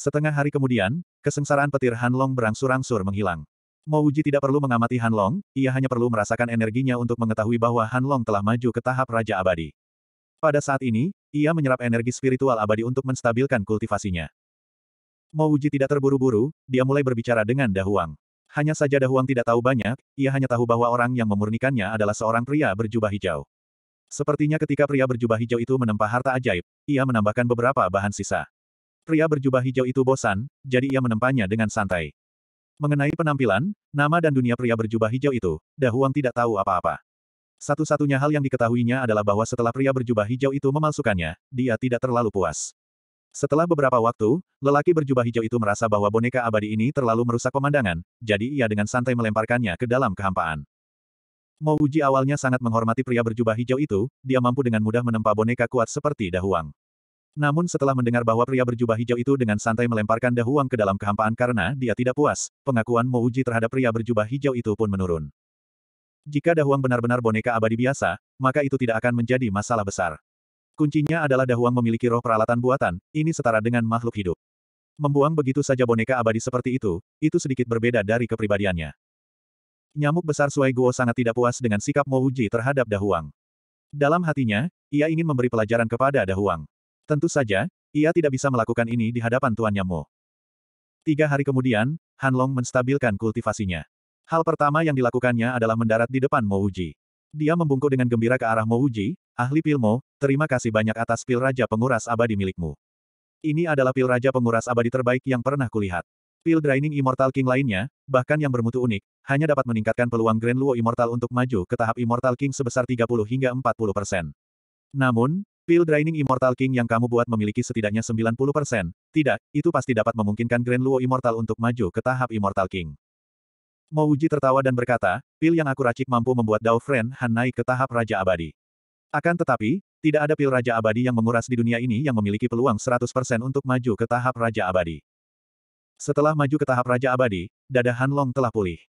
Setengah hari kemudian, kesengsaraan petir Hanlong berangsur-angsur menghilang. Mouji tidak perlu mengamati Hanlong, ia hanya perlu merasakan energinya untuk mengetahui bahwa Hanlong telah maju ke tahap Raja Abadi. Pada saat ini, ia menyerap energi spiritual abadi untuk menstabilkan kultivasinya. Mouji tidak terburu-buru, dia mulai berbicara dengan Dahuang. Hanya saja Dahuang tidak tahu banyak, ia hanya tahu bahwa orang yang memurnikannya adalah seorang pria berjubah hijau. Sepertinya ketika pria berjubah hijau itu menempa harta ajaib, ia menambahkan beberapa bahan sisa. Pria berjubah hijau itu bosan, jadi ia menempanya dengan santai. Mengenai penampilan, nama dan dunia pria berjubah hijau itu, Dahuang tidak tahu apa-apa. Satu-satunya hal yang diketahuinya adalah bahwa setelah pria berjubah hijau itu memalsukannya, dia tidak terlalu puas. Setelah beberapa waktu, lelaki berjubah hijau itu merasa bahwa boneka abadi ini terlalu merusak pemandangan, jadi ia dengan santai melemparkannya ke dalam kehampaan. Mouji Uji awalnya sangat menghormati pria berjubah hijau itu, dia mampu dengan mudah menempa boneka kuat seperti Dahuang. Namun setelah mendengar bahwa pria berjubah hijau itu dengan santai melemparkan dahuang ke dalam kehampaan karena dia tidak puas, pengakuan Mouji terhadap pria berjubah hijau itu pun menurun. Jika dahuang benar-benar boneka abadi biasa, maka itu tidak akan menjadi masalah besar. Kuncinya adalah dahuang memiliki roh peralatan buatan, ini setara dengan makhluk hidup. Membuang begitu saja boneka abadi seperti itu, itu sedikit berbeda dari kepribadiannya. Nyamuk besar Suai Guo sangat tidak puas dengan sikap Mo Uji terhadap Dahuang. Dalam hatinya, ia ingin memberi pelajaran kepada Dahuang. Tentu saja, ia tidak bisa melakukan ini di hadapan tuannya Mo. Tiga hari kemudian, Han Long menstabilkan kultivasinya. Hal pertama yang dilakukannya adalah mendarat di depan Mo Uji. Dia membungkuk dengan gembira ke arah Mo Uji, ahli pil Mo, terima kasih banyak atas pil Raja Penguras Abadi milikmu. Ini adalah pil Raja Penguras Abadi terbaik yang pernah kulihat. Pil Draining Immortal King lainnya, bahkan yang bermutu unik, hanya dapat meningkatkan peluang Grand Luo Immortal untuk maju ke tahap Immortal King sebesar 30 hingga 40 persen. Namun, Pil Draining Immortal King yang kamu buat memiliki setidaknya 90%. Tidak, itu pasti dapat memungkinkan Grand Luo Immortal untuk maju ke tahap Immortal King. Mo Uji tertawa dan berkata, pil yang aku racik mampu membuat Dao Friend Han naik ke tahap Raja Abadi. Akan tetapi, tidak ada pil Raja Abadi yang menguras di dunia ini yang memiliki peluang 100% untuk maju ke tahap Raja Abadi. Setelah maju ke tahap Raja Abadi, dada Han Long telah pulih.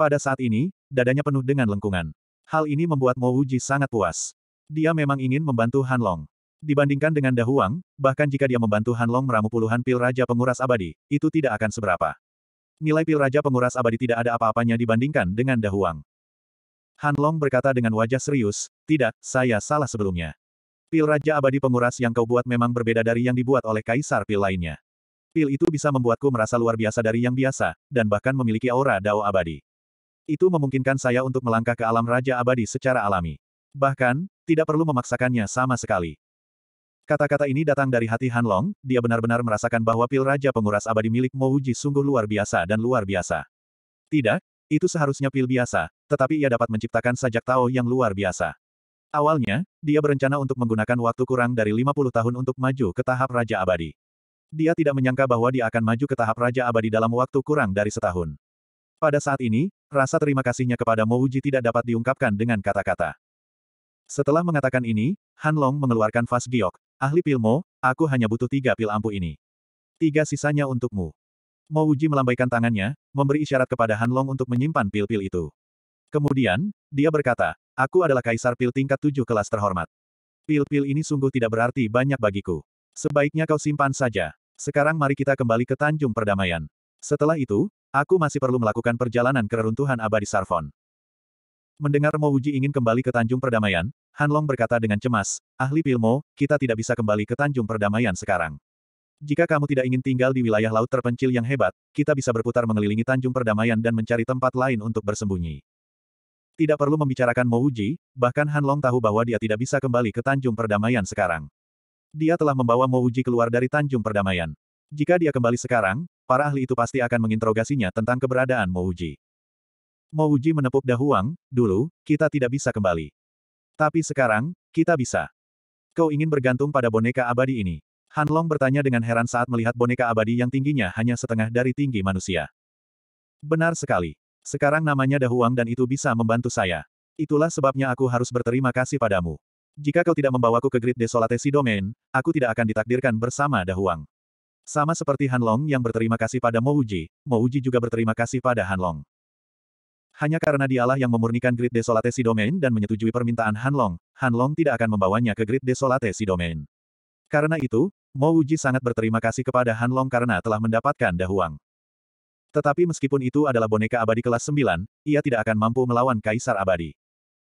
Pada saat ini, dadanya penuh dengan lengkungan. Hal ini membuat Mo Uji sangat puas. Dia memang ingin membantu Han Long. Dibandingkan dengan Dahuang, bahkan jika dia membantu Han Long meramu puluhan pil Raja Penguras Abadi, itu tidak akan seberapa. Nilai pil Raja Penguras Abadi tidak ada apa-apanya dibandingkan dengan Dahuang. Han Long berkata dengan wajah serius, tidak, saya salah sebelumnya. Pil Raja Abadi Penguras yang kau buat memang berbeda dari yang dibuat oleh Kaisar Pil lainnya. Pil itu bisa membuatku merasa luar biasa dari yang biasa, dan bahkan memiliki aura Dao Abadi. Itu memungkinkan saya untuk melangkah ke alam Raja Abadi secara alami. Bahkan, tidak perlu memaksakannya sama sekali. Kata-kata ini datang dari hati Han Long, dia benar-benar merasakan bahwa pil Raja Penguras Abadi milik Mo Mouji sungguh luar biasa dan luar biasa. Tidak, itu seharusnya pil biasa, tetapi ia dapat menciptakan sajak Tao yang luar biasa. Awalnya, dia berencana untuk menggunakan waktu kurang dari 50 tahun untuk maju ke tahap Raja Abadi. Dia tidak menyangka bahwa dia akan maju ke tahap Raja Abadi dalam waktu kurang dari setahun. Pada saat ini, rasa terima kasihnya kepada Mouji tidak dapat diungkapkan dengan kata-kata. Setelah mengatakan ini, Han Long mengeluarkan vas giok. Ahli pilmo, aku hanya butuh tiga pil ampuh ini. Tiga sisanya untukmu. Mo Uji melambaikan tangannya, memberi isyarat kepada Han Long untuk menyimpan pil-pil itu. Kemudian, dia berkata, aku adalah kaisar pil tingkat tujuh kelas terhormat. Pil-pil ini sungguh tidak berarti banyak bagiku. Sebaiknya kau simpan saja. Sekarang mari kita kembali ke Tanjung Perdamaian. Setelah itu, aku masih perlu melakukan perjalanan ke reruntuhan abadi Sarfon. Mendengar Mo Uji ingin kembali ke Tanjung Perdamaian, Han Long berkata dengan cemas, ahli Pilmo, kita tidak bisa kembali ke Tanjung Perdamaian sekarang. Jika kamu tidak ingin tinggal di wilayah laut terpencil yang hebat, kita bisa berputar mengelilingi Tanjung Perdamaian dan mencari tempat lain untuk bersembunyi. Tidak perlu membicarakan Mo Uji. bahkan Han Long tahu bahwa dia tidak bisa kembali ke Tanjung Perdamaian sekarang. Dia telah membawa Mo Uji keluar dari Tanjung Perdamaian. Jika dia kembali sekarang, para ahli itu pasti akan menginterogasinya tentang keberadaan Mo Uji. Mo Uji menepuk dahuang, dulu, kita tidak bisa kembali. Tapi sekarang, kita bisa. Kau ingin bergantung pada boneka abadi ini. Han Long bertanya dengan heran saat melihat boneka abadi yang tingginya hanya setengah dari tinggi manusia. Benar sekali. Sekarang namanya dahuang dan itu bisa membantu saya. Itulah sebabnya aku harus berterima kasih padamu. Jika kau tidak membawaku ke Great Desolatesi Domain, aku tidak akan ditakdirkan bersama Dahuang. Sama seperti Han Long yang berterima kasih pada Mouji, Uji, juga berterima kasih pada Han Long. Hanya karena dialah yang memurnikan Grid Desolate Si Domain dan menyetujui permintaan Hanlong, Hanlong tidak akan membawanya ke Grid Desolate Si Domain. Karena itu, Mo Wuji sangat berterima kasih kepada Hanlong karena telah mendapatkan dahuang. Tetapi meskipun itu adalah boneka abadi kelas 9, ia tidak akan mampu melawan Kaisar Abadi.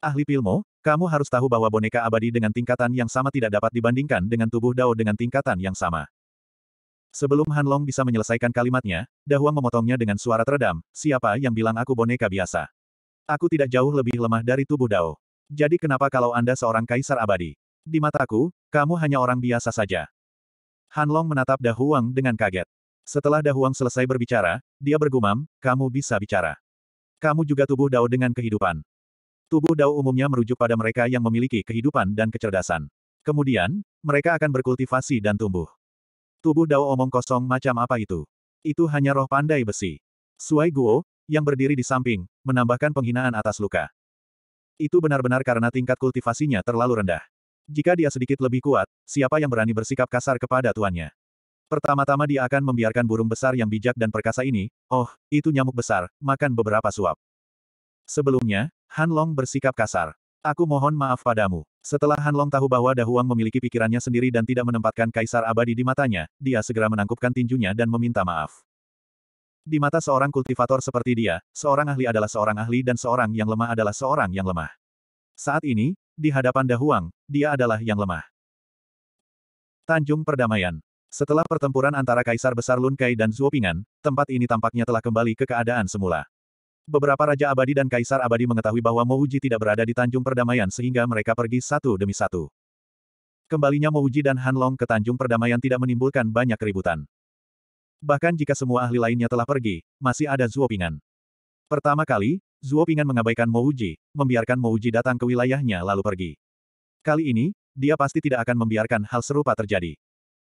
Ahli Pilmo, kamu harus tahu bahwa boneka abadi dengan tingkatan yang sama tidak dapat dibandingkan dengan tubuh Dao dengan tingkatan yang sama. Sebelum Han Long bisa menyelesaikan kalimatnya, Dahuang memotongnya dengan suara teredam, siapa yang bilang aku boneka biasa? Aku tidak jauh lebih lemah dari tubuh Dao. Jadi kenapa kalau Anda seorang kaisar abadi? Di mataku, kamu hanya orang biasa saja. Han Long menatap Dahuang dengan kaget. Setelah Dahuang selesai berbicara, dia bergumam, kamu bisa bicara. Kamu juga tubuh Dao dengan kehidupan. Tubuh Dao umumnya merujuk pada mereka yang memiliki kehidupan dan kecerdasan. Kemudian, mereka akan berkultivasi dan tumbuh. Tubuh Dao Omong kosong macam apa itu? Itu hanya roh pandai besi. Suai Guo, yang berdiri di samping, menambahkan penghinaan atas luka. Itu benar-benar karena tingkat kultivasinya terlalu rendah. Jika dia sedikit lebih kuat, siapa yang berani bersikap kasar kepada tuannya? Pertama-tama dia akan membiarkan burung besar yang bijak dan perkasa ini, oh, itu nyamuk besar, makan beberapa suap. Sebelumnya, Han Long bersikap kasar. Aku mohon maaf padamu. Setelah Hanlong tahu bahwa Dahuang memiliki pikirannya sendiri dan tidak menempatkan kaisar abadi di matanya, dia segera menangkupkan tinjunya dan meminta maaf. Di mata seorang kultivator seperti dia, seorang ahli adalah seorang ahli dan seorang yang lemah adalah seorang yang lemah. Saat ini, di hadapan Dahuang, dia adalah yang lemah. Tanjung Perdamaian Setelah pertempuran antara Kaisar Besar Lun Kai dan Zuopingan, tempat ini tampaknya telah kembali ke keadaan semula. Beberapa Raja Abadi dan Kaisar Abadi mengetahui bahwa Mouji tidak berada di Tanjung Perdamaian sehingga mereka pergi satu demi satu. Kembalinya Mouji dan Hanlong ke Tanjung Perdamaian tidak menimbulkan banyak keributan. Bahkan jika semua ahli lainnya telah pergi, masih ada Zuopingan. Pertama kali, Zuopingan mengabaikan Mouji, membiarkan Mouji datang ke wilayahnya lalu pergi. Kali ini, dia pasti tidak akan membiarkan hal serupa terjadi.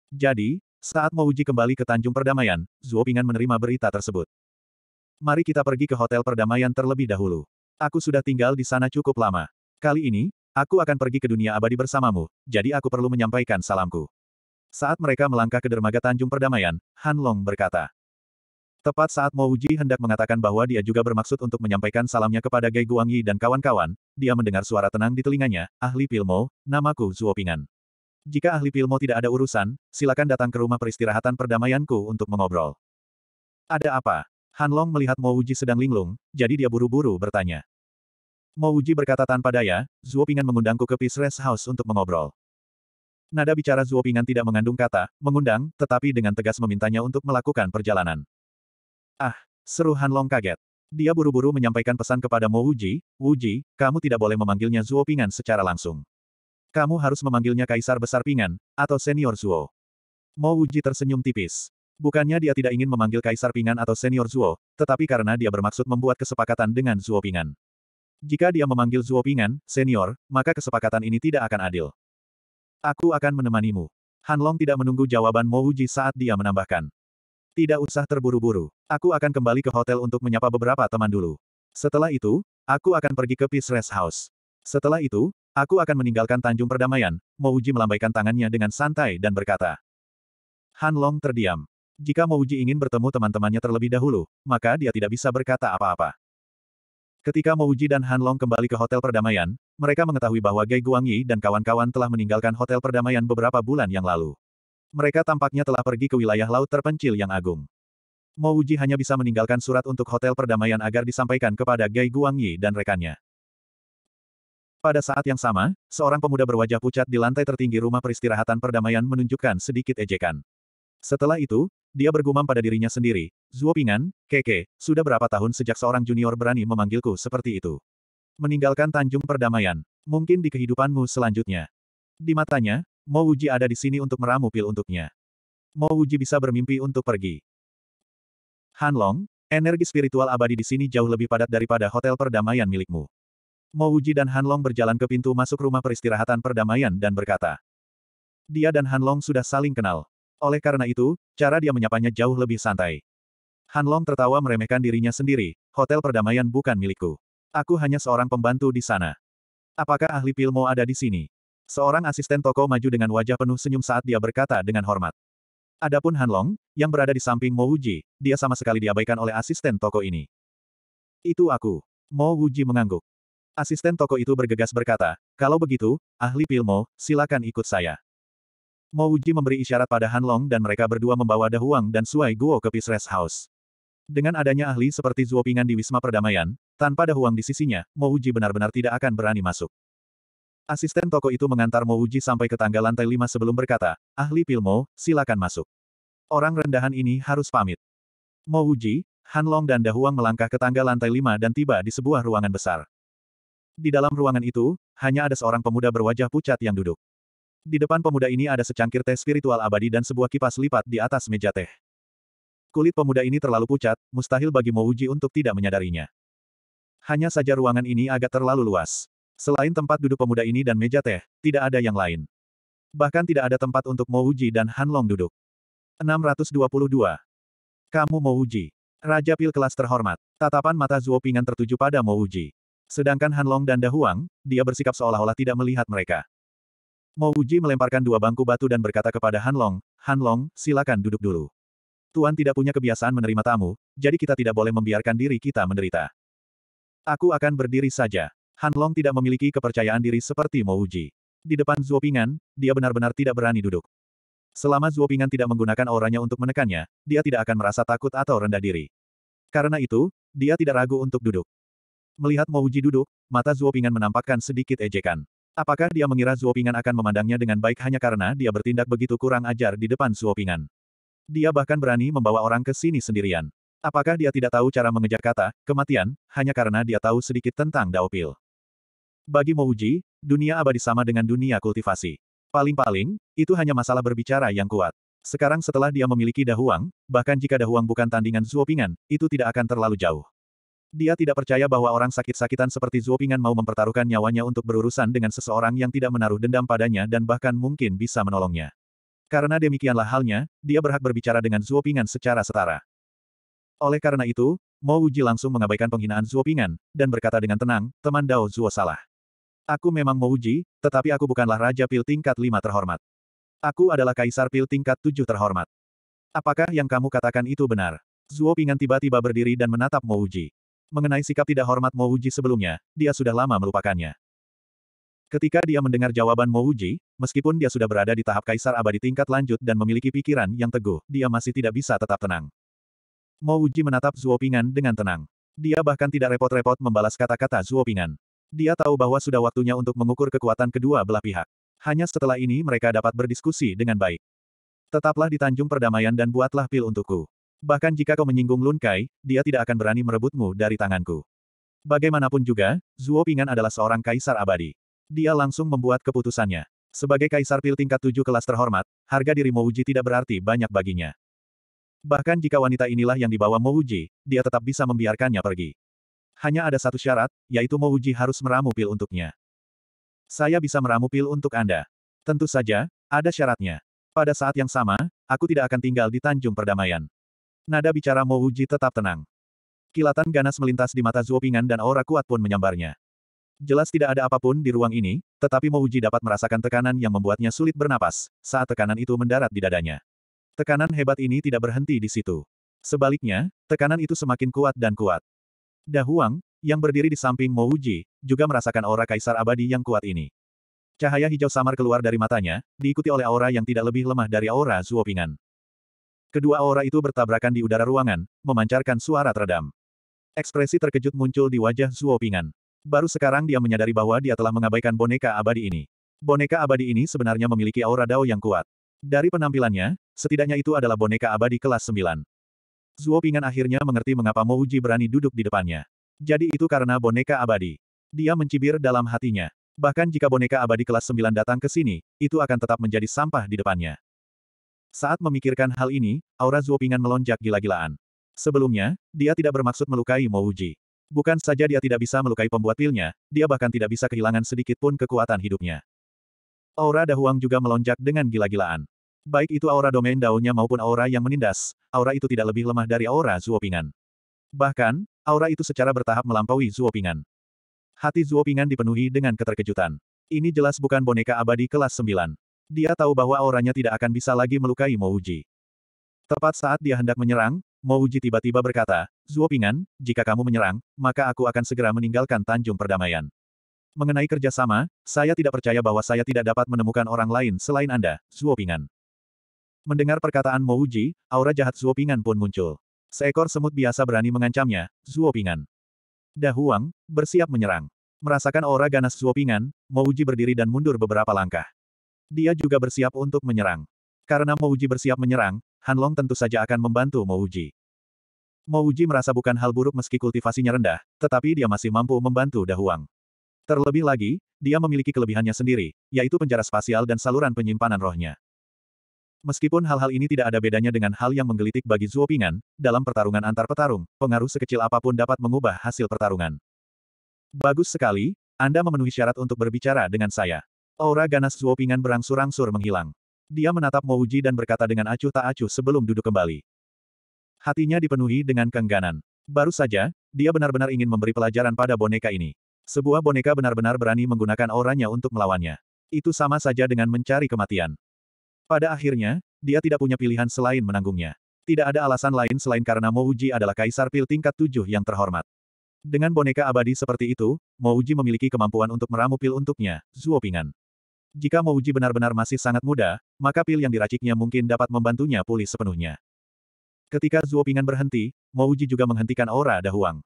Jadi, saat Mouji kembali ke Tanjung Perdamaian, Zuopingan menerima berita tersebut. Mari kita pergi ke hotel perdamaian terlebih dahulu. Aku sudah tinggal di sana cukup lama. Kali ini, aku akan pergi ke dunia abadi bersamamu, jadi aku perlu menyampaikan salamku. Saat mereka melangkah ke dermaga Tanjung Perdamaian, Han Long berkata. Tepat saat Mo Uji hendak mengatakan bahwa dia juga bermaksud untuk menyampaikan salamnya kepada Gai Guangyi dan kawan-kawan, dia mendengar suara tenang di telinganya, ahli Pilmo, namaku Pingan. Jika ahli Pilmo tidak ada urusan, silakan datang ke rumah peristirahatan perdamaianku untuk mengobrol. Ada apa? Han Long melihat Mo Uji sedang linglung, jadi dia buru-buru bertanya. Mo Uji berkata tanpa daya, Zuo Pingan mengundangku ke Peace Rest House untuk mengobrol. Nada bicara Zuo Pingan tidak mengandung kata, mengundang, tetapi dengan tegas memintanya untuk melakukan perjalanan. Ah, seru Han Long kaget. Dia buru-buru menyampaikan pesan kepada Mo Uji, Uji, kamu tidak boleh memanggilnya Zuo Pingan secara langsung. Kamu harus memanggilnya Kaisar Besar Pingan, atau Senior Zuo. Mo Uji tersenyum tipis. Bukannya dia tidak ingin memanggil Kaisar Pingan atau Senior Zuo, tetapi karena dia bermaksud membuat kesepakatan dengan Zuo Pingan. Jika dia memanggil Zuo Pingan, Senior, maka kesepakatan ini tidak akan adil. Aku akan menemanimu. Han Long tidak menunggu jawaban Mo Wuji saat dia menambahkan. Tidak usah terburu-buru. Aku akan kembali ke hotel untuk menyapa beberapa teman dulu. Setelah itu, aku akan pergi ke Peace Rest House. Setelah itu, Aku akan meninggalkan Tanjung Perdamaian, Mo Wuji melambaikan tangannya dengan santai dan berkata. Han Long terdiam. Jika Mouji ingin bertemu teman-temannya terlebih dahulu, maka dia tidak bisa berkata apa-apa. Ketika Mouji dan Han Long kembali ke Hotel Perdamaian, mereka mengetahui bahwa Gai Guangyi dan kawan-kawan telah meninggalkan Hotel Perdamaian beberapa bulan yang lalu. Mereka tampaknya telah pergi ke wilayah laut terpencil yang agung. Mouji hanya bisa meninggalkan surat untuk Hotel Perdamaian agar disampaikan kepada Gai Guangyi dan rekannya. Pada saat yang sama, seorang pemuda berwajah pucat di lantai tertinggi rumah peristirahatan perdamaian menunjukkan sedikit ejekan. Setelah itu, dia bergumam pada dirinya sendiri, Zuopingan, keke, sudah berapa tahun sejak seorang junior berani memanggilku seperti itu. Meninggalkan Tanjung Perdamaian, mungkin di kehidupanmu selanjutnya. Di matanya, Mo Wuji ada di sini untuk meramu pil untuknya. Mo Wuji bisa bermimpi untuk pergi. Hanlong, energi spiritual abadi di sini jauh lebih padat daripada hotel perdamaian milikmu. Mo Wuji dan Hanlong berjalan ke pintu masuk rumah peristirahatan perdamaian dan berkata. Dia dan Hanlong sudah saling kenal. Oleh karena itu, cara dia menyapanya jauh lebih santai. Han Long tertawa meremehkan dirinya sendiri, hotel perdamaian bukan milikku. Aku hanya seorang pembantu di sana. Apakah ahli Pilmo ada di sini? Seorang asisten toko maju dengan wajah penuh senyum saat dia berkata dengan hormat. Adapun Han Long, yang berada di samping Mo Wuji, dia sama sekali diabaikan oleh asisten toko ini. Itu aku. Mo Wuji mengangguk. Asisten toko itu bergegas berkata, kalau begitu, ahli Pilmo, silakan ikut saya. Mo Uji memberi isyarat pada Han Long dan mereka berdua membawa Dahuang dan Suai Guo ke Peace Rest House. Dengan adanya ahli seperti Zuo Pingan di Wisma Perdamaian, tanpa Dahuang di sisinya, Mo Uji benar-benar tidak akan berani masuk. Asisten toko itu mengantar Mo Uji sampai ke tangga lantai lima sebelum berkata, ahli Pilmo, silakan masuk. Orang rendahan ini harus pamit. Mo Uji, Han Long dan Dahuang melangkah ke tangga lantai lima dan tiba di sebuah ruangan besar. Di dalam ruangan itu, hanya ada seorang pemuda berwajah pucat yang duduk. Di depan pemuda ini ada secangkir teh spiritual abadi dan sebuah kipas lipat di atas meja teh. Kulit pemuda ini terlalu pucat, mustahil bagi Mouji untuk tidak menyadarinya. Hanya saja ruangan ini agak terlalu luas. Selain tempat duduk pemuda ini dan meja teh, tidak ada yang lain. Bahkan tidak ada tempat untuk Mouji dan Hanlong duduk. 622. Kamu Mouji. Raja Pil kelas terhormat. Tatapan mata Zuo Pingan tertuju pada Mouji. Sedangkan Hanlong dan Dahuang, dia bersikap seolah-olah tidak melihat mereka. Mo Uji melemparkan dua bangku batu dan berkata kepada Han Long, Han Long, silakan duduk dulu. Tuan tidak punya kebiasaan menerima tamu, jadi kita tidak boleh membiarkan diri kita menderita. Aku akan berdiri saja. Han Long tidak memiliki kepercayaan diri seperti Mo Uji. Di depan Zuopingan, dia benar-benar tidak berani duduk. Selama Zuopingan tidak menggunakan auranya untuk menekannya, dia tidak akan merasa takut atau rendah diri. Karena itu, dia tidak ragu untuk duduk. Melihat Mo Uji duduk, mata Zuopingan menampakkan sedikit ejekan. Apakah dia mengira Zuopingan akan memandangnya dengan baik hanya karena dia bertindak begitu kurang ajar di depan Zuopingan? Dia bahkan berani membawa orang ke sini sendirian. Apakah dia tidak tahu cara mengejar kata, kematian, hanya karena dia tahu sedikit tentang Daopil? Bagi Mouji, dunia abadi sama dengan dunia kultivasi. Paling-paling, itu hanya masalah berbicara yang kuat. Sekarang setelah dia memiliki Dahuang, bahkan jika Dahuang bukan tandingan Zuopingan, itu tidak akan terlalu jauh. Dia tidak percaya bahwa orang sakit-sakitan seperti Zuopingan mau mempertaruhkan nyawanya untuk berurusan dengan seseorang yang tidak menaruh dendam padanya dan bahkan mungkin bisa menolongnya. Karena demikianlah halnya, dia berhak berbicara dengan Zuopingan secara setara. Oleh karena itu, Mo Wuji langsung mengabaikan penghinaan Zuopingan, dan berkata dengan tenang, teman Dao Zuo salah. Aku memang Mo Wuji, tetapi aku bukanlah Raja Pil tingkat 5 terhormat. Aku adalah Kaisar Pil tingkat 7 terhormat. Apakah yang kamu katakan itu benar? Zuo Pingan tiba-tiba berdiri dan menatap Mo Wuji mengenai sikap tidak hormat Mo Mouji sebelumnya, dia sudah lama melupakannya. Ketika dia mendengar jawaban Mo Mouji, meskipun dia sudah berada di tahap kaisar abadi tingkat lanjut dan memiliki pikiran yang teguh, dia masih tidak bisa tetap tenang. Mo Mouji menatap Zuopingan dengan tenang. Dia bahkan tidak repot-repot membalas kata-kata Zuopingan. Dia tahu bahwa sudah waktunya untuk mengukur kekuatan kedua belah pihak. Hanya setelah ini mereka dapat berdiskusi dengan baik. Tetaplah di Tanjung Perdamaian dan buatlah pil untukku. Bahkan jika kau menyinggung Lun Kai, dia tidak akan berani merebutmu dari tanganku. Bagaimanapun juga, Zuo Pingan adalah seorang kaisar abadi. Dia langsung membuat keputusannya. Sebagai kaisar pil tingkat tujuh kelas terhormat, harga diri Mouji tidak berarti banyak baginya. Bahkan jika wanita inilah yang dibawa Mouji, dia tetap bisa membiarkannya pergi. Hanya ada satu syarat, yaitu Mouji harus meramu pil untuknya. Saya bisa meramu pil untuk Anda. Tentu saja, ada syaratnya. Pada saat yang sama, aku tidak akan tinggal di Tanjung Perdamaian. Nada bicara Mo Uji tetap tenang. Kilatan ganas melintas di mata Zuopingan dan aura kuat pun menyambarnya. Jelas tidak ada apapun di ruang ini, tetapi Mo Uji dapat merasakan tekanan yang membuatnya sulit bernapas, saat tekanan itu mendarat di dadanya. Tekanan hebat ini tidak berhenti di situ. Sebaliknya, tekanan itu semakin kuat dan kuat. Dahuang, yang berdiri di samping Mo Uji, juga merasakan aura kaisar abadi yang kuat ini. Cahaya hijau samar keluar dari matanya, diikuti oleh aura yang tidak lebih lemah dari aura Zuopingan. Kedua aura itu bertabrakan di udara ruangan, memancarkan suara teredam. Ekspresi terkejut muncul di wajah Zuo Pingan. Baru sekarang dia menyadari bahwa dia telah mengabaikan boneka abadi ini. Boneka abadi ini sebenarnya memiliki aura dao yang kuat. Dari penampilannya, setidaknya itu adalah boneka abadi kelas 9. Zuo Pingan akhirnya mengerti mengapa Mo Uji berani duduk di depannya. Jadi itu karena boneka abadi. Dia mencibir dalam hatinya. Bahkan jika boneka abadi kelas 9 datang ke sini, itu akan tetap menjadi sampah di depannya. Saat memikirkan hal ini, aura Zuopingan melonjak gila-gilaan. Sebelumnya, dia tidak bermaksud melukai Mouji. Bukan saja dia tidak bisa melukai pembuat pilnya, dia bahkan tidak bisa kehilangan sedikit pun kekuatan hidupnya. Aura Dahuang juga melonjak dengan gila-gilaan. Baik itu aura domain daunnya maupun aura yang menindas, aura itu tidak lebih lemah dari aura Zuopingan. Bahkan, aura itu secara bertahap melampaui Zuopingan. Hati Zuopingan dipenuhi dengan keterkejutan. Ini jelas bukan boneka abadi kelas 9. Dia tahu bahwa auranya tidak akan bisa lagi melukai Mouji. Tepat saat dia hendak menyerang, Mouji tiba-tiba berkata, Ping'an, jika kamu menyerang, maka aku akan segera meninggalkan Tanjung Perdamaian. Mengenai kerjasama, saya tidak percaya bahwa saya tidak dapat menemukan orang lain selain Anda, Ping'an." Mendengar perkataan Mouji, aura jahat Ping'an pun muncul. Seekor semut biasa berani mengancamnya, Zuopingan. Dahuang, bersiap menyerang. Merasakan aura ganas Zuopingan, Mouji berdiri dan mundur beberapa langkah. Dia juga bersiap untuk menyerang. Karena Mouji bersiap menyerang, Han Long tentu saja akan membantu Mouji. Mouji merasa bukan hal buruk meski kultivasinya rendah, tetapi dia masih mampu membantu Dahuang. Terlebih lagi, dia memiliki kelebihannya sendiri, yaitu penjara spasial dan saluran penyimpanan rohnya. Meskipun hal-hal ini tidak ada bedanya dengan hal yang menggelitik bagi Zuopingan, dalam pertarungan antar petarung, pengaruh sekecil apapun dapat mengubah hasil pertarungan. Bagus sekali, Anda memenuhi syarat untuk berbicara dengan saya. Aura ganas Zuopingan berangsur-angsur menghilang. Dia menatap Mouji dan berkata dengan acuh tak acuh sebelum duduk kembali. Hatinya dipenuhi dengan kengganan. Baru saja, dia benar-benar ingin memberi pelajaran pada boneka ini. Sebuah boneka benar-benar berani menggunakan auranya untuk melawannya. Itu sama saja dengan mencari kematian. Pada akhirnya, dia tidak punya pilihan selain menanggungnya. Tidak ada alasan lain selain karena Mouji adalah kaisar pil tingkat tujuh yang terhormat. Dengan boneka abadi seperti itu, Mouji memiliki kemampuan untuk meramu pil untuknya, Zuopingan. Jika uji benar-benar masih sangat muda, maka pil yang diraciknya mungkin dapat membantunya pulih sepenuhnya. Ketika Zuo Pingan berhenti, uji juga menghentikan aura Dahuang.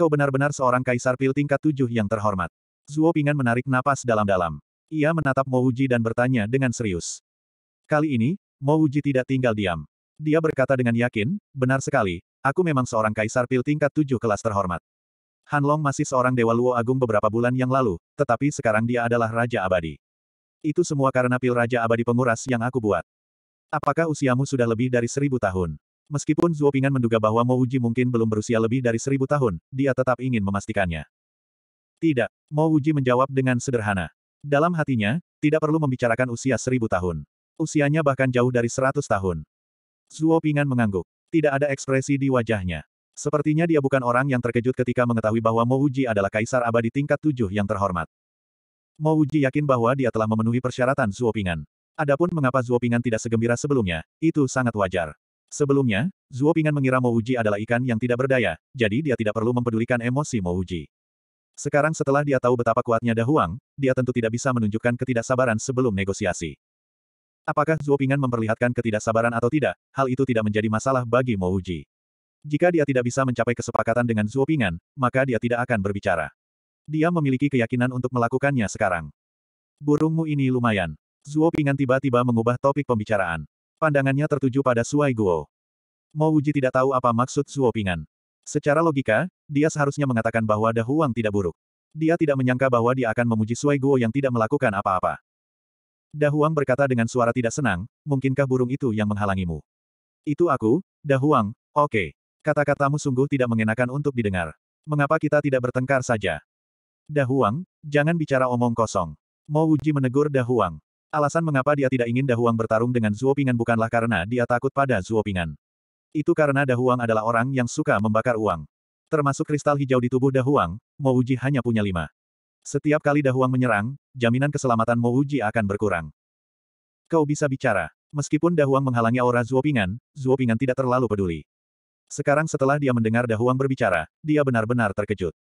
Kau benar-benar seorang kaisar pil tingkat tujuh yang terhormat. Zuo Pingan menarik napas dalam-dalam. Ia menatap uji dan bertanya dengan serius. Kali ini, uji tidak tinggal diam. Dia berkata dengan yakin, benar sekali, aku memang seorang kaisar pil tingkat tujuh kelas terhormat. Hanlong masih seorang Dewa Luo Agung beberapa bulan yang lalu, tetapi sekarang dia adalah Raja Abadi. Itu semua karena pil Raja Abadi penguras yang aku buat. Apakah usiamu sudah lebih dari seribu tahun? Meskipun Pingan menduga bahwa Mo Uji mungkin belum berusia lebih dari seribu tahun, dia tetap ingin memastikannya. Tidak, Mo Uji menjawab dengan sederhana. Dalam hatinya, tidak perlu membicarakan usia seribu tahun. Usianya bahkan jauh dari seratus tahun. Pingan mengangguk. Tidak ada ekspresi di wajahnya. Sepertinya dia bukan orang yang terkejut ketika mengetahui bahwa Mouji adalah kaisar abadi tingkat tujuh yang terhormat. Mouji yakin bahwa dia telah memenuhi persyaratan Zuopingan. Adapun mengapa Zuopingan tidak segembira sebelumnya, itu sangat wajar. Sebelumnya, Zuopingan mengira Mouji adalah ikan yang tidak berdaya, jadi dia tidak perlu mempedulikan emosi Mouji. Sekarang setelah dia tahu betapa kuatnya Dahuang, dia tentu tidak bisa menunjukkan ketidaksabaran sebelum negosiasi. Apakah Zuopingan memperlihatkan ketidaksabaran atau tidak, hal itu tidak menjadi masalah bagi Mouji. Jika dia tidak bisa mencapai kesepakatan dengan Zuopingan, maka dia tidak akan berbicara. Dia memiliki keyakinan untuk melakukannya sekarang. Burungmu ini lumayan. Zuopingan tiba-tiba mengubah topik pembicaraan. Pandangannya tertuju pada Suai Guo. Mo Wuji tidak tahu apa maksud Pingan. Secara logika, dia seharusnya mengatakan bahwa Dahuang tidak buruk. Dia tidak menyangka bahwa dia akan memuji Suai Guo yang tidak melakukan apa-apa. Dahuang berkata dengan suara tidak senang, mungkinkah burung itu yang menghalangimu? Itu aku, Dahuang, oke. Okay. Kata-katamu sungguh tidak mengenakan untuk didengar. Mengapa kita tidak bertengkar saja? Dahuang, jangan bicara omong kosong. Mo Wuji menegur Dahuang. Alasan mengapa dia tidak ingin Dahuang bertarung dengan Zuopingan bukanlah karena dia takut pada Zuopingan. Itu karena Dahuang adalah orang yang suka membakar uang. Termasuk kristal hijau di tubuh Dahuang, Mo Wuji hanya punya lima. Setiap kali Dahuang menyerang, jaminan keselamatan Mo Wuji akan berkurang. Kau bisa bicara. Meskipun Dahuang menghalangi aura Zuopingan, Zuopingan tidak terlalu peduli. Sekarang setelah dia mendengar Dahuang berbicara, dia benar-benar terkejut.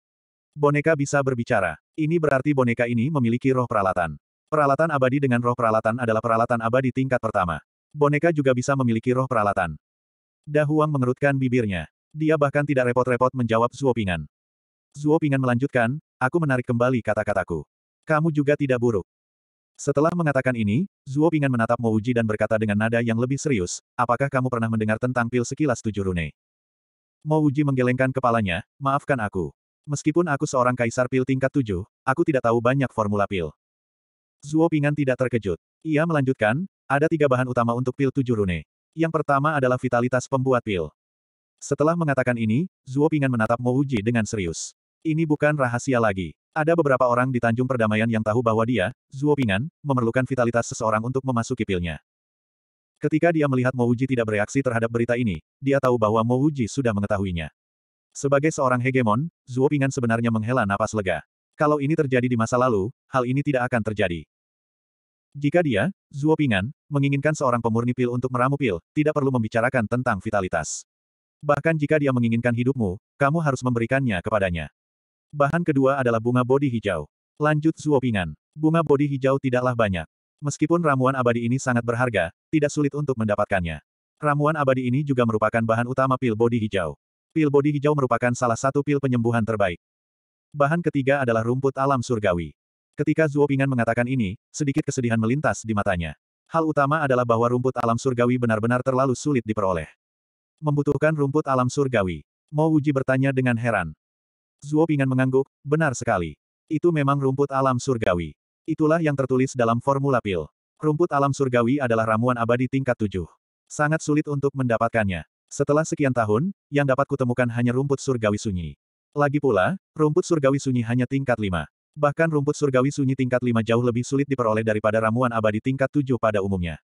Boneka bisa berbicara. Ini berarti boneka ini memiliki roh peralatan. Peralatan abadi dengan roh peralatan adalah peralatan abadi tingkat pertama. Boneka juga bisa memiliki roh peralatan. Dahuang mengerutkan bibirnya. Dia bahkan tidak repot-repot menjawab Zuopingan. Zuopingan melanjutkan, aku menarik kembali kata-kataku. Kamu juga tidak buruk. Setelah mengatakan ini, Zuopingan menatap Mouji dan berkata dengan nada yang lebih serius, apakah kamu pernah mendengar tentang pil sekilas tujuh rune? Mo Uji menggelengkan kepalanya, maafkan aku. Meskipun aku seorang kaisar pil tingkat tujuh, aku tidak tahu banyak formula pil. Zuo Pingan tidak terkejut. Ia melanjutkan, ada tiga bahan utama untuk pil tujuh rune. Yang pertama adalah vitalitas pembuat pil. Setelah mengatakan ini, Zuo Pingan menatap Mo Uji dengan serius. Ini bukan rahasia lagi. Ada beberapa orang di Tanjung Perdamaian yang tahu bahwa dia, Zuo Pingan, memerlukan vitalitas seseorang untuk memasuki pilnya. Ketika dia melihat Mouji tidak bereaksi terhadap berita ini, dia tahu bahwa Mouji sudah mengetahuinya. Sebagai seorang hegemon, Zuo Pingan sebenarnya menghela napas lega. Kalau ini terjadi di masa lalu, hal ini tidak akan terjadi. Jika dia, Zuo Pingan, menginginkan seorang pemurni pil untuk meramu pil, tidak perlu membicarakan tentang vitalitas. Bahkan jika dia menginginkan hidupmu, kamu harus memberikannya kepadanya. Bahan kedua adalah bunga bodi hijau. Lanjut Zuo Pingan. Bunga bodi hijau tidaklah banyak. Meskipun ramuan abadi ini sangat berharga, tidak sulit untuk mendapatkannya. Ramuan abadi ini juga merupakan bahan utama pil bodi hijau. Pil bodi hijau merupakan salah satu pil penyembuhan terbaik. Bahan ketiga adalah rumput alam surgawi. Ketika Zuo Pingan mengatakan ini, sedikit kesedihan melintas di matanya. Hal utama adalah bahwa rumput alam surgawi benar-benar terlalu sulit diperoleh. Membutuhkan rumput alam surgawi. Mo Wuji bertanya dengan heran. Zuo Pingan mengangguk, benar sekali. Itu memang rumput alam surgawi. Itulah yang tertulis dalam formula pil. Rumput alam surgawi adalah ramuan abadi tingkat tujuh. Sangat sulit untuk mendapatkannya. Setelah sekian tahun, yang dapat kutemukan hanya rumput surgawi sunyi. Lagi pula, rumput surgawi sunyi hanya tingkat lima. Bahkan rumput surgawi sunyi tingkat lima jauh lebih sulit diperoleh daripada ramuan abadi tingkat tujuh pada umumnya.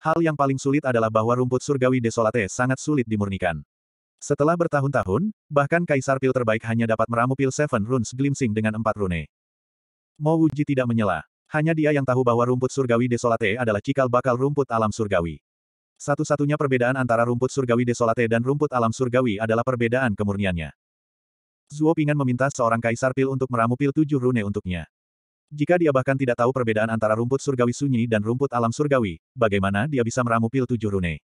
Hal yang paling sulit adalah bahwa rumput surgawi desolate sangat sulit dimurnikan. Setelah bertahun-tahun, bahkan kaisar pil terbaik hanya dapat meramu pil Seven Runes glimsing dengan empat rune. Mo Wuji tidak menyela. Hanya dia yang tahu bahwa rumput surgawi desolate adalah cikal bakal rumput alam surgawi. Satu-satunya perbedaan antara rumput surgawi desolate dan rumput alam surgawi adalah perbedaan kemurniannya. Zuo Pingan meminta seorang kaisar pil untuk meramu pil tujuh rune untuknya. Jika dia bahkan tidak tahu perbedaan antara rumput surgawi sunyi dan rumput alam surgawi, bagaimana dia bisa meramu pil tujuh rune?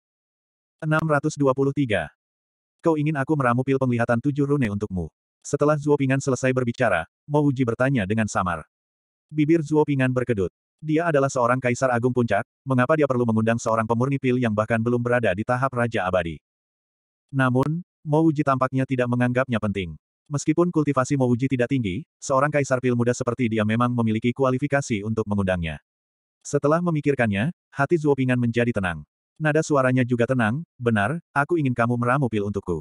623. Kau ingin aku meramu pil penglihatan tujuh rune untukmu? Setelah Zuo Pingan selesai berbicara, Mo Uji bertanya dengan samar. Bibir Zuo Pingan berkedut. Dia adalah seorang kaisar agung puncak, mengapa dia perlu mengundang seorang pemurni pil yang bahkan belum berada di tahap Raja Abadi? Namun, Mouji tampaknya tidak menganggapnya penting. Meskipun kultivasi Mouji tidak tinggi, seorang kaisar pil muda seperti dia memang memiliki kualifikasi untuk mengundangnya. Setelah memikirkannya, hati Zuopingan menjadi tenang. Nada suaranya juga tenang, benar, aku ingin kamu meramu pil untukku.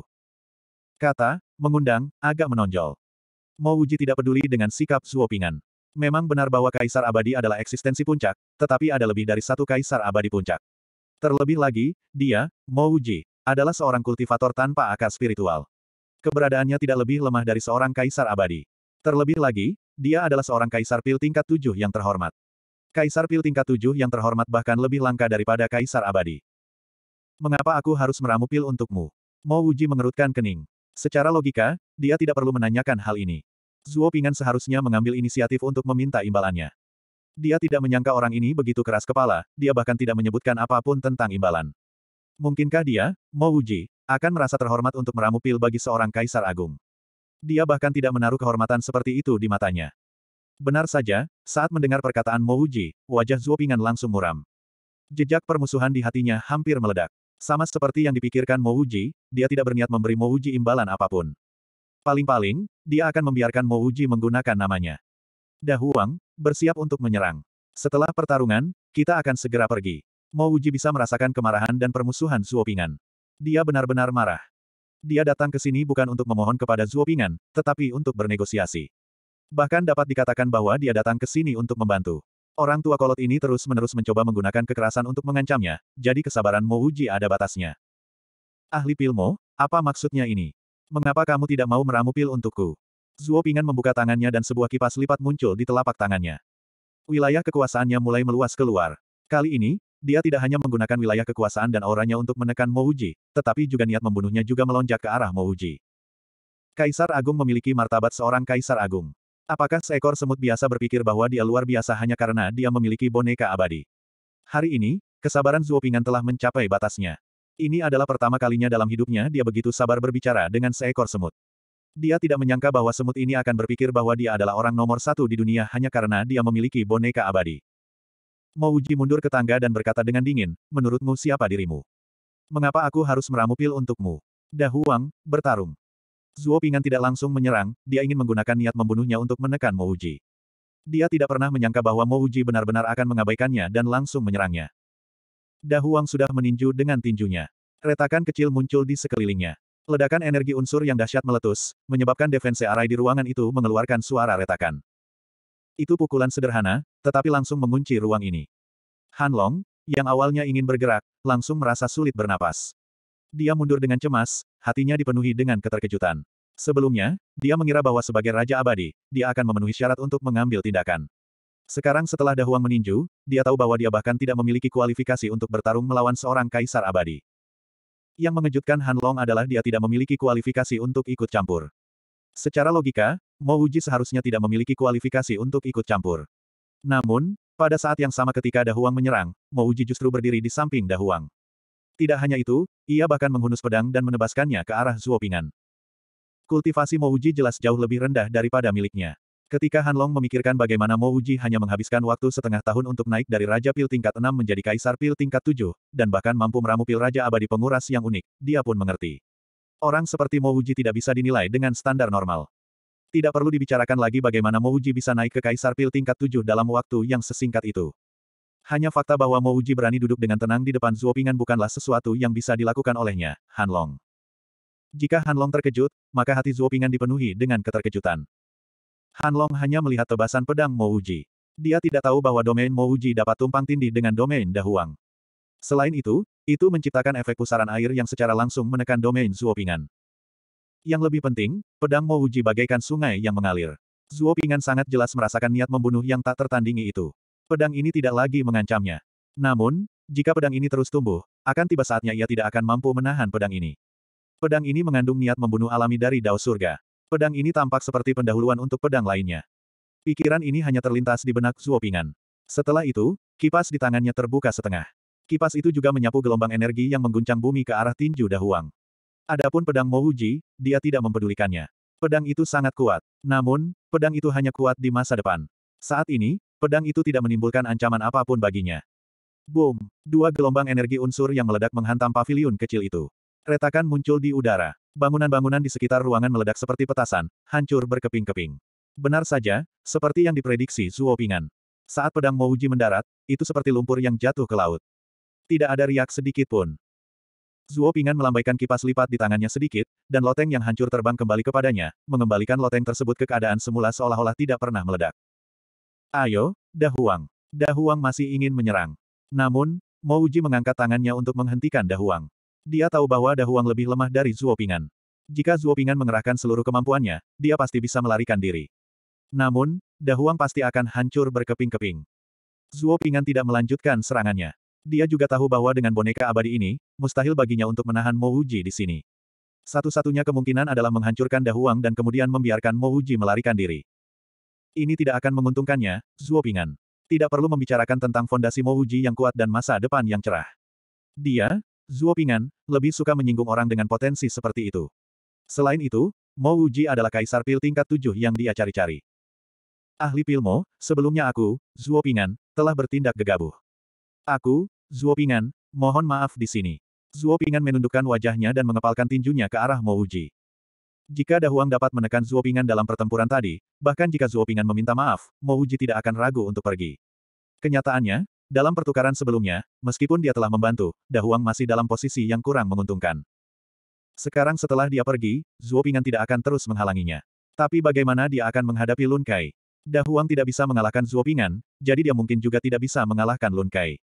Kata, mengundang, agak menonjol. Mouji tidak peduli dengan sikap Zuopingan. Memang benar bahwa kaisar abadi adalah eksistensi puncak, tetapi ada lebih dari satu kaisar abadi puncak. Terlebih lagi, dia, Mouji, adalah seorang kultivator tanpa akar spiritual. Keberadaannya tidak lebih lemah dari seorang kaisar abadi. Terlebih lagi, dia adalah seorang kaisar pil tingkat tujuh yang terhormat. Kaisar pil tingkat tujuh yang terhormat bahkan lebih langka daripada kaisar abadi. Mengapa aku harus meramu pil untukmu? Mouji mengerutkan kening. Secara logika, dia tidak perlu menanyakan hal ini. Zuo Pingan seharusnya mengambil inisiatif untuk meminta imbalannya. Dia tidak menyangka orang ini begitu keras kepala, dia bahkan tidak menyebutkan apapun tentang imbalan. Mungkinkah dia, Mo Wuji, akan merasa terhormat untuk meramu pil bagi seorang kaisar agung? Dia bahkan tidak menaruh kehormatan seperti itu di matanya. Benar saja, saat mendengar perkataan Mo Wuji, wajah Zuo Pingan langsung muram. Jejak permusuhan di hatinya hampir meledak. Sama seperti yang dipikirkan Mo Wuji, dia tidak berniat memberi Mo Wuji imbalan apapun. Paling-paling, dia akan membiarkan Mo Uji menggunakan namanya. Dahuang, bersiap untuk menyerang. Setelah pertarungan, kita akan segera pergi. Mo Uji bisa merasakan kemarahan dan permusuhan Zuopingan. Dia benar-benar marah. Dia datang ke sini bukan untuk memohon kepada Zuopingan, tetapi untuk bernegosiasi. Bahkan dapat dikatakan bahwa dia datang ke sini untuk membantu. Orang tua kolot ini terus-menerus mencoba menggunakan kekerasan untuk mengancamnya, jadi kesabaran Mo Uji ada batasnya. Ahli Pilmo, apa maksudnya ini? Mengapa kamu tidak mau meramu pil untukku? Zuo Pingan membuka tangannya dan sebuah kipas lipat muncul di telapak tangannya. Wilayah kekuasaannya mulai meluas keluar. Kali ini, dia tidak hanya menggunakan wilayah kekuasaan dan auranya untuk menekan Mouji, tetapi juga niat membunuhnya juga melonjak ke arah Mouji. Kaisar Agung memiliki martabat seorang Kaisar Agung. Apakah seekor semut biasa berpikir bahwa dia luar biasa hanya karena dia memiliki boneka abadi? Hari ini, kesabaran Zuo Pingan telah mencapai batasnya. Ini adalah pertama kalinya dalam hidupnya dia begitu sabar berbicara dengan seekor semut. Dia tidak menyangka bahwa semut ini akan berpikir bahwa dia adalah orang nomor satu di dunia hanya karena dia memiliki boneka abadi. Mouji mundur ke tangga dan berkata dengan dingin, menurutmu siapa dirimu? Mengapa aku harus meramu pil untukmu? Dahuang, bertarung. Zuo Pingan tidak langsung menyerang, dia ingin menggunakan niat membunuhnya untuk menekan Mouji. Dia tidak pernah menyangka bahwa Mouji benar-benar akan mengabaikannya dan langsung menyerangnya. Dahuang sudah meninju dengan tinjunya. Retakan kecil muncul di sekelilingnya. Ledakan energi unsur yang dahsyat meletus, menyebabkan defense arai di ruangan itu mengeluarkan suara retakan. Itu pukulan sederhana, tetapi langsung mengunci ruang ini. Han Long, yang awalnya ingin bergerak, langsung merasa sulit bernapas. Dia mundur dengan cemas, hatinya dipenuhi dengan keterkejutan. Sebelumnya, dia mengira bahwa sebagai Raja Abadi, dia akan memenuhi syarat untuk mengambil tindakan. Sekarang setelah Dahuang meninju, dia tahu bahwa dia bahkan tidak memiliki kualifikasi untuk bertarung melawan seorang kaisar abadi. Yang mengejutkan Han Long adalah dia tidak memiliki kualifikasi untuk ikut campur. Secara logika, Mo Uji seharusnya tidak memiliki kualifikasi untuk ikut campur. Namun, pada saat yang sama ketika Dahuang menyerang, Mo Uji justru berdiri di samping Dahuang. Tidak hanya itu, ia bahkan menghunus pedang dan menebaskannya ke arah Zuopingan. Kultivasi Mo Uji jelas jauh lebih rendah daripada miliknya. Ketika Han Long memikirkan bagaimana Mo Uji hanya menghabiskan waktu setengah tahun untuk naik dari Raja Pil tingkat 6 menjadi Kaisar Pil tingkat 7, dan bahkan mampu meramu Pil Raja Abadi Penguras yang unik, dia pun mengerti. Orang seperti Mo Uji tidak bisa dinilai dengan standar normal. Tidak perlu dibicarakan lagi bagaimana Mo Uji bisa naik ke Kaisar Pil tingkat 7 dalam waktu yang sesingkat itu. Hanya fakta bahwa Mo Uji berani duduk dengan tenang di depan Zuopingan bukanlah sesuatu yang bisa dilakukan olehnya, Han Long. Jika Han Long terkejut, maka hati Zuopingan dipenuhi dengan keterkejutan. Han Long hanya melihat tebasan pedang Mouji. Dia tidak tahu bahwa domain Mouji dapat tumpang tindih dengan domain Dahuang. Selain itu, itu menciptakan efek pusaran air yang secara langsung menekan domain Zuopingan. Yang lebih penting, pedang Mouji bagaikan sungai yang mengalir. Zuopingan sangat jelas merasakan niat membunuh yang tak tertandingi itu. Pedang ini tidak lagi mengancamnya. Namun, jika pedang ini terus tumbuh, akan tiba saatnya ia tidak akan mampu menahan pedang ini. Pedang ini mengandung niat membunuh alami dari Dao Surga. Pedang ini tampak seperti pendahuluan untuk pedang lainnya. Pikiran ini hanya terlintas di benak Zuopingan. Setelah itu, kipas di tangannya terbuka setengah. Kipas itu juga menyapu gelombang energi yang mengguncang bumi ke arah tinju Dahuang. Adapun pedang Mouji, dia tidak mempedulikannya. Pedang itu sangat kuat. Namun, pedang itu hanya kuat di masa depan. Saat ini, pedang itu tidak menimbulkan ancaman apapun baginya. Boom! Dua gelombang energi unsur yang meledak menghantam pavilion kecil itu. Retakan muncul di udara. Bangunan-bangunan di sekitar ruangan meledak seperti petasan, hancur berkeping-keping. Benar saja, seperti yang diprediksi Zuo Pingan. Saat pedang Mouji mendarat, itu seperti lumpur yang jatuh ke laut. Tidak ada riak sedikit pun. Zuo Pingan melambaikan kipas lipat di tangannya sedikit, dan loteng yang hancur terbang kembali kepadanya, mengembalikan loteng tersebut ke keadaan semula seolah-olah tidak pernah meledak. Ayo, Dahuang. Dahuang masih ingin menyerang. Namun, Mouji mengangkat tangannya untuk menghentikan Dahuang. Dia tahu bahwa Dahuang lebih lemah dari Zuopingan. Jika Zuopingan mengerahkan seluruh kemampuannya, dia pasti bisa melarikan diri. Namun, Dahuang pasti akan hancur berkeping-keping. Zuopingan tidak melanjutkan serangannya. Dia juga tahu bahwa dengan boneka abadi ini, mustahil baginya untuk menahan Mo Mouji di sini. Satu-satunya kemungkinan adalah menghancurkan Dahuang dan kemudian membiarkan Mo Mouji melarikan diri. Ini tidak akan menguntungkannya, Zuopingan. Tidak perlu membicarakan tentang fondasi Mo Mouji yang kuat dan masa depan yang cerah. Dia, Zuo Pingan, lebih suka menyinggung orang dengan potensi seperti itu. Selain itu, Mo Wuji adalah kaisar pil tingkat tujuh yang dia cari-cari. Ahli pilmo, sebelumnya aku, Zuo Pingan, telah bertindak gegabah. Aku, Zuo Pingan, mohon maaf di sini. Zuo Pingan menundukkan wajahnya dan mengepalkan tinjunya ke arah Mo Wuji. Jika Dahuang dapat menekan Zuo Pingan dalam pertempuran tadi, bahkan jika Zuo Pingan meminta maaf, Mo Wuji tidak akan ragu untuk pergi. Kenyataannya, dalam pertukaran sebelumnya, meskipun dia telah membantu, Dahuang masih dalam posisi yang kurang menguntungkan. Sekarang setelah dia pergi, Zuo Pingan tidak akan terus menghalanginya. Tapi bagaimana dia akan menghadapi Lun Kai? Dahuang tidak bisa mengalahkan Zuo Pingan, jadi dia mungkin juga tidak bisa mengalahkan Lun Kai.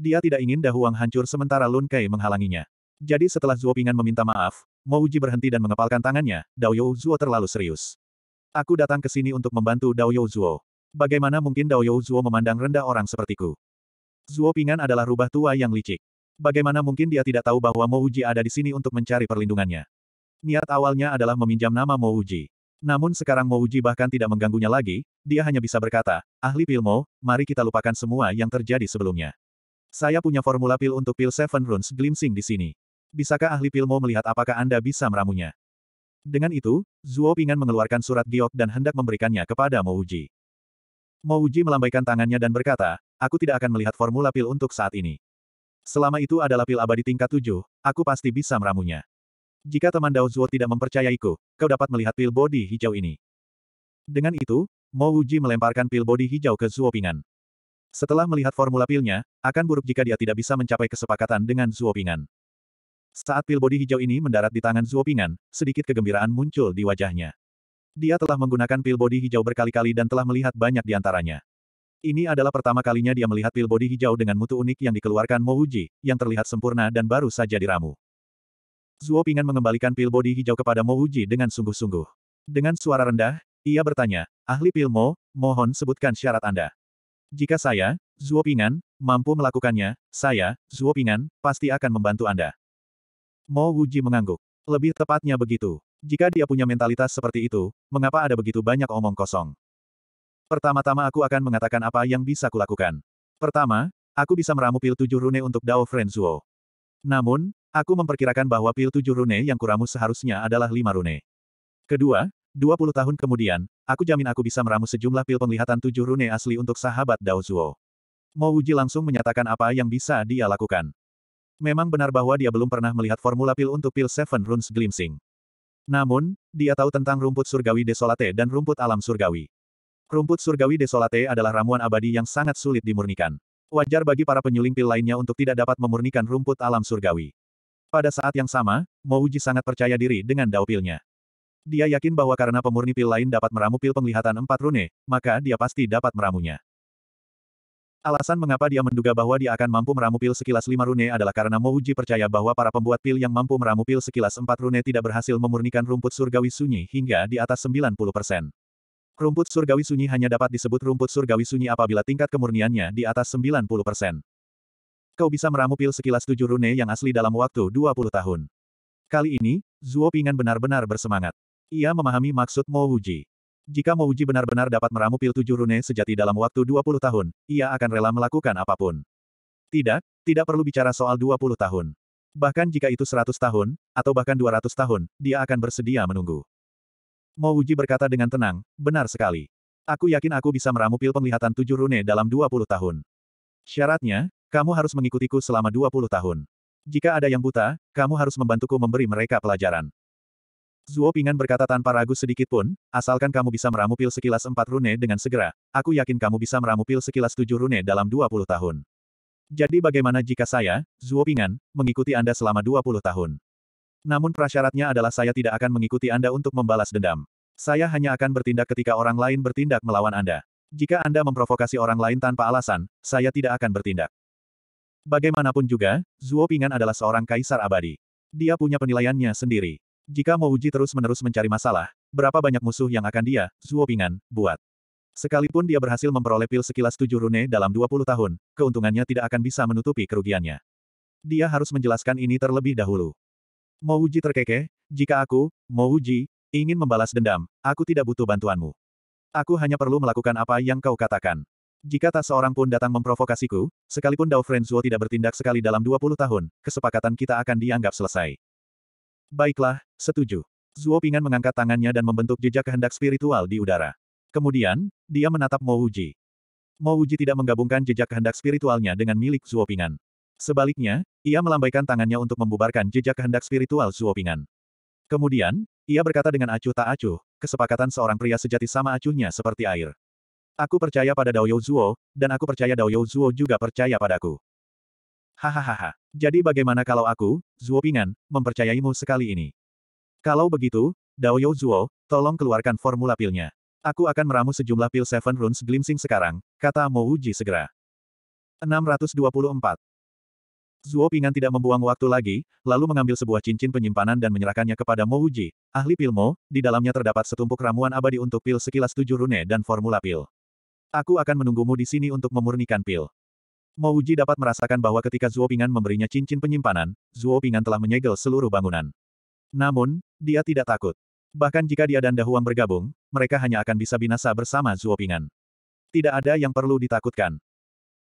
Dia tidak ingin Dahuang hancur sementara Lun Kai menghalanginya. Jadi setelah Zuo Pingan meminta maaf, Mo Uji berhenti dan mengepalkan tangannya, Dao You Zuo terlalu serius. Aku datang ke sini untuk membantu Dao You Zuo. Bagaimana mungkin Dao You Zuo memandang rendah orang sepertiku? Zuo Pingan adalah rubah tua yang licik. Bagaimana mungkin dia tidak tahu bahwa Mo Uji ada di sini untuk mencari perlindungannya? Niat awalnya adalah meminjam nama Mo Uji. Namun sekarang Mo Uji bahkan tidak mengganggunya lagi, dia hanya bisa berkata, ahli pil Mo, mari kita lupakan semua yang terjadi sebelumnya. Saya punya formula pil untuk pil Seven Runes Glimpsing di sini. Bisakah ahli pil Mo melihat apakah Anda bisa meramunya? Dengan itu, Zuo Pingan mengeluarkan surat giok dan hendak memberikannya kepada Mo Uji. Mo Uji melambaikan tangannya dan berkata, aku tidak akan melihat formula pil untuk saat ini. Selama itu adalah pil abadi tingkat tujuh, aku pasti bisa meramunya. Jika teman Dao Zuo tidak mempercayaiku, kau dapat melihat pil bodi hijau ini. Dengan itu, Mo Wuji melemparkan pil bodi hijau ke Zuo Pingan. Setelah melihat formula pilnya, akan buruk jika dia tidak bisa mencapai kesepakatan dengan Zuo Pingan. Saat pil bodi hijau ini mendarat di tangan Zuo Pingan, sedikit kegembiraan muncul di wajahnya. Dia telah menggunakan pil bodi hijau berkali-kali dan telah melihat banyak di antaranya. Ini adalah pertama kalinya dia melihat pil bodi hijau dengan mutu unik yang dikeluarkan Mo Wuji, yang terlihat sempurna dan baru saja diramu. Zuo Pingan mengembalikan pil bodi hijau kepada Mo Wuji dengan sungguh-sungguh. Dengan suara rendah, ia bertanya, ahli pil Mo, mohon sebutkan syarat Anda. Jika saya, Zuo Pingan, mampu melakukannya, saya, Zuo Pingan, pasti akan membantu Anda. Mo Wuji mengangguk. Lebih tepatnya begitu. Jika dia punya mentalitas seperti itu, mengapa ada begitu banyak omong kosong? Pertama-tama aku akan mengatakan apa yang bisa kulakukan. Pertama, aku bisa meramu pil tujuh rune untuk Dao Frenzuo. Namun, aku memperkirakan bahwa pil tujuh rune yang kuramu seharusnya adalah lima rune. Kedua, dua puluh tahun kemudian, aku jamin aku bisa meramu sejumlah pil penglihatan tujuh rune asli untuk sahabat Dao Zuo. Mo Uji langsung menyatakan apa yang bisa dia lakukan. Memang benar bahwa dia belum pernah melihat formula pil untuk pil Seven Runes Glimpsing. Namun, dia tahu tentang rumput surgawi desolate dan rumput alam surgawi. Rumput surgawi desolate adalah ramuan abadi yang sangat sulit dimurnikan. Wajar bagi para penyuling pil lainnya untuk tidak dapat memurnikan rumput alam surgawi. Pada saat yang sama, Mouji sangat percaya diri dengan dao Dia yakin bahwa karena pemurni pil lain dapat meramu pil penglihatan empat rune, maka dia pasti dapat meramunya. Alasan mengapa dia menduga bahwa dia akan mampu meramu pil sekilas lima rune adalah karena Mouji percaya bahwa para pembuat pil yang mampu meramu pil sekilas empat rune tidak berhasil memurnikan rumput surgawi sunyi hingga di atas 90 persen. Rumput surgawi sunyi hanya dapat disebut rumput surgawi sunyi apabila tingkat kemurniannya di atas 90 persen. Kau bisa meramu pil sekilas tujuh rune yang asli dalam waktu 20 tahun. Kali ini, Zuo Pingan benar-benar bersemangat. Ia memahami maksud Mo Wuji. Jika Mo Wuji benar-benar dapat meramu pil tujuh rune sejati dalam waktu 20 tahun, ia akan rela melakukan apapun. Tidak, tidak perlu bicara soal 20 tahun. Bahkan jika itu 100 tahun, atau bahkan 200 tahun, dia akan bersedia menunggu. Mo Wuji berkata dengan tenang, benar sekali. Aku yakin aku bisa meramu pil penglihatan tujuh rune dalam 20 tahun. Syaratnya, kamu harus mengikutiku selama 20 tahun. Jika ada yang buta, kamu harus membantuku memberi mereka pelajaran. Zuo Pingan berkata tanpa ragu sedikit pun, asalkan kamu bisa meramu pil sekilas empat rune dengan segera, aku yakin kamu bisa meramu pil sekilas tujuh rune dalam 20 tahun. Jadi bagaimana jika saya, Zuo Pingan, mengikuti Anda selama 20 tahun? Namun prasyaratnya adalah saya tidak akan mengikuti Anda untuk membalas dendam. Saya hanya akan bertindak ketika orang lain bertindak melawan Anda. Jika Anda memprovokasi orang lain tanpa alasan, saya tidak akan bertindak. Bagaimanapun juga, Zuo Pingan adalah seorang kaisar abadi. Dia punya penilaiannya sendiri. Jika mau uji terus-menerus mencari masalah, berapa banyak musuh yang akan dia, Zuo Pingan, buat. Sekalipun dia berhasil memperoleh pil sekilas tujuh rune dalam 20 tahun, keuntungannya tidak akan bisa menutupi kerugiannya. Dia harus menjelaskan ini terlebih dahulu. Mouji terkekeh, jika aku, Mouji, ingin membalas dendam, aku tidak butuh bantuanmu. Aku hanya perlu melakukan apa yang kau katakan. Jika tak seorang pun datang memprovokasiku, sekalipun Dao Frenzuo tidak bertindak sekali dalam 20 tahun, kesepakatan kita akan dianggap selesai. Baiklah, setuju. Zuo Pingan mengangkat tangannya dan membentuk jejak kehendak spiritual di udara. Kemudian, dia menatap Mouji. Mouji tidak menggabungkan jejak kehendak spiritualnya dengan milik Zuo Pingan. Sebaliknya, ia melambaikan tangannya untuk membubarkan jejak kehendak spiritual Zuopingan. Kemudian, ia berkata dengan acuh tak acuh, kesepakatan seorang pria sejati sama acuhnya seperti air. Aku percaya pada Dao Daoyou Zuo, dan aku percaya Dao Daoyou Zuo juga percaya padaku. Hahaha. Jadi bagaimana kalau aku, Zuo Pingan, mempercayaimu sekali ini? Kalau begitu, Dao Daoyou Zuo, tolong keluarkan formula pilnya. Aku akan meramu sejumlah pil Seven Runes Glimsing sekarang, kata Mo Uji segera. 624. Zuo Pingan tidak membuang waktu lagi, lalu mengambil sebuah cincin penyimpanan dan menyerahkannya kepada Mo Wuji, ahli pil Mo, di dalamnya terdapat setumpuk ramuan abadi untuk pil sekilas tujuh rune dan formula pil. Aku akan menunggumu di sini untuk memurnikan pil. Mo Wuji dapat merasakan bahwa ketika Zuo Pingan memberinya cincin penyimpanan, Zuo Pingan telah menyegel seluruh bangunan. Namun, dia tidak takut. Bahkan jika dia dan Dahuang bergabung, mereka hanya akan bisa binasa bersama Zuo Pingan. Tidak ada yang perlu ditakutkan.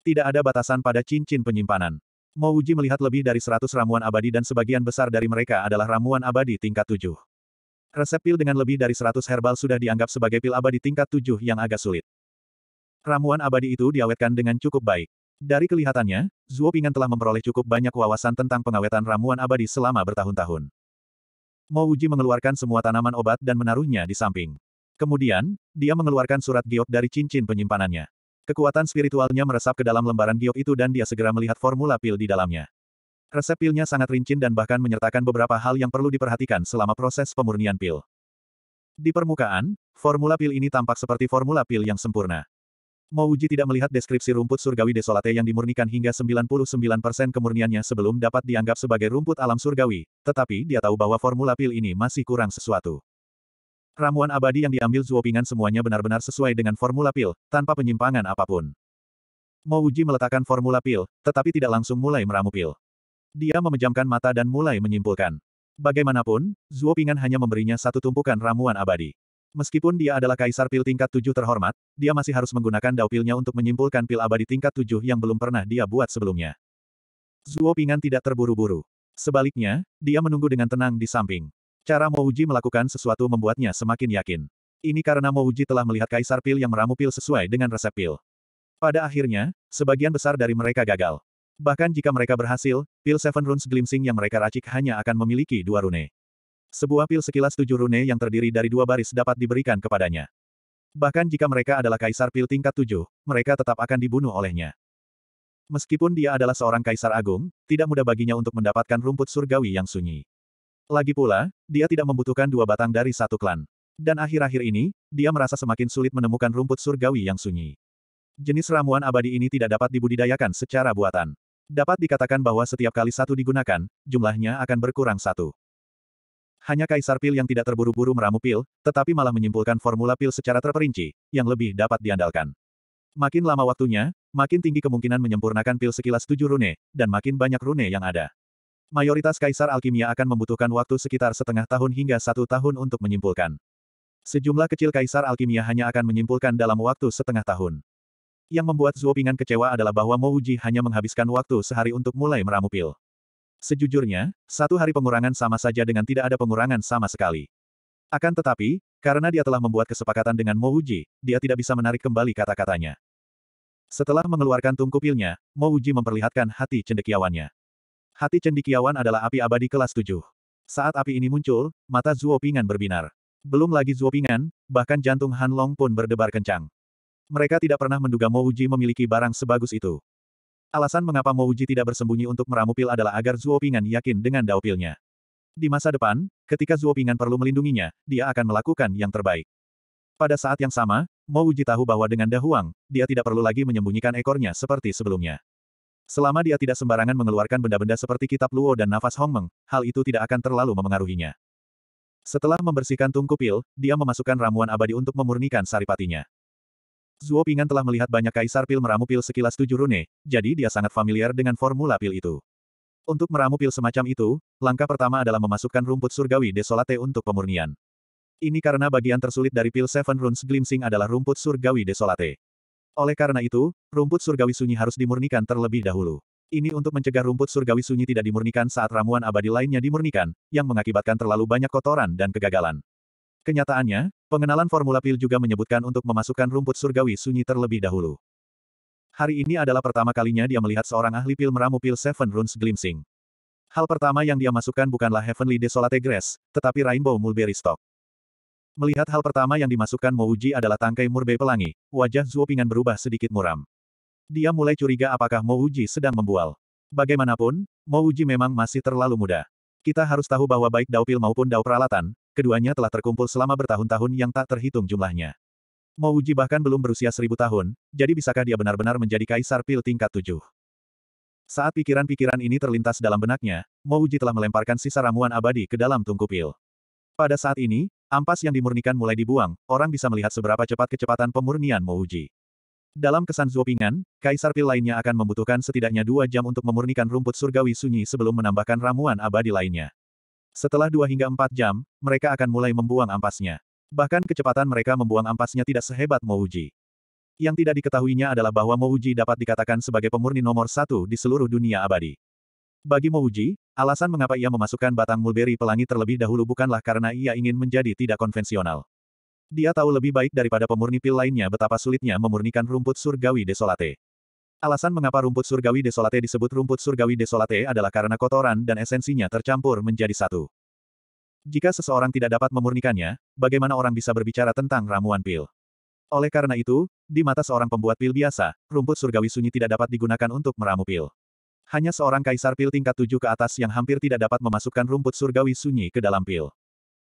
Tidak ada batasan pada cincin penyimpanan. Mo Uji melihat lebih dari 100 ramuan abadi dan sebagian besar dari mereka adalah ramuan abadi tingkat 7. Resep pil dengan lebih dari 100 herbal sudah dianggap sebagai pil abadi tingkat 7 yang agak sulit. Ramuan abadi itu diawetkan dengan cukup baik. Dari kelihatannya, Zuo Pingan telah memperoleh cukup banyak wawasan tentang pengawetan ramuan abadi selama bertahun-tahun. Mo Uji mengeluarkan semua tanaman obat dan menaruhnya di samping. Kemudian, dia mengeluarkan surat giok dari cincin penyimpanannya. Kekuatan spiritualnya meresap ke dalam lembaran giok itu dan dia segera melihat formula pil di dalamnya. Resep pilnya sangat rincin dan bahkan menyertakan beberapa hal yang perlu diperhatikan selama proses pemurnian pil. Di permukaan, formula pil ini tampak seperti formula pil yang sempurna. Mouji tidak melihat deskripsi rumput surgawi desolate yang dimurnikan hingga 99% kemurniannya sebelum dapat dianggap sebagai rumput alam surgawi, tetapi dia tahu bahwa formula pil ini masih kurang sesuatu. Ramuan abadi yang diambil Zuopingan semuanya benar-benar sesuai dengan formula pil, tanpa penyimpangan apapun. Mo Uji meletakkan formula pil, tetapi tidak langsung mulai meramu pil. Dia memejamkan mata dan mulai menyimpulkan. Bagaimanapun, Zuopingan hanya memberinya satu tumpukan ramuan abadi. Meskipun dia adalah kaisar pil tingkat tujuh terhormat, dia masih harus menggunakan dao pilnya untuk menyimpulkan pil abadi tingkat tujuh yang belum pernah dia buat sebelumnya. Zuopingan tidak terburu-buru. Sebaliknya, dia menunggu dengan tenang di samping. Cara Mouji melakukan sesuatu membuatnya semakin yakin. Ini karena Mouji telah melihat kaisar pil yang meramu pil sesuai dengan resep pil. Pada akhirnya, sebagian besar dari mereka gagal. Bahkan jika mereka berhasil, pil Seven Runes Glimsing yang mereka racik hanya akan memiliki dua rune. Sebuah pil sekilas tujuh rune yang terdiri dari dua baris dapat diberikan kepadanya. Bahkan jika mereka adalah kaisar pil tingkat tujuh, mereka tetap akan dibunuh olehnya. Meskipun dia adalah seorang kaisar agung, tidak mudah baginya untuk mendapatkan rumput surgawi yang sunyi. Lagi pula, dia tidak membutuhkan dua batang dari satu klan. Dan akhir-akhir ini, dia merasa semakin sulit menemukan rumput surgawi yang sunyi. Jenis ramuan abadi ini tidak dapat dibudidayakan secara buatan. Dapat dikatakan bahwa setiap kali satu digunakan, jumlahnya akan berkurang satu. Hanya Kaisar Pil yang tidak terburu-buru meramu pil, tetapi malah menyimpulkan formula pil secara terperinci, yang lebih dapat diandalkan. Makin lama waktunya, makin tinggi kemungkinan menyempurnakan pil sekilas tujuh rune, dan makin banyak rune yang ada. Mayoritas kaisar alkimia akan membutuhkan waktu sekitar setengah tahun hingga satu tahun untuk menyimpulkan. Sejumlah kecil kaisar alkimia hanya akan menyimpulkan dalam waktu setengah tahun. Yang membuat Zuopingan kecewa adalah bahwa Mouji hanya menghabiskan waktu sehari untuk mulai meramu pil. Sejujurnya, satu hari pengurangan sama saja dengan tidak ada pengurangan sama sekali. Akan tetapi, karena dia telah membuat kesepakatan dengan Mouji, dia tidak bisa menarik kembali kata-katanya. Setelah mengeluarkan tungku pilnya, Mouji memperlihatkan hati cendekiawannya. Hati cendikiawan adalah api abadi kelas tujuh. Saat api ini muncul, mata Zuo Pingan berbinar. Belum lagi Zuo Pingan, bahkan jantung Han Long pun berdebar kencang. Mereka tidak pernah menduga Mo Uji memiliki barang sebagus itu. Alasan mengapa Mo Uji tidak bersembunyi untuk meramu pil adalah agar Zuo Pingan yakin dengan daupilnya. Di masa depan, ketika Zuo Pingan perlu melindunginya, dia akan melakukan yang terbaik. Pada saat yang sama, Mo Uji tahu bahwa dengan Dahuang, dia tidak perlu lagi menyembunyikan ekornya seperti sebelumnya. Selama dia tidak sembarangan mengeluarkan benda-benda seperti kitab Luo dan nafas Hongmeng, hal itu tidak akan terlalu memengaruhinya. Setelah membersihkan tungku pil, dia memasukkan ramuan abadi untuk memurnikan saripatinya. Zuo Pingan telah melihat banyak kaisar pil meramu pil sekilas tujuh rune, jadi dia sangat familiar dengan formula pil itu. Untuk meramu pil semacam itu, langkah pertama adalah memasukkan rumput surgawi desolate untuk pemurnian. Ini karena bagian tersulit dari pil Seven Runes Glimsing adalah rumput surgawi desolate. Oleh karena itu, rumput surgawi sunyi harus dimurnikan terlebih dahulu. Ini untuk mencegah rumput surgawi sunyi tidak dimurnikan saat ramuan abadi lainnya dimurnikan, yang mengakibatkan terlalu banyak kotoran dan kegagalan. Kenyataannya, pengenalan formula pil juga menyebutkan untuk memasukkan rumput surgawi sunyi terlebih dahulu. Hari ini adalah pertama kalinya dia melihat seorang ahli pil meramu pil Seven Runes Glimpsing. Hal pertama yang dia masukkan bukanlah Heavenly Desolate Grass, tetapi Rainbow Mulberry Stock. Melihat hal pertama yang dimasukkan Uji adalah tangkai murbei pelangi, wajah Zuopingan berubah sedikit muram. Dia mulai curiga apakah Uji sedang membual. Bagaimanapun, Uji memang masih terlalu muda. Kita harus tahu bahwa baik daupil maupun dau peralatan, keduanya telah terkumpul selama bertahun-tahun yang tak terhitung jumlahnya. Uji bahkan belum berusia seribu tahun, jadi bisakah dia benar-benar menjadi kaisar pil tingkat tujuh? Saat pikiran-pikiran ini terlintas dalam benaknya, Uji telah melemparkan sisa ramuan abadi ke dalam tungku pil. Pada saat ini, ampas yang dimurnikan mulai dibuang, orang bisa melihat seberapa cepat kecepatan pemurnian Mouji. Dalam kesan Zuopingan, Kaisar Pil lainnya akan membutuhkan setidaknya dua jam untuk memurnikan rumput surgawi sunyi sebelum menambahkan ramuan abadi lainnya. Setelah dua hingga empat jam, mereka akan mulai membuang ampasnya. Bahkan kecepatan mereka membuang ampasnya tidak sehebat Mouji. Yang tidak diketahuinya adalah bahwa Mouji dapat dikatakan sebagai pemurni nomor satu di seluruh dunia abadi. Bagi Mouji, alasan mengapa ia memasukkan batang mulberry pelangi terlebih dahulu bukanlah karena ia ingin menjadi tidak konvensional. Dia tahu lebih baik daripada pemurni pil lainnya betapa sulitnya memurnikan rumput surgawi desolate. Alasan mengapa rumput surgawi desolate disebut rumput surgawi desolate adalah karena kotoran dan esensinya tercampur menjadi satu. Jika seseorang tidak dapat memurnikannya, bagaimana orang bisa berbicara tentang ramuan pil? Oleh karena itu, di mata seorang pembuat pil biasa, rumput surgawi sunyi tidak dapat digunakan untuk meramu pil. Hanya seorang kaisar pil tingkat tujuh ke atas yang hampir tidak dapat memasukkan rumput surgawi sunyi ke dalam pil.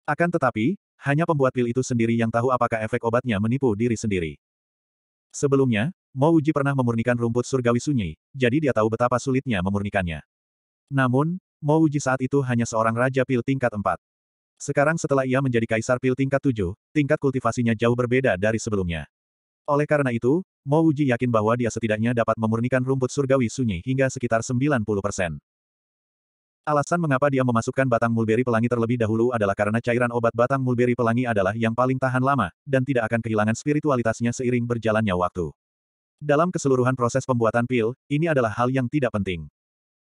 Akan tetapi, hanya pembuat pil itu sendiri yang tahu apakah efek obatnya menipu diri sendiri. Sebelumnya, Mo Uji pernah memurnikan rumput surgawi sunyi, jadi dia tahu betapa sulitnya memurnikannya. Namun, Mo Uji saat itu hanya seorang raja pil tingkat empat. Sekarang setelah ia menjadi kaisar pil tingkat tujuh, tingkat kultivasinya jauh berbeda dari sebelumnya. Oleh karena itu, Mo Wuji yakin bahwa dia setidaknya dapat memurnikan rumput surgawi sunyi hingga sekitar 90 persen. Alasan mengapa dia memasukkan batang mulberry pelangi terlebih dahulu adalah karena cairan obat batang mulberry pelangi adalah yang paling tahan lama, dan tidak akan kehilangan spiritualitasnya seiring berjalannya waktu. Dalam keseluruhan proses pembuatan pil, ini adalah hal yang tidak penting.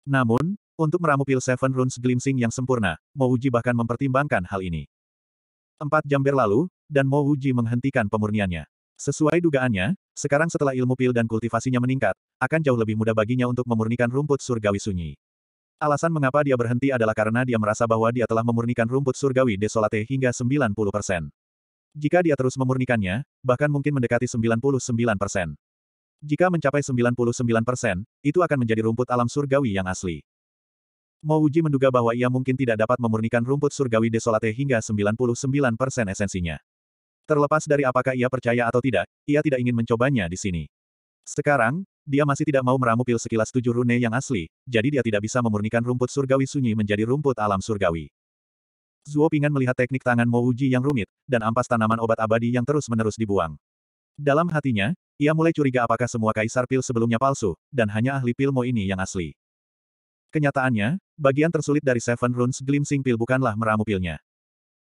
Namun, untuk meramu pil Seven Runes Glimpsing yang sempurna, Mo Wuji bahkan mempertimbangkan hal ini. Empat jam berlalu, dan Mo Wuji menghentikan pemurniannya. Sesuai dugaannya, sekarang setelah ilmu pil dan kultivasinya meningkat, akan jauh lebih mudah baginya untuk memurnikan rumput surgawi sunyi. Alasan mengapa dia berhenti adalah karena dia merasa bahwa dia telah memurnikan rumput surgawi desolate hingga 90%. Jika dia terus memurnikannya, bahkan mungkin mendekati 99%. Jika mencapai 99%, itu akan menjadi rumput alam surgawi yang asli. Mouji menduga bahwa ia mungkin tidak dapat memurnikan rumput surgawi desolate hingga 99% esensinya. Terlepas dari apakah ia percaya atau tidak, ia tidak ingin mencobanya di sini. Sekarang, dia masih tidak mau meramu pil sekilas tujuh rune yang asli, jadi dia tidak bisa memurnikan rumput surgawi sunyi menjadi rumput alam surgawi. Zuo Pingan melihat teknik tangan Mo Uji yang rumit, dan ampas tanaman obat abadi yang terus-menerus dibuang. Dalam hatinya, ia mulai curiga apakah semua kaisar pil sebelumnya palsu, dan hanya ahli pil Mo ini yang asli. Kenyataannya, bagian tersulit dari Seven Runes Glimsing Pil bukanlah meramu pilnya.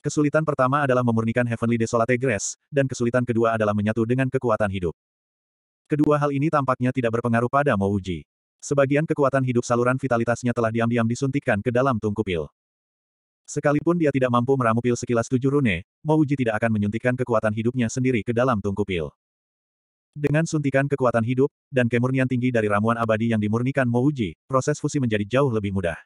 Kesulitan pertama adalah memurnikan Heavenly Desolate Grass, dan kesulitan kedua adalah menyatu dengan kekuatan hidup. Kedua hal ini tampaknya tidak berpengaruh pada Mo Uji. Sebagian kekuatan hidup saluran vitalitasnya telah diam-diam disuntikkan ke dalam tungku pil. Sekalipun dia tidak mampu meramu pil sekilas tujuh rune, Mo Uji tidak akan menyuntikkan kekuatan hidupnya sendiri ke dalam tungku pil. Dengan suntikan kekuatan hidup, dan kemurnian tinggi dari ramuan abadi yang dimurnikan Mo Uji, proses fusi menjadi jauh lebih mudah.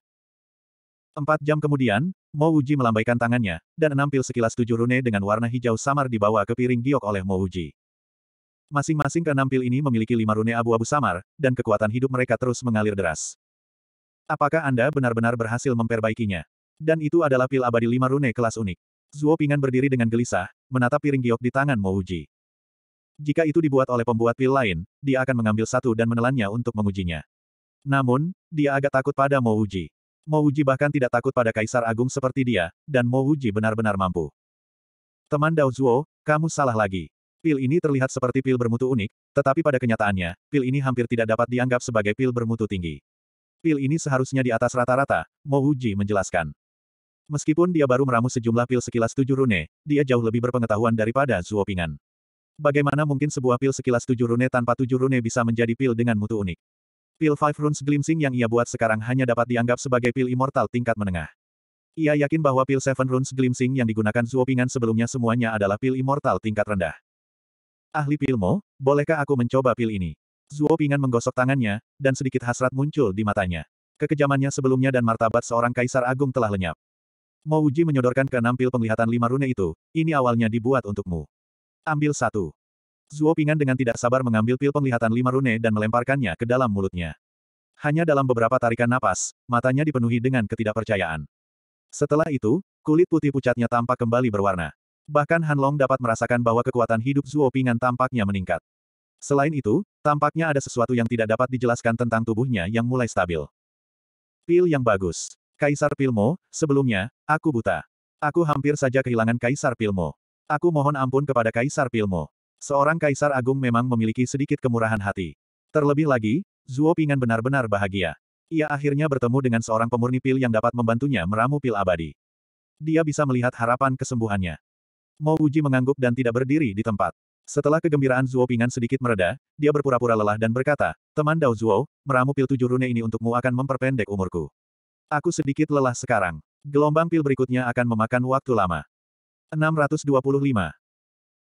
Empat jam kemudian, Mo Uji melambaikan tangannya, dan enam pil sekilas tujuh rune dengan warna hijau samar dibawa ke piring giok oleh Mo Uji. Masing-masing keenam pil ini memiliki lima rune abu-abu samar, dan kekuatan hidup mereka terus mengalir deras. Apakah Anda benar-benar berhasil memperbaikinya? Dan itu adalah pil abadi lima rune kelas unik. Zuo Pingan berdiri dengan gelisah, menatap piring giok di tangan Mo Uji. Jika itu dibuat oleh pembuat pil lain, dia akan mengambil satu dan menelannya untuk mengujinya. Namun, dia agak takut pada Mo Uji. Mouji bahkan tidak takut pada Kaisar Agung seperti dia, dan Mouji benar-benar mampu. Teman Dao Zuo, kamu salah lagi. Pil ini terlihat seperti pil bermutu unik, tetapi pada kenyataannya, pil ini hampir tidak dapat dianggap sebagai pil bermutu tinggi. Pil ini seharusnya di atas rata-rata, Mouji menjelaskan. Meskipun dia baru meramu sejumlah pil sekilas tujuh rune, dia jauh lebih berpengetahuan daripada Zuo Pingan. Bagaimana mungkin sebuah pil sekilas tujuh rune tanpa tujuh rune bisa menjadi pil dengan mutu unik? Pil Five Runes Glimpsing yang ia buat sekarang hanya dapat dianggap sebagai pil immortal tingkat menengah. Ia yakin bahwa pil Seven Runes Glimpsing yang digunakan Zuopingan sebelumnya semuanya adalah pil immortal tingkat rendah. Ahli pilmo, bolehkah aku mencoba pil ini? Zuopingan menggosok tangannya, dan sedikit hasrat muncul di matanya. Kekejamannya sebelumnya dan martabat seorang kaisar agung telah lenyap. Mouji menyodorkan ke enam pil penglihatan lima rune itu, ini awalnya dibuat untukmu. Ambil satu. Zuo Pingan dengan tidak sabar mengambil pil penglihatan lima rune dan melemparkannya ke dalam mulutnya. Hanya dalam beberapa tarikan napas, matanya dipenuhi dengan ketidakpercayaan. Setelah itu, kulit putih pucatnya tampak kembali berwarna. Bahkan Han Long dapat merasakan bahwa kekuatan hidup Zuo Pingan tampaknya meningkat. Selain itu, tampaknya ada sesuatu yang tidak dapat dijelaskan tentang tubuhnya yang mulai stabil. Pil yang bagus. Kaisar Pilmo, sebelumnya, aku buta. Aku hampir saja kehilangan Kaisar Pilmo. Aku mohon ampun kepada Kaisar Pilmo. Seorang kaisar agung memang memiliki sedikit kemurahan hati. Terlebih lagi, Zuo Pingan benar-benar bahagia. Ia akhirnya bertemu dengan seorang pemurni pil yang dapat membantunya meramu pil abadi. Dia bisa melihat harapan kesembuhannya. Mo Uji mengangguk dan tidak berdiri di tempat. Setelah kegembiraan Zuo Pingan sedikit mereda, dia berpura-pura lelah dan berkata, Teman Dao Zuo, meramu pil tujuh rune ini untukmu akan memperpendek umurku. Aku sedikit lelah sekarang. Gelombang pil berikutnya akan memakan waktu lama. 625.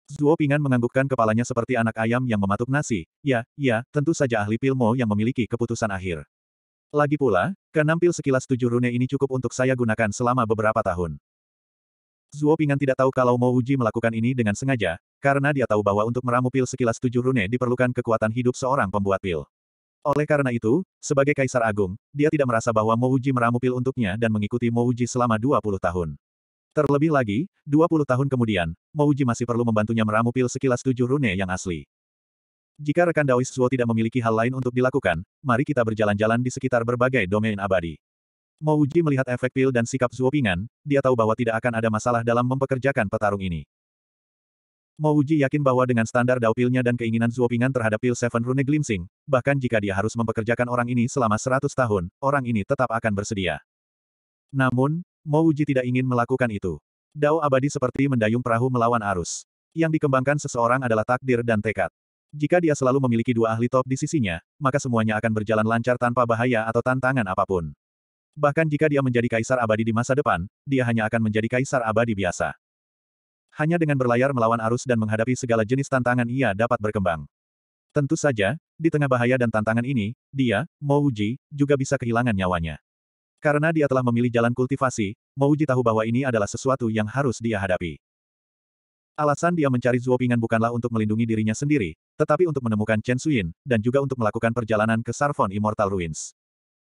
Zuo Pingan menganggukkan kepalanya seperti anak ayam yang mematuk nasi. Ya, ya, tentu saja ahli pilmo yang memiliki keputusan akhir. Lagi pula, keenam pil sekilas tujuh rune ini cukup untuk saya gunakan selama beberapa tahun. Zuo Pingan tidak tahu kalau Mo Uji melakukan ini dengan sengaja, karena dia tahu bahwa untuk meramu pil sekilas tujuh rune diperlukan kekuatan hidup seorang pembuat pil. Oleh karena itu, sebagai Kaisar Agung, dia tidak merasa bahwa Mo Uji meramu pil untuknya dan mengikuti Mo Uji selama 20 tahun. Terlebih lagi, 20 tahun kemudian, Mouji masih perlu membantunya meramu pil sekilas tujuh rune yang asli. Jika rekan Daois Suo tidak memiliki hal lain untuk dilakukan, mari kita berjalan-jalan di sekitar berbagai domain abadi. Mouji melihat efek pil dan sikap Suo Pingan, dia tahu bahwa tidak akan ada masalah dalam mempekerjakan petarung ini. Mouji yakin bahwa dengan standar Dao pilnya dan keinginan Zuo Pingan terhadap pil Seven Rune Glimsing, bahkan jika dia harus mempekerjakan orang ini selama 100 tahun, orang ini tetap akan bersedia. Namun, Mouji tidak ingin melakukan itu. Dao abadi seperti mendayung perahu melawan arus. Yang dikembangkan seseorang adalah takdir dan tekad. Jika dia selalu memiliki dua ahli top di sisinya, maka semuanya akan berjalan lancar tanpa bahaya atau tantangan apapun. Bahkan jika dia menjadi kaisar abadi di masa depan, dia hanya akan menjadi kaisar abadi biasa. Hanya dengan berlayar melawan arus dan menghadapi segala jenis tantangan ia dapat berkembang. Tentu saja, di tengah bahaya dan tantangan ini, dia, Mouji, juga bisa kehilangan nyawanya. Karena dia telah memilih jalan kultivasi, Mouji tahu bahwa ini adalah sesuatu yang harus dia hadapi. Alasan dia mencari Zuopingan bukanlah untuk melindungi dirinya sendiri, tetapi untuk menemukan Chen Suyin, dan juga untuk melakukan perjalanan ke Sarfon Immortal Ruins.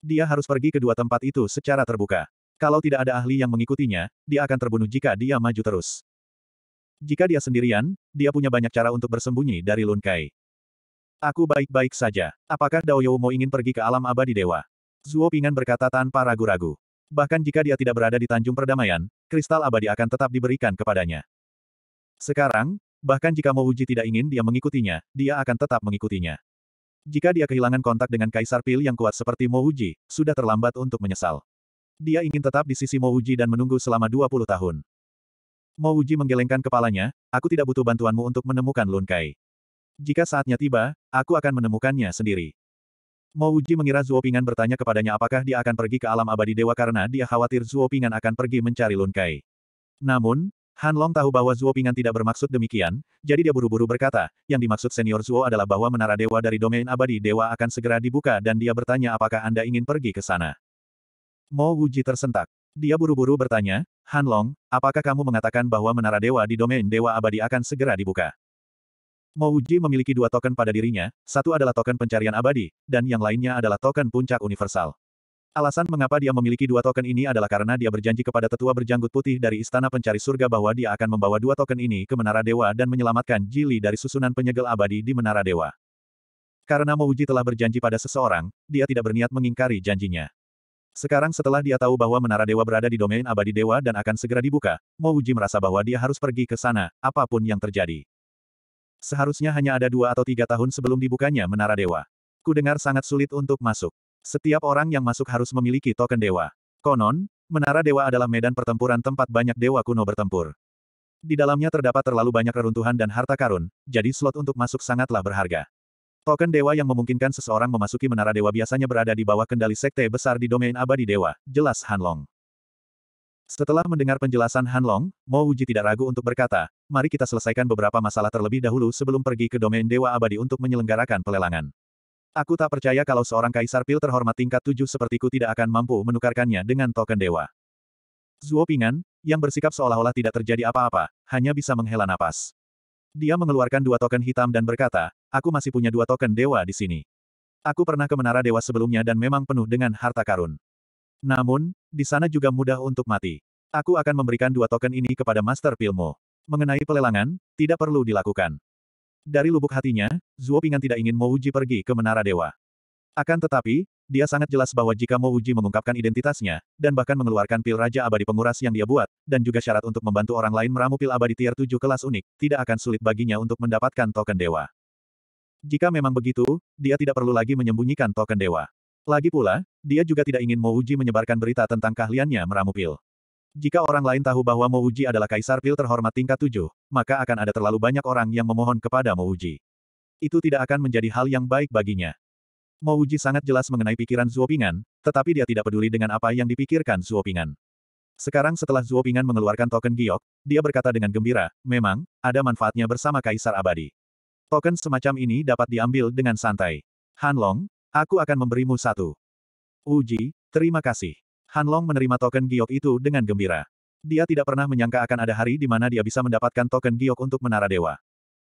Dia harus pergi ke dua tempat itu secara terbuka. Kalau tidak ada ahli yang mengikutinya, dia akan terbunuh jika dia maju terus. Jika dia sendirian, dia punya banyak cara untuk bersembunyi dari Lun Kai. Aku baik-baik saja. Apakah Dao Daoyoumo ingin pergi ke alam abadi dewa? Zuo Pingan berkata tanpa ragu-ragu. Bahkan jika dia tidak berada di Tanjung Perdamaian, kristal abadi akan tetap diberikan kepadanya. Sekarang, bahkan jika Mo Uji tidak ingin dia mengikutinya, dia akan tetap mengikutinya. Jika dia kehilangan kontak dengan Kaisar Pil yang kuat seperti Mo Uji, sudah terlambat untuk menyesal. Dia ingin tetap di sisi Mo Uji dan menunggu selama 20 tahun. Mo Uji menggelengkan kepalanya, aku tidak butuh bantuanmu untuk menemukan Lun Kai. Jika saatnya tiba, aku akan menemukannya sendiri. Mo Uji mengira Zuo Pingan bertanya kepadanya apakah dia akan pergi ke alam abadi dewa karena dia khawatir Zuo Pingan akan pergi mencari Lun Kai. Namun, Han Long tahu bahwa Zuo Pingan tidak bermaksud demikian, jadi dia buru-buru berkata, yang dimaksud senior Zuo adalah bahwa menara dewa dari domain abadi dewa akan segera dibuka dan dia bertanya apakah Anda ingin pergi ke sana. Mo Uji tersentak. Dia buru-buru bertanya, Han Long, apakah kamu mengatakan bahwa menara dewa di domain dewa abadi akan segera dibuka? Mo Uji memiliki dua token pada dirinya, satu adalah token pencarian abadi, dan yang lainnya adalah token puncak universal. Alasan mengapa dia memiliki dua token ini adalah karena dia berjanji kepada tetua berjanggut putih dari Istana Pencari Surga bahwa dia akan membawa dua token ini ke Menara Dewa dan menyelamatkan Jili dari susunan penyegel abadi di Menara Dewa. Karena Uji telah berjanji pada seseorang, dia tidak berniat mengingkari janjinya. Sekarang setelah dia tahu bahwa Menara Dewa berada di domain abadi dewa dan akan segera dibuka, Uji merasa bahwa dia harus pergi ke sana, apapun yang terjadi. Seharusnya hanya ada dua atau tiga tahun sebelum dibukanya menara dewa. Ku dengar sangat sulit untuk masuk. Setiap orang yang masuk harus memiliki token dewa. Konon, menara dewa adalah medan pertempuran tempat banyak dewa kuno bertempur. Di dalamnya terdapat terlalu banyak reruntuhan dan harta karun, jadi slot untuk masuk sangatlah berharga. Token dewa yang memungkinkan seseorang memasuki menara dewa biasanya berada di bawah kendali sekte besar di domain abadi dewa, jelas Hanlong. Setelah mendengar penjelasan Hanlong, Mo Wuji tidak ragu untuk berkata, mari kita selesaikan beberapa masalah terlebih dahulu sebelum pergi ke domain Dewa Abadi untuk menyelenggarakan pelelangan. Aku tak percaya kalau seorang kaisar pil terhormat tingkat tujuh sepertiku tidak akan mampu menukarkannya dengan token dewa. Zuo Pingan, yang bersikap seolah-olah tidak terjadi apa-apa, hanya bisa menghela napas. Dia mengeluarkan dua token hitam dan berkata, aku masih punya dua token dewa di sini. Aku pernah ke Menara Dewa sebelumnya dan memang penuh dengan harta karun. Namun, di sana juga mudah untuk mati. Aku akan memberikan dua token ini kepada Master Pilmu. Mengenai pelelangan, tidak perlu dilakukan. Dari lubuk hatinya, Zuo Pingan tidak ingin Mouji pergi ke Menara Dewa. Akan tetapi, dia sangat jelas bahwa jika Mouji mengungkapkan identitasnya, dan bahkan mengeluarkan pil Raja Abadi Penguras yang dia buat, dan juga syarat untuk membantu orang lain meramu pil abadi tier 7 kelas unik, tidak akan sulit baginya untuk mendapatkan token dewa. Jika memang begitu, dia tidak perlu lagi menyembunyikan token dewa. Lagi pula, dia juga tidak ingin Mouji menyebarkan berita tentang keahliannya meramu pil. Jika orang lain tahu bahwa Mouji adalah kaisar pil terhormat tingkat tujuh, maka akan ada terlalu banyak orang yang memohon kepada Mouji. Itu tidak akan menjadi hal yang baik baginya. Mouji sangat jelas mengenai pikiran Zuopingan, tetapi dia tidak peduli dengan apa yang dipikirkan Zuopingan. Sekarang setelah Zuopingan mengeluarkan token giok, dia berkata dengan gembira, memang, ada manfaatnya bersama kaisar abadi. Token semacam ini dapat diambil dengan santai. Hanlong, aku akan memberimu satu. Uji, terima kasih. Han Long menerima token giok itu dengan gembira. Dia tidak pernah menyangka akan ada hari di mana dia bisa mendapatkan token giok untuk menara dewa.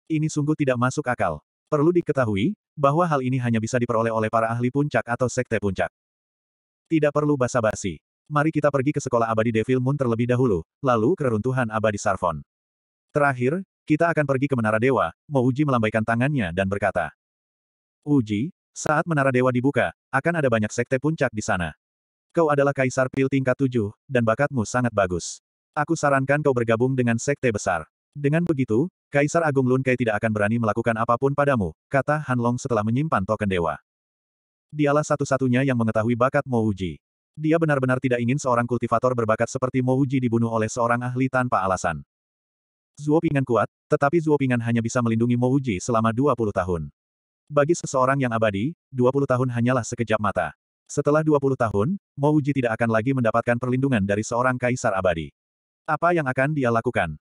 Ini sungguh tidak masuk akal. Perlu diketahui, bahwa hal ini hanya bisa diperoleh oleh para ahli puncak atau sekte puncak. Tidak perlu basa-basi. Mari kita pergi ke sekolah abadi Devil Moon terlebih dahulu, lalu ke reruntuhan abadi Sarfon. Terakhir, kita akan pergi ke Menara Dewa, Mouji melambaikan tangannya dan berkata. Uji, saat Menara Dewa dibuka, akan ada banyak sekte puncak di sana. Kau adalah Kaisar Pil tingkat tujuh, dan bakatmu sangat bagus. Aku sarankan kau bergabung dengan sekte besar. Dengan begitu, Kaisar Agung Lun Kai tidak akan berani melakukan apapun padamu, kata Han Long setelah menyimpan token dewa. Dialah satu-satunya yang mengetahui bakat Mo Uji. Dia benar-benar tidak ingin seorang kultivator berbakat seperti Mo Uji dibunuh oleh seorang ahli tanpa alasan. Zuo Pingan kuat, tetapi Zuo Pingan hanya bisa melindungi Mo Uji selama 20 tahun. Bagi seseorang yang abadi, 20 tahun hanyalah sekejap mata. Setelah 20 tahun, Mouji tidak akan lagi mendapatkan perlindungan dari seorang kaisar abadi. Apa yang akan dia lakukan?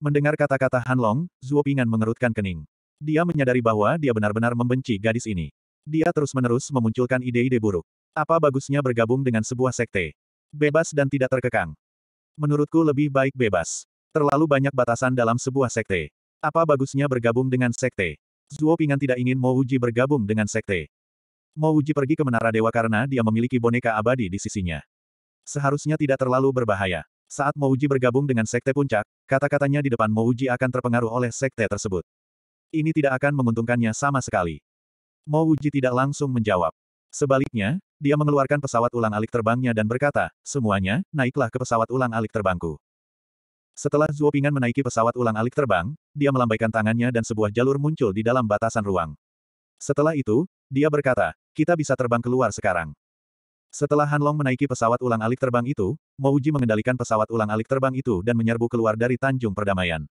Mendengar kata-kata Hanlong, Pingan mengerutkan kening. Dia menyadari bahwa dia benar-benar membenci gadis ini. Dia terus-menerus memunculkan ide-ide buruk. Apa bagusnya bergabung dengan sebuah sekte? Bebas dan tidak terkekang. Menurutku lebih baik bebas. Terlalu banyak batasan dalam sebuah sekte. Apa bagusnya bergabung dengan sekte? Zuo Pingan tidak ingin Mo Uji bergabung dengan sekte. Mo Uji pergi ke Menara Dewa karena dia memiliki boneka abadi di sisinya. Seharusnya tidak terlalu berbahaya. Saat Mo Uji bergabung dengan Sekte Puncak, kata-katanya di depan Mo Uji akan terpengaruh oleh Sekte tersebut. Ini tidak akan menguntungkannya sama sekali. Mo Uji tidak langsung menjawab. Sebaliknya, dia mengeluarkan pesawat ulang alik terbangnya dan berkata, semuanya, naiklah ke pesawat ulang alik terbangku. Setelah Zuo Pingan menaiki pesawat ulang alik terbang, dia melambaikan tangannya dan sebuah jalur muncul di dalam batasan ruang. Setelah itu, dia berkata, kita bisa terbang keluar sekarang. Setelah Hanlong menaiki pesawat ulang alik terbang itu, Mouji mengendalikan pesawat ulang alik terbang itu dan menyerbu keluar dari Tanjung Perdamaian.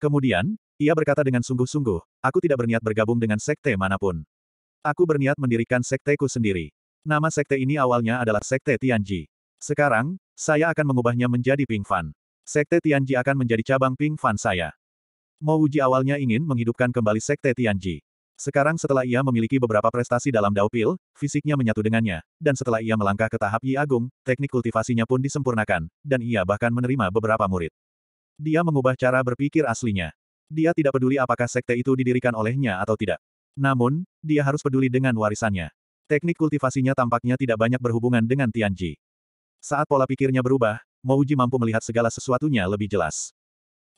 Kemudian, ia berkata dengan sungguh-sungguh, aku tidak berniat bergabung dengan sekte manapun. Aku berniat mendirikan sekteku sendiri. Nama sekte ini awalnya adalah Sekte Tianji. Sekarang, saya akan mengubahnya menjadi Ping Fan. Sekte Tianji akan menjadi cabang Ping Fan saya. Mouji awalnya ingin menghidupkan kembali Sekte Tianji. Sekarang setelah ia memiliki beberapa prestasi dalam Daupil, fisiknya menyatu dengannya, dan setelah ia melangkah ke tahap Yi Agung, teknik kultivasinya pun disempurnakan, dan ia bahkan menerima beberapa murid. Dia mengubah cara berpikir aslinya. Dia tidak peduli apakah sekte itu didirikan olehnya atau tidak. Namun, dia harus peduli dengan warisannya. Teknik kultivasinya tampaknya tidak banyak berhubungan dengan Tianji. Saat pola pikirnya berubah, Mouji mampu melihat segala sesuatunya lebih jelas.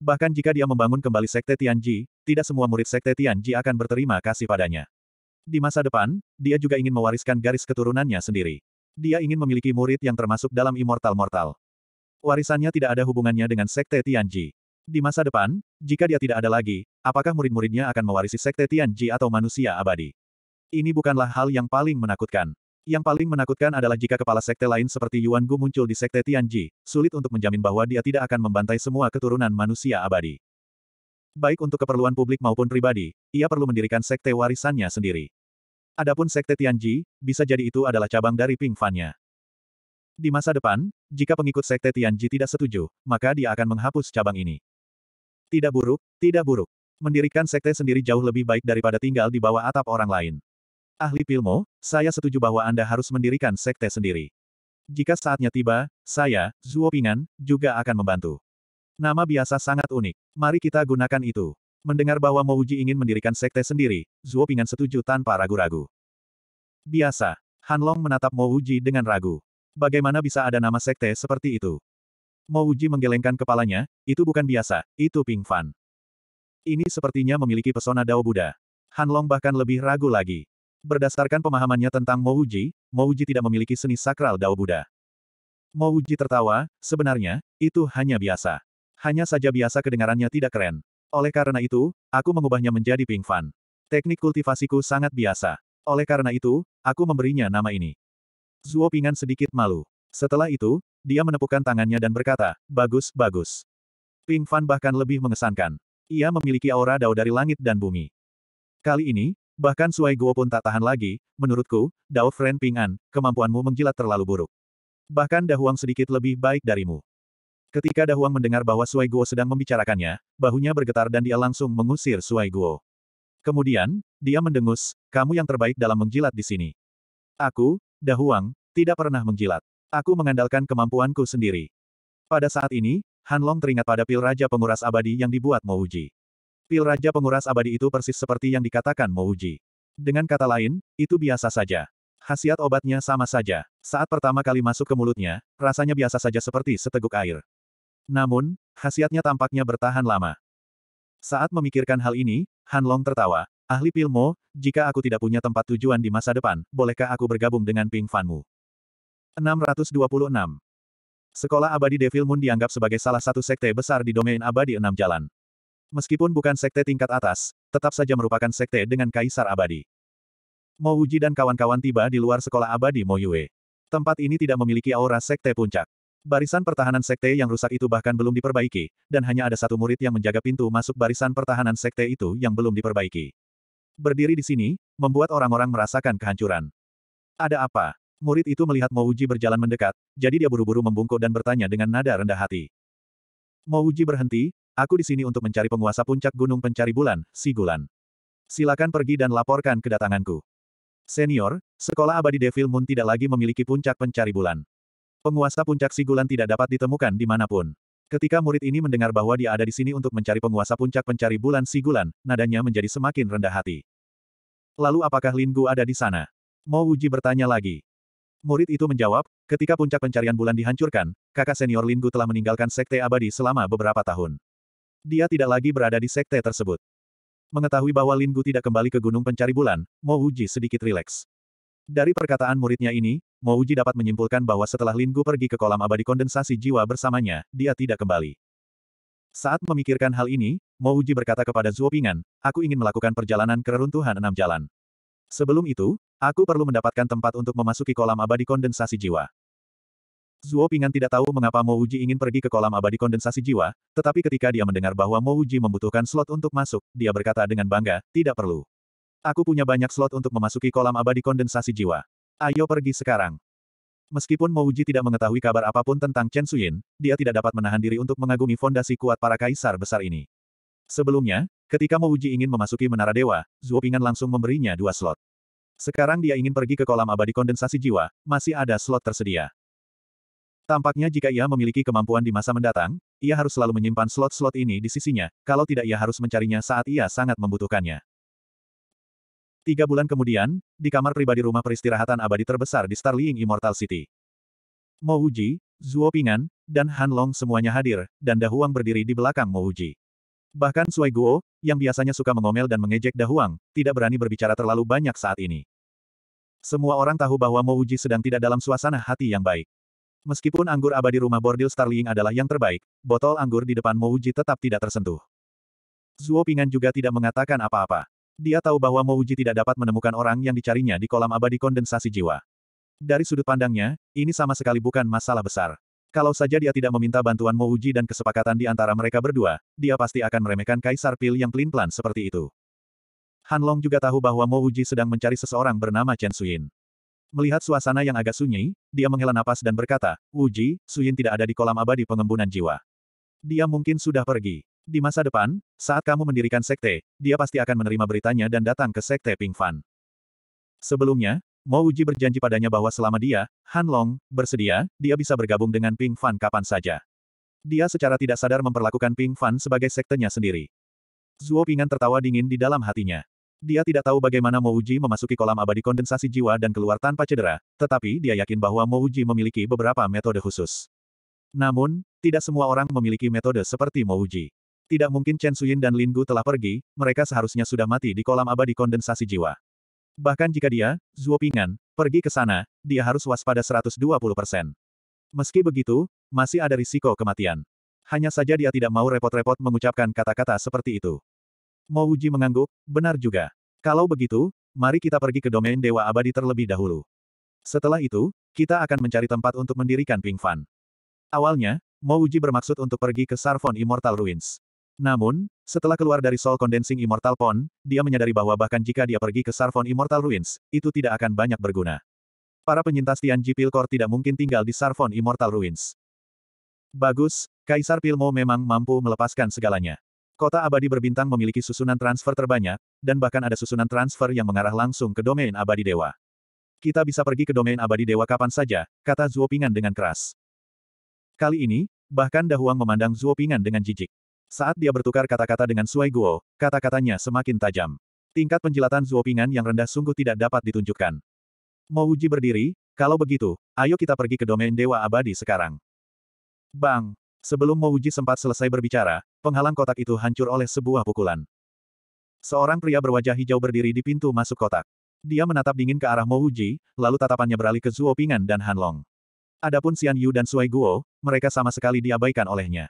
Bahkan jika dia membangun kembali sekte Tianji, tidak semua murid Sekte Tianji akan berterima kasih padanya. Di masa depan, dia juga ingin mewariskan garis keturunannya sendiri. Dia ingin memiliki murid yang termasuk dalam Immortal Mortal. Warisannya tidak ada hubungannya dengan Sekte Tianji. Di masa depan, jika dia tidak ada lagi, apakah murid-muridnya akan mewarisi Sekte Tianji atau manusia abadi? Ini bukanlah hal yang paling menakutkan. Yang paling menakutkan adalah jika kepala sekte lain seperti Yuan Gu muncul di sekte Tianji, sulit untuk menjamin bahwa dia tidak akan membantai semua keturunan manusia abadi. Baik untuk keperluan publik maupun pribadi, ia perlu mendirikan sekte warisannya sendiri. Adapun sekte Tianji, bisa jadi itu adalah cabang dari Ping Fan-nya. Di masa depan, jika pengikut sekte Tianji tidak setuju, maka dia akan menghapus cabang ini. Tidak buruk, tidak buruk. Mendirikan sekte sendiri jauh lebih baik daripada tinggal di bawah atap orang lain. Ahli Pilmo, saya setuju bahwa Anda harus mendirikan sekte sendiri. Jika saatnya tiba, saya, Zuo Pingan, juga akan membantu. Nama biasa sangat unik. Mari kita gunakan itu. Mendengar bahwa Mouji ingin mendirikan sekte sendiri, Zuo Pingan setuju tanpa ragu-ragu. Biasa. Han Long menatap Mouji dengan ragu. Bagaimana bisa ada nama sekte seperti itu? Mouji menggelengkan kepalanya, itu bukan biasa, itu Ping Fan. Ini sepertinya memiliki pesona Dao Buddha. Han Long bahkan lebih ragu lagi. Berdasarkan pemahamannya tentang Mouji, Mouji tidak memiliki seni sakral Dao Buddha. Mouji tertawa, sebenarnya, itu hanya biasa. Hanya saja biasa kedengarannya tidak keren. Oleh karena itu, aku mengubahnya menjadi Ping Fan. Teknik kultivasiku sangat biasa. Oleh karena itu, aku memberinya nama ini. Zuo Pingan sedikit malu. Setelah itu, dia menepukkan tangannya dan berkata, bagus, bagus. Ping Fan bahkan lebih mengesankan. Ia memiliki aura dao dari langit dan bumi. Kali ini, bahkan Suai Guo pun tak tahan lagi, menurutku, Dao Friend Ping An, kemampuanmu menjilat terlalu buruk. Bahkan Dahuang sedikit lebih baik darimu. Ketika Dahuang mendengar bahwa Sui Guo sedang membicarakannya, bahunya bergetar dan dia langsung mengusir Sui Guo. Kemudian, dia mendengus, kamu yang terbaik dalam menjilat di sini. Aku, Dahuang, tidak pernah menjilat. Aku mengandalkan kemampuanku sendiri. Pada saat ini, Han Long teringat pada pil Raja Penguras Abadi yang dibuat Mouji. Pil Raja Penguras Abadi itu persis seperti yang dikatakan Mouji. Dengan kata lain, itu biasa saja. Hasiat obatnya sama saja. Saat pertama kali masuk ke mulutnya, rasanya biasa saja seperti seteguk air. Namun, khasiatnya tampaknya bertahan lama. Saat memikirkan hal ini, Han Long tertawa. Ahli Pilmo, jika aku tidak punya tempat tujuan di masa depan, bolehkah aku bergabung dengan Ping Fanmu? 626. Sekolah Abadi Devil Moon dianggap sebagai salah satu sekte besar di domain Abadi Enam Jalan. Meskipun bukan sekte tingkat atas, tetap saja merupakan sekte dengan Kaisar Abadi. Mo Wuji dan kawan-kawan tiba di luar sekolah abadi Mo Yue. Tempat ini tidak memiliki aura sekte puncak. Barisan pertahanan sekte yang rusak itu bahkan belum diperbaiki, dan hanya ada satu murid yang menjaga pintu masuk barisan pertahanan sekte itu yang belum diperbaiki. Berdiri di sini, membuat orang-orang merasakan kehancuran. Ada apa? Murid itu melihat Mouji berjalan mendekat, jadi dia buru-buru membungkuk dan bertanya dengan nada rendah hati. Mouji berhenti, aku di sini untuk mencari penguasa puncak gunung pencari bulan, si Gulan. Silakan pergi dan laporkan kedatanganku. Senior, sekolah abadi Devil Moon tidak lagi memiliki puncak pencari bulan. Penguasa puncak Sigulan tidak dapat ditemukan di dimanapun. Ketika murid ini mendengar bahwa dia ada di sini untuk mencari penguasa puncak pencari bulan Sigulan, nadanya menjadi semakin rendah hati. Lalu apakah Lin Gu ada di sana? Mo Wuji bertanya lagi. Murid itu menjawab, ketika puncak pencarian bulan dihancurkan, kakak senior Lin Gu telah meninggalkan sekte abadi selama beberapa tahun. Dia tidak lagi berada di sekte tersebut. Mengetahui bahwa Lin Gu tidak kembali ke gunung pencari bulan, Mo Wuji sedikit rileks. Dari perkataan muridnya ini, Mouji dapat menyimpulkan bahwa setelah Linggu pergi ke kolam abadi kondensasi jiwa bersamanya, dia tidak kembali. Saat memikirkan hal ini, Mouji berkata kepada Zuopingan, aku ingin melakukan perjalanan ke reruntuhan enam jalan. Sebelum itu, aku perlu mendapatkan tempat untuk memasuki kolam abadi kondensasi jiwa. Zuopingan tidak tahu mengapa Mouji ingin pergi ke kolam abadi kondensasi jiwa, tetapi ketika dia mendengar bahwa Mouji membutuhkan slot untuk masuk, dia berkata dengan bangga, tidak perlu. Aku punya banyak slot untuk memasuki kolam abadi kondensasi jiwa. Ayo pergi sekarang. Meskipun Mouji tidak mengetahui kabar apapun tentang Chen Suyin, dia tidak dapat menahan diri untuk mengagumi fondasi kuat para kaisar besar ini. Sebelumnya, ketika Mouji ingin memasuki Menara Dewa, Zuo Pingan langsung memberinya dua slot. Sekarang dia ingin pergi ke kolam abadi kondensasi jiwa, masih ada slot tersedia. Tampaknya jika ia memiliki kemampuan di masa mendatang, ia harus selalu menyimpan slot-slot ini di sisinya, kalau tidak ia harus mencarinya saat ia sangat membutuhkannya. Tiga bulan kemudian, di kamar pribadi rumah peristirahatan abadi terbesar di Starling Immortal City. Mo Uji, Zuo Pingan, dan Han Long semuanya hadir, dan Dahuang berdiri di belakang Mo Uji. Bahkan Sui Guo, yang biasanya suka mengomel dan mengejek Dahuang, tidak berani berbicara terlalu banyak saat ini. Semua orang tahu bahwa Mo Uji sedang tidak dalam suasana hati yang baik. Meskipun anggur abadi rumah bordil Starling adalah yang terbaik, botol anggur di depan Mo Uji tetap tidak tersentuh. Zuo Pingan juga tidak mengatakan apa-apa. Dia tahu bahwa Mouji tidak dapat menemukan orang yang dicarinya di kolam abadi kondensasi jiwa. Dari sudut pandangnya, ini sama sekali bukan masalah besar. Kalau saja dia tidak meminta bantuan Mouji dan kesepakatan di antara mereka berdua, dia pasti akan meremehkan Kaisar Pil yang pelin-pelan seperti itu. Han Long juga tahu bahwa Mouji sedang mencari seseorang bernama Chen Suyin. Melihat suasana yang agak sunyi, dia menghela napas dan berkata, Wuji, Suyin tidak ada di kolam abadi pengembunan jiwa. Dia mungkin sudah pergi. Di masa depan, saat kamu mendirikan sekte, dia pasti akan menerima beritanya dan datang ke sekte Ping Fan. Sebelumnya, Mo Uji berjanji padanya bahwa selama dia, Han Long, bersedia, dia bisa bergabung dengan Ping Fan kapan saja. Dia secara tidak sadar memperlakukan Ping Fan sebagai sektenya sendiri. Zuo Pingan tertawa dingin di dalam hatinya. Dia tidak tahu bagaimana Mo Uji memasuki kolam abadi kondensasi jiwa dan keluar tanpa cedera, tetapi dia yakin bahwa Mo Uji memiliki beberapa metode khusus. Namun, tidak semua orang memiliki metode seperti Mo Uji. Tidak mungkin Chen Suyin dan Lin Gu telah pergi, mereka seharusnya sudah mati di kolam abadi kondensasi jiwa. Bahkan jika dia, Zuo Pingan, pergi ke sana, dia harus waspada 120 Meski begitu, masih ada risiko kematian. Hanya saja dia tidak mau repot-repot mengucapkan kata-kata seperti itu. Mo Wuji mengangguk, benar juga. Kalau begitu, mari kita pergi ke domain Dewa Abadi terlebih dahulu. Setelah itu, kita akan mencari tempat untuk mendirikan Ping Fan. Awalnya, Mo Wuji bermaksud untuk pergi ke Sarfon Immortal Ruins. Namun, setelah keluar dari Soul Condensing Immortal Pond, dia menyadari bahwa bahkan jika dia pergi ke Sarfon Immortal Ruins, itu tidak akan banyak berguna. Para penyintas Tianji Pilkor tidak mungkin tinggal di Sarfon Immortal Ruins. Bagus, Kaisar Pilmo memang mampu melepaskan segalanya. Kota abadi berbintang memiliki susunan transfer terbanyak, dan bahkan ada susunan transfer yang mengarah langsung ke domain abadi dewa. Kita bisa pergi ke domain abadi dewa kapan saja, kata Zhuopingan dengan keras. Kali ini, bahkan Dahuang memandang Zhuopingan dengan jijik. Saat dia bertukar kata-kata dengan Sui Guo, kata-katanya semakin tajam. Tingkat penjilatan Zuopingan yang rendah sungguh tidak dapat ditunjukkan. Mau Uji berdiri, kalau begitu, ayo kita pergi ke domain Dewa Abadi sekarang. Bang! Sebelum Mo Uji sempat selesai berbicara, penghalang kotak itu hancur oleh sebuah pukulan. Seorang pria berwajah hijau berdiri di pintu masuk kotak. Dia menatap dingin ke arah Mo Uji, lalu tatapannya beralih ke Zuopingan dan Hanlong. Adapun Xian Yu dan Sui Guo, mereka sama sekali diabaikan olehnya.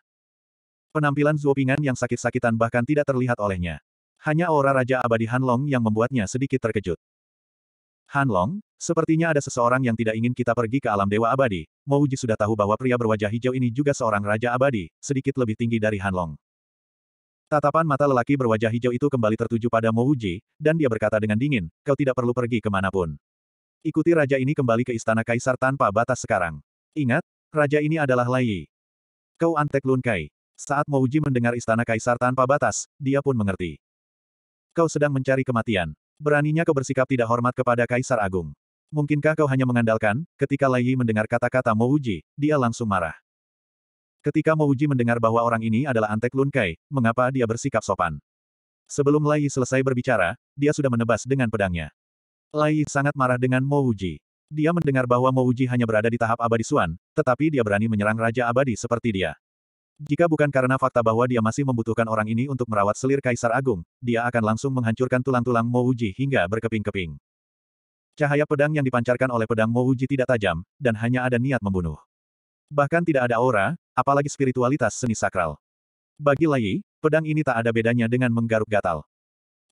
Penampilan Zuopingan yang sakit-sakitan bahkan tidak terlihat olehnya. Hanya aura Raja Abadi Hanlong yang membuatnya sedikit terkejut. Hanlong, sepertinya ada seseorang yang tidak ingin kita pergi ke alam Dewa Abadi. Mouji sudah tahu bahwa pria berwajah hijau ini juga seorang Raja Abadi, sedikit lebih tinggi dari Hanlong. Tatapan mata lelaki berwajah hijau itu kembali tertuju pada Mouji, dan dia berkata dengan dingin, kau tidak perlu pergi kemanapun. Ikuti raja ini kembali ke istana kaisar tanpa batas sekarang. Ingat, raja ini adalah Lai Kau antek Lun Kai. Saat Mouji mendengar istana kaisar tanpa batas, dia pun mengerti. Kau sedang mencari kematian. Beraninya kau bersikap tidak hormat kepada kaisar agung. Mungkinkah kau hanya mengandalkan? Ketika Lai Yi mendengar kata-kata Mouji, dia langsung marah. Ketika Mouji mendengar bahwa orang ini adalah Antek Lun Kai, mengapa dia bersikap sopan? Sebelum Lai Yi selesai berbicara, dia sudah menebas dengan pedangnya. Lai Yi sangat marah dengan Mouji. Dia mendengar bahwa Mouji hanya berada di tahap abadi Suan, tetapi dia berani menyerang Raja Abadi seperti dia. Jika bukan karena fakta bahwa dia masih membutuhkan orang ini untuk merawat selir Kaisar Agung, dia akan langsung menghancurkan tulang-tulang Mouji hingga berkeping-keping. Cahaya pedang yang dipancarkan oleh pedang Mouji tidak tajam, dan hanya ada niat membunuh. Bahkan tidak ada aura, apalagi spiritualitas seni sakral. Bagi Lai, pedang ini tak ada bedanya dengan menggaruk gatal.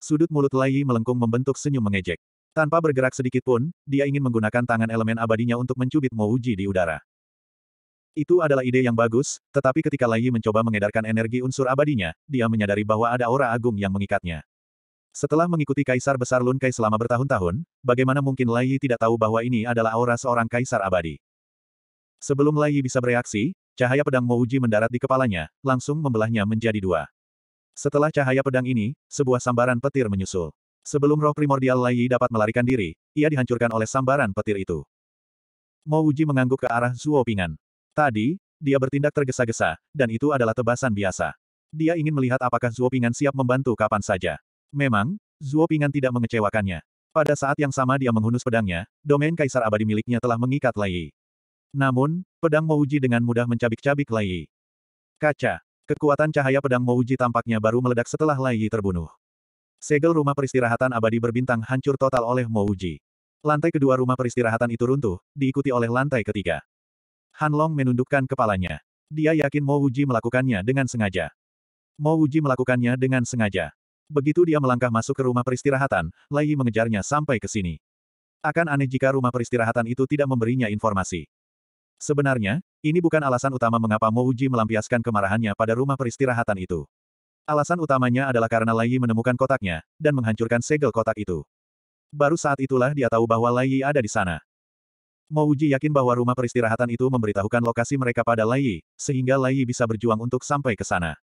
Sudut mulut Lai melengkung membentuk senyum mengejek. Tanpa bergerak sedikit pun, dia ingin menggunakan tangan elemen abadinya untuk mencubit Mouji di udara. Itu adalah ide yang bagus, tetapi ketika Lai Yi mencoba mengedarkan energi unsur abadinya, dia menyadari bahwa ada aura agung yang mengikatnya. Setelah mengikuti Kaisar Besar Lun Kai selama bertahun-tahun, bagaimana mungkin Lai Yi tidak tahu bahwa ini adalah aura seorang Kaisar abadi? Sebelum Lai Yi bisa bereaksi, cahaya pedang Mouji mendarat di kepalanya, langsung membelahnya menjadi dua. Setelah cahaya pedang ini, sebuah sambaran petir menyusul. Sebelum roh primordial Lai Yi dapat melarikan diri, ia dihancurkan oleh sambaran petir itu. Mo mengangguk ke arah Zuo Pingan. Tadi, dia bertindak tergesa-gesa, dan itu adalah tebasan biasa. Dia ingin melihat apakah Zuo Pingan siap membantu kapan saja. Memang, Zuo Pingan tidak mengecewakannya. Pada saat yang sama dia menghunus pedangnya, domain kaisar abadi miliknya telah mengikat Lai Namun, pedang Mouji dengan mudah mencabik-cabik Lai Kaca. Kekuatan cahaya pedang Mouji tampaknya baru meledak setelah Lai terbunuh. Segel rumah peristirahatan abadi berbintang hancur total oleh Mouji. Lantai kedua rumah peristirahatan itu runtuh, diikuti oleh lantai ketiga. Han Long menundukkan kepalanya. Dia yakin Mo Wuji melakukannya dengan sengaja. Mo Wuji melakukannya dengan sengaja. Begitu dia melangkah masuk ke rumah peristirahatan, Lei Yi mengejarnya sampai ke sini. Akan aneh jika rumah peristirahatan itu tidak memberinya informasi. Sebenarnya, ini bukan alasan utama mengapa Mo Wuji melampiaskan kemarahannya pada rumah peristirahatan itu. Alasan utamanya adalah karena Lei Yi menemukan kotaknya, dan menghancurkan segel kotak itu. Baru saat itulah dia tahu bahwa Lei Yi ada di sana. Mo Uji yakin bahwa rumah peristirahatan itu memberitahukan lokasi mereka pada Lai sehingga Lai bisa berjuang untuk sampai ke sana.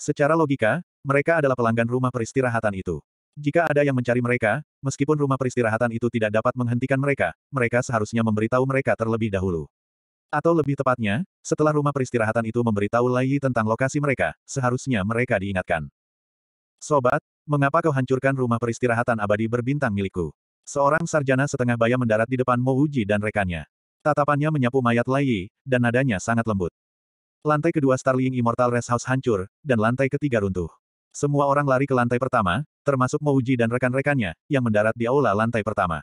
Secara logika, mereka adalah pelanggan rumah peristirahatan itu. Jika ada yang mencari mereka, meskipun rumah peristirahatan itu tidak dapat menghentikan mereka, mereka seharusnya memberitahu mereka terlebih dahulu. Atau lebih tepatnya, setelah rumah peristirahatan itu memberitahu Lai tentang lokasi mereka, seharusnya mereka diingatkan. Sobat, mengapa kau hancurkan rumah peristirahatan abadi berbintang milikku? Seorang sarjana setengah baya mendarat di depan Mo Uji dan rekannya. Tatapannya menyapu mayat Lai Yi, dan nadanya sangat lembut. Lantai kedua Starling Immortal Rest House hancur, dan lantai ketiga runtuh. Semua orang lari ke lantai pertama, termasuk Mo Uji dan rekan-rekannya, yang mendarat di aula lantai pertama.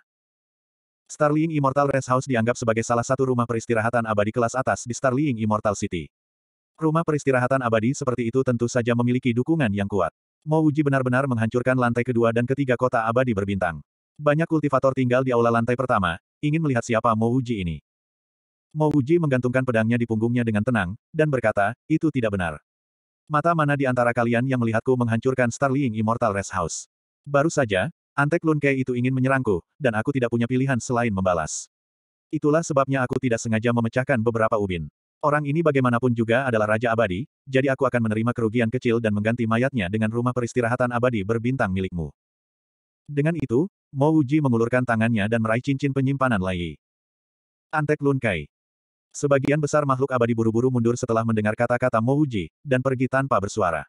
Starling Immortal Rest House dianggap sebagai salah satu rumah peristirahatan abadi kelas atas di Starling Immortal City. Rumah peristirahatan abadi seperti itu tentu saja memiliki dukungan yang kuat. Mo Uji benar-benar menghancurkan lantai kedua dan ketiga kota abadi berbintang. Banyak kultivator tinggal di aula lantai pertama, ingin melihat siapa Mo Uji ini. Mo Uji menggantungkan pedangnya di punggungnya dengan tenang, dan berkata, itu tidak benar. Mata mana di antara kalian yang melihatku menghancurkan Starling Immortal Rest House? Baru saja, Antek Lunke itu ingin menyerangku, dan aku tidak punya pilihan selain membalas. Itulah sebabnya aku tidak sengaja memecahkan beberapa ubin. Orang ini bagaimanapun juga adalah Raja Abadi, jadi aku akan menerima kerugian kecil dan mengganti mayatnya dengan rumah peristirahatan abadi berbintang milikmu. Dengan itu, Mo Uji mengulurkan tangannya dan meraih cincin penyimpanan Lai. Antek Lun Kai. Sebagian besar makhluk abadi buru-buru mundur setelah mendengar kata-kata Mo Uji, dan pergi tanpa bersuara.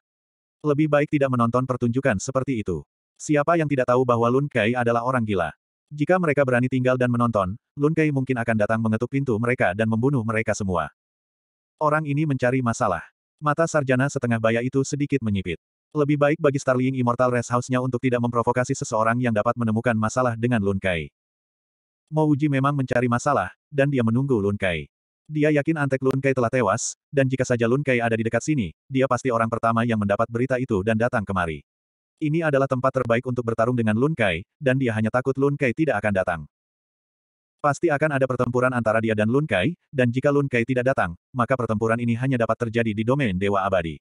Lebih baik tidak menonton pertunjukan seperti itu. Siapa yang tidak tahu bahwa Lun Kai adalah orang gila? Jika mereka berani tinggal dan menonton, Lun Kai mungkin akan datang mengetuk pintu mereka dan membunuh mereka semua. Orang ini mencari masalah. Mata sarjana setengah baya itu sedikit menyipit. Lebih baik bagi Starling Immortal Rest House-nya untuk tidak memprovokasi seseorang yang dapat menemukan masalah dengan Lun Kai. Mouji memang mencari masalah, dan dia menunggu Lun Kai. Dia yakin antek Lun Kai telah tewas, dan jika saja Lun Kai ada di dekat sini, dia pasti orang pertama yang mendapat berita itu dan datang kemari. Ini adalah tempat terbaik untuk bertarung dengan Lun Kai, dan dia hanya takut Lun Kai tidak akan datang. Pasti akan ada pertempuran antara dia dan Lun Kai, dan jika Lun Kai tidak datang, maka pertempuran ini hanya dapat terjadi di domain Dewa Abadi.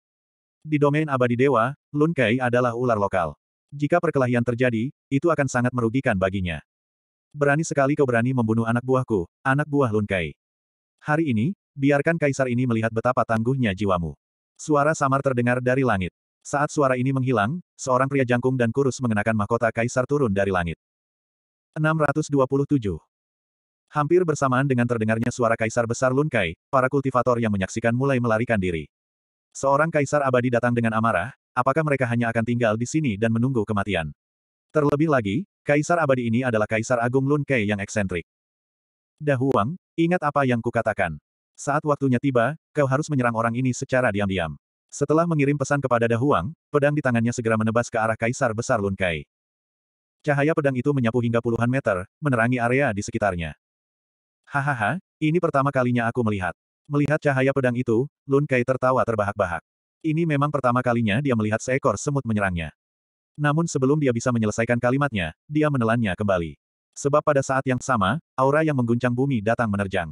Di domain abadi dewa, Lun Kai adalah ular lokal. Jika perkelahian terjadi, itu akan sangat merugikan baginya. Berani sekali kau berani membunuh anak buahku, anak buah Lun Kai. Hari ini, biarkan kaisar ini melihat betapa tangguhnya jiwamu. Suara samar terdengar dari langit. Saat suara ini menghilang, seorang pria jangkung dan kurus mengenakan mahkota kaisar turun dari langit. 627. Hampir bersamaan dengan terdengarnya suara kaisar besar Lun Kai, para kultivator yang menyaksikan mulai melarikan diri. Seorang kaisar abadi datang dengan amarah, apakah mereka hanya akan tinggal di sini dan menunggu kematian? Terlebih lagi, kaisar abadi ini adalah kaisar agung Lun Kei yang eksentrik. Dahuang, ingat apa yang kukatakan. Saat waktunya tiba, kau harus menyerang orang ini secara diam-diam. Setelah mengirim pesan kepada Dahuang, pedang di tangannya segera menebas ke arah kaisar besar Lun Kai. Cahaya pedang itu menyapu hingga puluhan meter, menerangi area di sekitarnya. Hahaha, ini pertama kalinya aku melihat. Melihat cahaya pedang itu, Lun Kai tertawa terbahak-bahak. Ini memang pertama kalinya dia melihat seekor semut menyerangnya. Namun sebelum dia bisa menyelesaikan kalimatnya, dia menelannya kembali. Sebab pada saat yang sama, aura yang mengguncang bumi datang menerjang.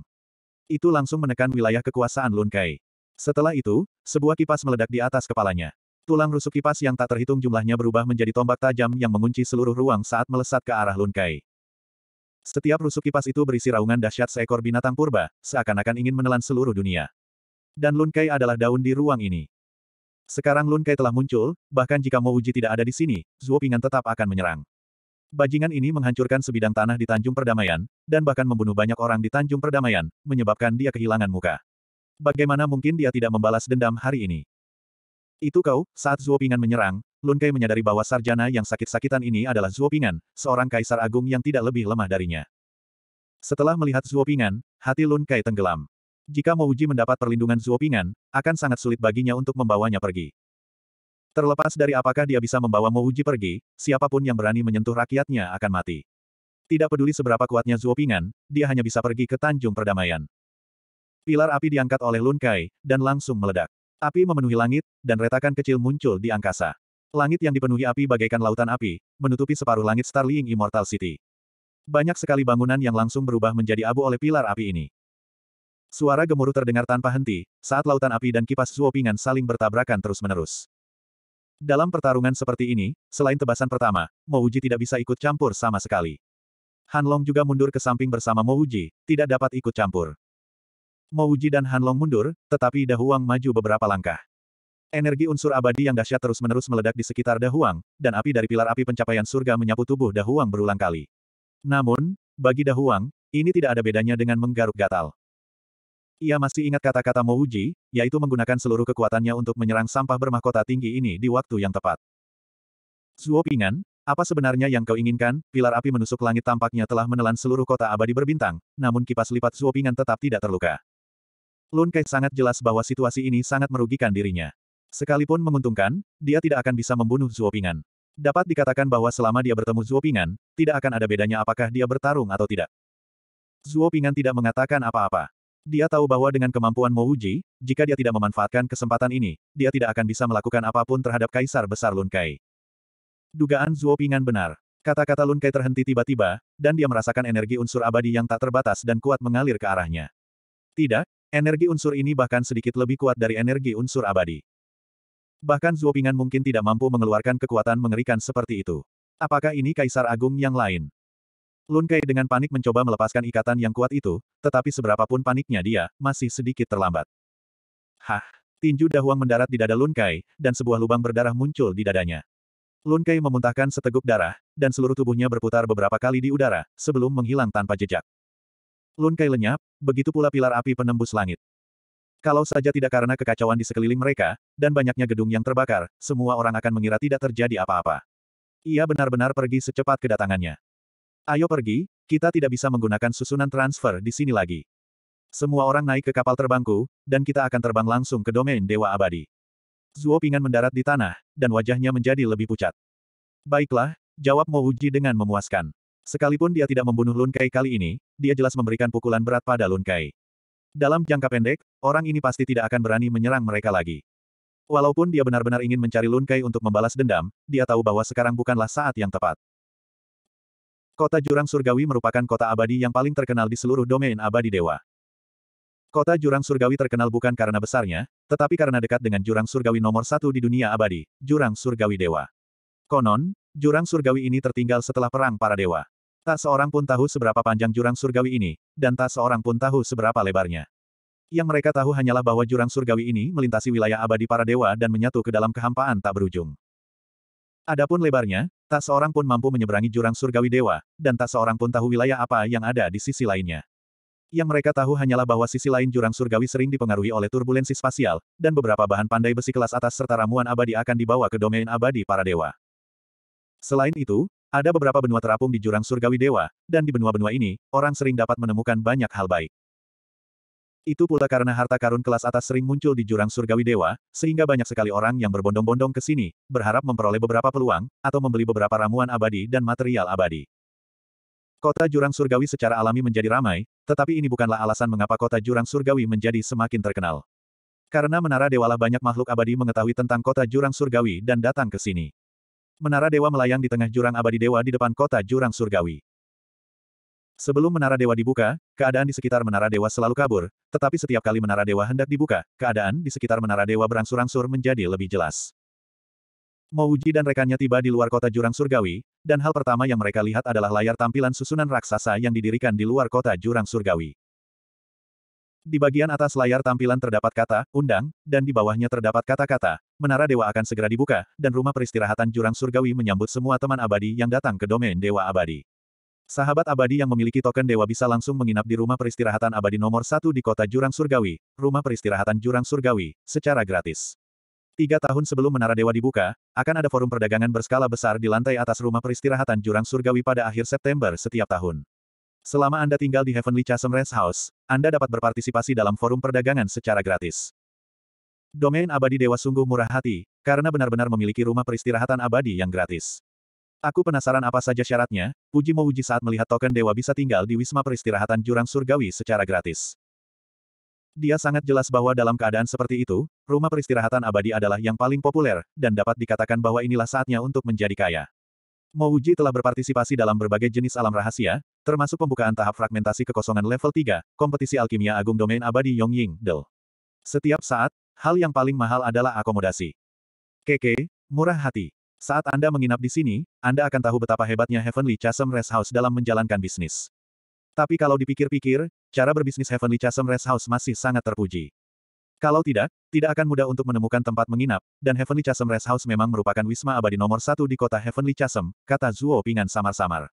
Itu langsung menekan wilayah kekuasaan Lun Kai. Setelah itu, sebuah kipas meledak di atas kepalanya. Tulang rusuk kipas yang tak terhitung jumlahnya berubah menjadi tombak tajam yang mengunci seluruh ruang saat melesat ke arah Lun Kai. Setiap rusuk kipas itu berisi raungan dahsyat seekor binatang purba, seakan-akan ingin menelan seluruh dunia. Dan Lun Kai adalah daun di ruang ini. Sekarang Lun Kai telah muncul, bahkan jika Mo Uji tidak ada di sini, Zuo Pingan tetap akan menyerang. Bajingan ini menghancurkan sebidang tanah di Tanjung Perdamaian, dan bahkan membunuh banyak orang di Tanjung Perdamaian, menyebabkan dia kehilangan muka. Bagaimana mungkin dia tidak membalas dendam hari ini? Itu kau, saat Zuo Pingan menyerang, Lun Kai menyadari bahwa sarjana yang sakit-sakitan ini adalah Zhuopingan, seorang kaisar agung yang tidak lebih lemah darinya. Setelah melihat Zhuopingan, hati Lun Kai tenggelam. Jika uji mendapat perlindungan Zhuopingan, akan sangat sulit baginya untuk membawanya pergi. Terlepas dari apakah dia bisa membawa uji pergi, siapapun yang berani menyentuh rakyatnya akan mati. Tidak peduli seberapa kuatnya Zhuopingan, dia hanya bisa pergi ke Tanjung Perdamaian. Pilar api diangkat oleh Lun Kai dan langsung meledak. Api memenuhi langit, dan retakan kecil muncul di angkasa. Langit yang dipenuhi api bagaikan lautan api, menutupi separuh langit Starling Immortal City. Banyak sekali bangunan yang langsung berubah menjadi abu oleh pilar api ini. Suara gemuruh terdengar tanpa henti, saat lautan api dan kipas Zuopingan saling bertabrakan terus-menerus. Dalam pertarungan seperti ini, selain tebasan pertama, Mouji tidak bisa ikut campur sama sekali. Han Long juga mundur ke samping bersama Mouji, tidak dapat ikut campur. Mouji dan Han Long mundur, tetapi Dahuang maju beberapa langkah. Energi unsur abadi yang dahsyat terus-menerus meledak di sekitar Dahuang, dan api dari pilar api pencapaian surga menyapu tubuh Dahuang berulang kali. Namun, bagi Dahuang, ini tidak ada bedanya dengan menggaruk gatal. Ia masih ingat kata-kata Mouji, yaitu menggunakan seluruh kekuatannya untuk menyerang sampah bermahkota tinggi ini di waktu yang tepat. Zuo Pingan, apa sebenarnya yang kau inginkan? Pilar api menusuk langit tampaknya telah menelan seluruh kota abadi berbintang, namun kipas lipat Zuo Pingan tetap tidak terluka. Lun Kai sangat jelas bahwa situasi ini sangat merugikan dirinya. Sekalipun menguntungkan, dia tidak akan bisa membunuh Zuopingan. Dapat dikatakan bahwa selama dia bertemu Zuopingan, tidak akan ada bedanya apakah dia bertarung atau tidak. Zuopingan tidak mengatakan apa-apa. Dia tahu bahwa dengan kemampuan Mouji, jika dia tidak memanfaatkan kesempatan ini, dia tidak akan bisa melakukan apapun terhadap Kaisar Besar Lunkai. Dugaan Zuopingan benar. Kata-kata Lunkai terhenti tiba-tiba, dan dia merasakan energi unsur abadi yang tak terbatas dan kuat mengalir ke arahnya. Tidak, energi unsur ini bahkan sedikit lebih kuat dari energi unsur abadi. Bahkan Zuopingan mungkin tidak mampu mengeluarkan kekuatan mengerikan seperti itu. Apakah ini Kaisar Agung yang lain? Lun Kai dengan panik mencoba melepaskan ikatan yang kuat itu, tetapi seberapapun paniknya dia, masih sedikit terlambat. Hah! Tinju dahuang mendarat di dada Lun Kai, dan sebuah lubang berdarah muncul di dadanya. Lun Kai memuntahkan seteguk darah, dan seluruh tubuhnya berputar beberapa kali di udara, sebelum menghilang tanpa jejak. Lun Kai lenyap, begitu pula pilar api penembus langit. Kalau saja tidak karena kekacauan di sekeliling mereka, dan banyaknya gedung yang terbakar, semua orang akan mengira tidak terjadi apa-apa. Ia benar-benar pergi secepat kedatangannya. Ayo pergi, kita tidak bisa menggunakan susunan transfer di sini lagi. Semua orang naik ke kapal terbangku, dan kita akan terbang langsung ke domain Dewa Abadi. Zuo Pingan mendarat di tanah, dan wajahnya menjadi lebih pucat. Baiklah, jawab Mo Uji dengan memuaskan. Sekalipun dia tidak membunuh Lun Kai kali ini, dia jelas memberikan pukulan berat pada Lun Kai. Dalam jangka pendek, orang ini pasti tidak akan berani menyerang mereka lagi. Walaupun dia benar-benar ingin mencari Lun untuk membalas dendam, dia tahu bahwa sekarang bukanlah saat yang tepat. Kota Jurang Surgawi merupakan kota abadi yang paling terkenal di seluruh domain abadi dewa. Kota Jurang Surgawi terkenal bukan karena besarnya, tetapi karena dekat dengan Jurang Surgawi nomor satu di dunia abadi, Jurang Surgawi Dewa. Konon, Jurang Surgawi ini tertinggal setelah Perang Para Dewa. Tak seorang pun tahu seberapa panjang jurang surgawi ini, dan tak seorang pun tahu seberapa lebarnya. Yang mereka tahu hanyalah bahwa jurang surgawi ini melintasi wilayah abadi para dewa dan menyatu ke dalam kehampaan tak berujung. Adapun lebarnya, tak seorang pun mampu menyeberangi jurang surgawi dewa, dan tak seorang pun tahu wilayah apa yang ada di sisi lainnya. Yang mereka tahu hanyalah bahwa sisi lain jurang surgawi sering dipengaruhi oleh turbulensi spasial, dan beberapa bahan pandai besi kelas atas serta ramuan abadi akan dibawa ke domain abadi para dewa. Selain itu, ada beberapa benua terapung di jurang surgawi dewa, dan di benua-benua ini, orang sering dapat menemukan banyak hal baik. Itu pula karena harta karun kelas atas sering muncul di jurang surgawi dewa, sehingga banyak sekali orang yang berbondong-bondong ke sini, berharap memperoleh beberapa peluang, atau membeli beberapa ramuan abadi dan material abadi. Kota jurang surgawi secara alami menjadi ramai, tetapi ini bukanlah alasan mengapa kota jurang surgawi menjadi semakin terkenal. Karena menara dewalah banyak makhluk abadi mengetahui tentang kota jurang surgawi dan datang ke sini. Menara dewa melayang di tengah jurang abadi dewa di depan kota jurang surgawi. Sebelum menara dewa dibuka, keadaan di sekitar menara dewa selalu kabur, tetapi setiap kali menara dewa hendak dibuka, keadaan di sekitar menara dewa berangsur-angsur menjadi lebih jelas. Mouji dan rekannya tiba di luar kota Jurang Surgawi, dan hal pertama yang mereka lihat adalah layar tampilan susunan raksasa yang didirikan di luar kota Jurang Surgawi. Di bagian atas layar tampilan terdapat kata, undang, dan di bawahnya terdapat kata-kata, menara dewa akan segera dibuka, dan rumah peristirahatan jurang surgawi menyambut semua teman abadi yang datang ke domain dewa abadi. Sahabat abadi yang memiliki token dewa bisa langsung menginap di rumah peristirahatan abadi nomor satu di kota Jurang Surgawi, rumah peristirahatan Jurang Surgawi, secara gratis. Tiga tahun sebelum Menara Dewa dibuka, akan ada forum perdagangan berskala besar di lantai atas rumah peristirahatan Jurang Surgawi pada akhir September setiap tahun. Selama Anda tinggal di Heavenly Chasm Rest House, Anda dapat berpartisipasi dalam forum perdagangan secara gratis. Domain abadi dewa sungguh murah hati, karena benar-benar memiliki rumah peristirahatan abadi yang gratis. Aku penasaran apa saja syaratnya, Puji mau Uji saat melihat token dewa bisa tinggal di Wisma Peristirahatan Jurang Surgawi secara gratis. Dia sangat jelas bahwa dalam keadaan seperti itu, rumah peristirahatan abadi adalah yang paling populer, dan dapat dikatakan bahwa inilah saatnya untuk menjadi kaya. Mouji telah berpartisipasi dalam berbagai jenis alam rahasia, termasuk pembukaan tahap fragmentasi kekosongan level 3, kompetisi alkimia agung domain abadi Yongying, Del. Setiap saat, hal yang paling mahal adalah akomodasi. Keke, murah hati. Saat Anda menginap di sini, Anda akan tahu betapa hebatnya Heavenly Chasm Rest House dalam menjalankan bisnis. Tapi kalau dipikir-pikir, cara berbisnis Heavenly Chasm Rest House masih sangat terpuji. Kalau tidak, tidak akan mudah untuk menemukan tempat menginap, dan Heavenly Chasm Rest House memang merupakan wisma abadi nomor satu di kota Heavenly Chasm, kata Zuo Pingan samar-samar.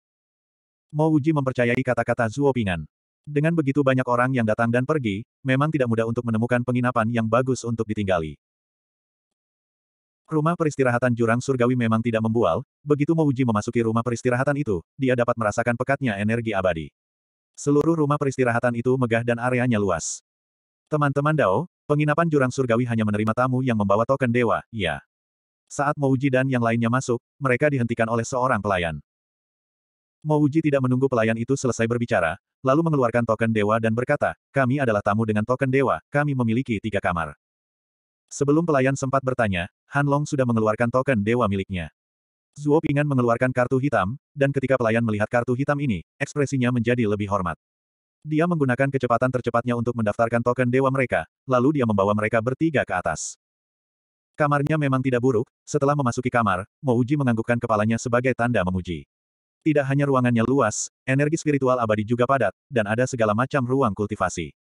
Mo Uji mempercayai kata-kata Zuo Pingan. Dengan begitu banyak orang yang datang dan pergi, memang tidak mudah untuk menemukan penginapan yang bagus untuk ditinggali. Rumah peristirahatan jurang surgawi memang tidak membual, begitu Mo Uji memasuki rumah peristirahatan itu, dia dapat merasakan pekatnya energi abadi. Seluruh rumah peristirahatan itu megah dan areanya luas. Teman-teman Dao, Penginapan jurang surgawi hanya menerima tamu yang membawa token dewa, ya. Saat Mouji dan yang lainnya masuk, mereka dihentikan oleh seorang pelayan. Mouji tidak menunggu pelayan itu selesai berbicara, lalu mengeluarkan token dewa dan berkata, kami adalah tamu dengan token dewa, kami memiliki tiga kamar. Sebelum pelayan sempat bertanya, Han Long sudah mengeluarkan token dewa miliknya. Zuo Pingan mengeluarkan kartu hitam, dan ketika pelayan melihat kartu hitam ini, ekspresinya menjadi lebih hormat. Dia menggunakan kecepatan tercepatnya untuk mendaftarkan token dewa mereka, lalu dia membawa mereka bertiga ke atas. Kamarnya memang tidak buruk, setelah memasuki kamar, Mouji menganggukkan kepalanya sebagai tanda memuji. Tidak hanya ruangannya luas, energi spiritual abadi juga padat, dan ada segala macam ruang kultivasi.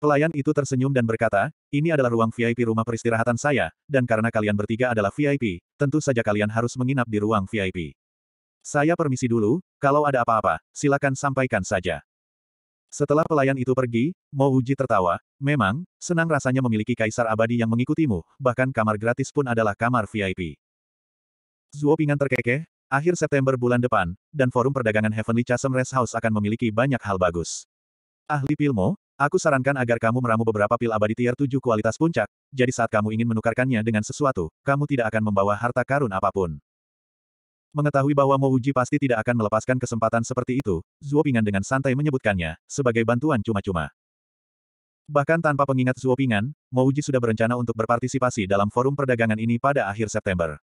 Pelayan itu tersenyum dan berkata, ini adalah ruang VIP rumah peristirahatan saya, dan karena kalian bertiga adalah VIP, tentu saja kalian harus menginap di ruang VIP. Saya permisi dulu, kalau ada apa-apa, silakan sampaikan saja. Setelah pelayan itu pergi, Mo Uji tertawa, memang, senang rasanya memiliki kaisar abadi yang mengikutimu, bahkan kamar gratis pun adalah kamar VIP. Zuo Pingan terkekeh, akhir September bulan depan, dan forum perdagangan Heavenly Chasm Rest House akan memiliki banyak hal bagus. Ahli Pilmo, aku sarankan agar kamu meramu beberapa pil abadi tier 7 kualitas puncak, jadi saat kamu ingin menukarkannya dengan sesuatu, kamu tidak akan membawa harta karun apapun. Mengetahui bahwa Mo Uji pasti tidak akan melepaskan kesempatan seperti itu, Zuo Pingan dengan santai menyebutkannya, sebagai bantuan cuma-cuma. Bahkan tanpa pengingat Zuo Pingan, Mo Uji sudah berencana untuk berpartisipasi dalam forum perdagangan ini pada akhir September.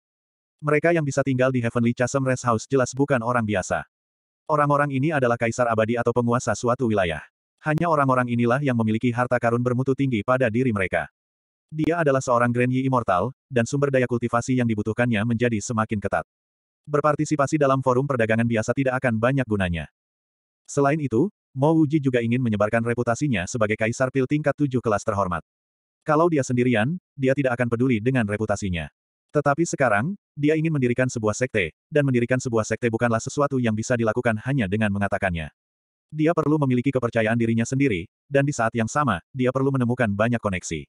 Mereka yang bisa tinggal di Heavenly Chasm Rest House jelas bukan orang biasa. Orang-orang ini adalah kaisar abadi atau penguasa suatu wilayah. Hanya orang-orang inilah yang memiliki harta karun bermutu tinggi pada diri mereka. Dia adalah seorang Grand Yi Immortal, dan sumber daya kultivasi yang dibutuhkannya menjadi semakin ketat berpartisipasi dalam forum perdagangan biasa tidak akan banyak gunanya. Selain itu, Mo Wuji juga ingin menyebarkan reputasinya sebagai kaisar pil tingkat tujuh kelas terhormat. Kalau dia sendirian, dia tidak akan peduli dengan reputasinya. Tetapi sekarang, dia ingin mendirikan sebuah sekte, dan mendirikan sebuah sekte bukanlah sesuatu yang bisa dilakukan hanya dengan mengatakannya. Dia perlu memiliki kepercayaan dirinya sendiri, dan di saat yang sama, dia perlu menemukan banyak koneksi.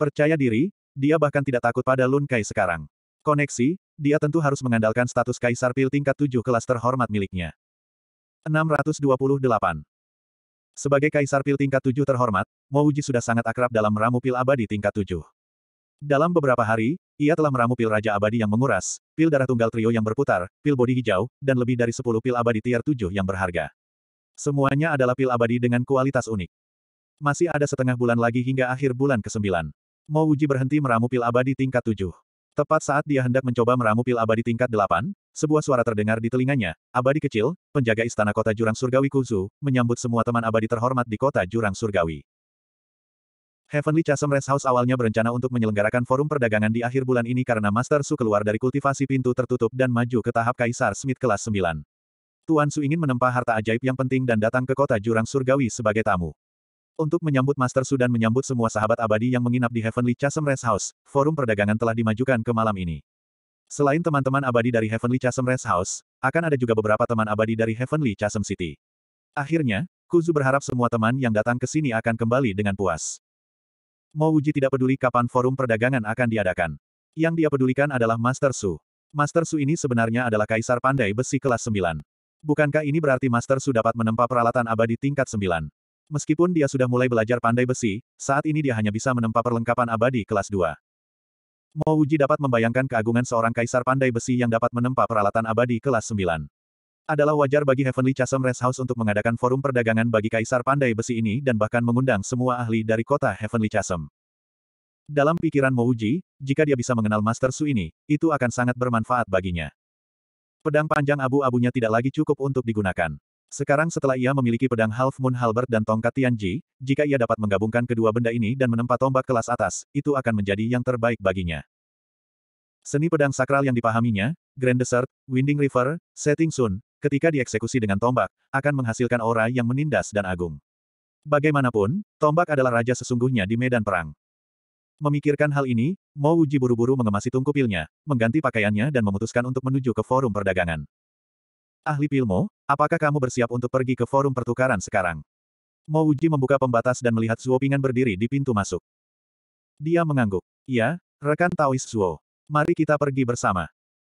Percaya diri, dia bahkan tidak takut pada Lun Kai sekarang. Koneksi, dia tentu harus mengandalkan status Kaisar Pil tingkat 7 kelas terhormat miliknya. 628. Sebagai Kaisar Pil tingkat 7 terhormat, Mouji sudah sangat akrab dalam meramu pil abadi tingkat 7. Dalam beberapa hari, ia telah meramu pil Raja Abadi yang menguras, pil darah tunggal trio yang berputar, pil bodi hijau, dan lebih dari 10 pil abadi tier 7 yang berharga. Semuanya adalah pil abadi dengan kualitas unik. Masih ada setengah bulan lagi hingga akhir bulan ke-9. Mouji berhenti meramu pil abadi tingkat 7. Tepat saat dia hendak mencoba meramu pil abadi tingkat delapan, sebuah suara terdengar di telinganya. Abadi kecil, penjaga istana kota Jurang Surgawi Kuzu, menyambut semua teman abadi terhormat di kota Jurang Surgawi. Heavenly Chasm Rest House awalnya berencana untuk menyelenggarakan forum perdagangan di akhir bulan ini karena Master Su keluar dari kultivasi pintu tertutup dan maju ke tahap Kaisar Smith kelas 9. Tuan Su ingin menempa harta ajaib yang penting dan datang ke kota Jurang Surgawi sebagai tamu. Untuk menyambut Master Su dan menyambut semua sahabat abadi yang menginap di Heavenly Chasm Rest House, forum perdagangan telah dimajukan ke malam ini. Selain teman-teman abadi dari Heavenly Chasm Rest House, akan ada juga beberapa teman abadi dari Heavenly Chasm City. Akhirnya, Kuzu berharap semua teman yang datang ke sini akan kembali dengan puas. Wuji tidak peduli kapan forum perdagangan akan diadakan. Yang dia pedulikan adalah Master Su. Master Su ini sebenarnya adalah kaisar pandai besi kelas 9. Bukankah ini berarti Master Su dapat menempa peralatan abadi tingkat 9? Meskipun dia sudah mulai belajar pandai besi, saat ini dia hanya bisa menempa perlengkapan abadi kelas 2. Mo Uji dapat membayangkan keagungan seorang kaisar pandai besi yang dapat menempa peralatan abadi kelas 9. Adalah wajar bagi Heavenly Chasm Rest House untuk mengadakan forum perdagangan bagi kaisar pandai besi ini dan bahkan mengundang semua ahli dari kota Heavenly Chasm. Dalam pikiran Mo Uji, jika dia bisa mengenal Master Su ini, itu akan sangat bermanfaat baginya. Pedang panjang abu-abunya tidak lagi cukup untuk digunakan. Sekarang setelah ia memiliki pedang Half Moon Halberd dan tongkat Tianji, jika ia dapat menggabungkan kedua benda ini dan menempa tombak kelas atas, itu akan menjadi yang terbaik baginya. Seni pedang sakral yang dipahaminya, Grand Desert, Winding River, Setting Sun, ketika dieksekusi dengan tombak, akan menghasilkan aura yang menindas dan agung. Bagaimanapun, tombak adalah raja sesungguhnya di medan perang. Memikirkan hal ini, Mo Wuji buru-buru mengemasi tungku pilnya, mengganti pakaiannya dan memutuskan untuk menuju ke forum perdagangan. Ahli pilmo, Apakah kamu bersiap untuk pergi ke forum pertukaran sekarang? Mo Uji membuka pembatas dan melihat Zuo Pingan berdiri di pintu masuk. Dia mengangguk. Ya, rekan Taois Zuo. Mari kita pergi bersama.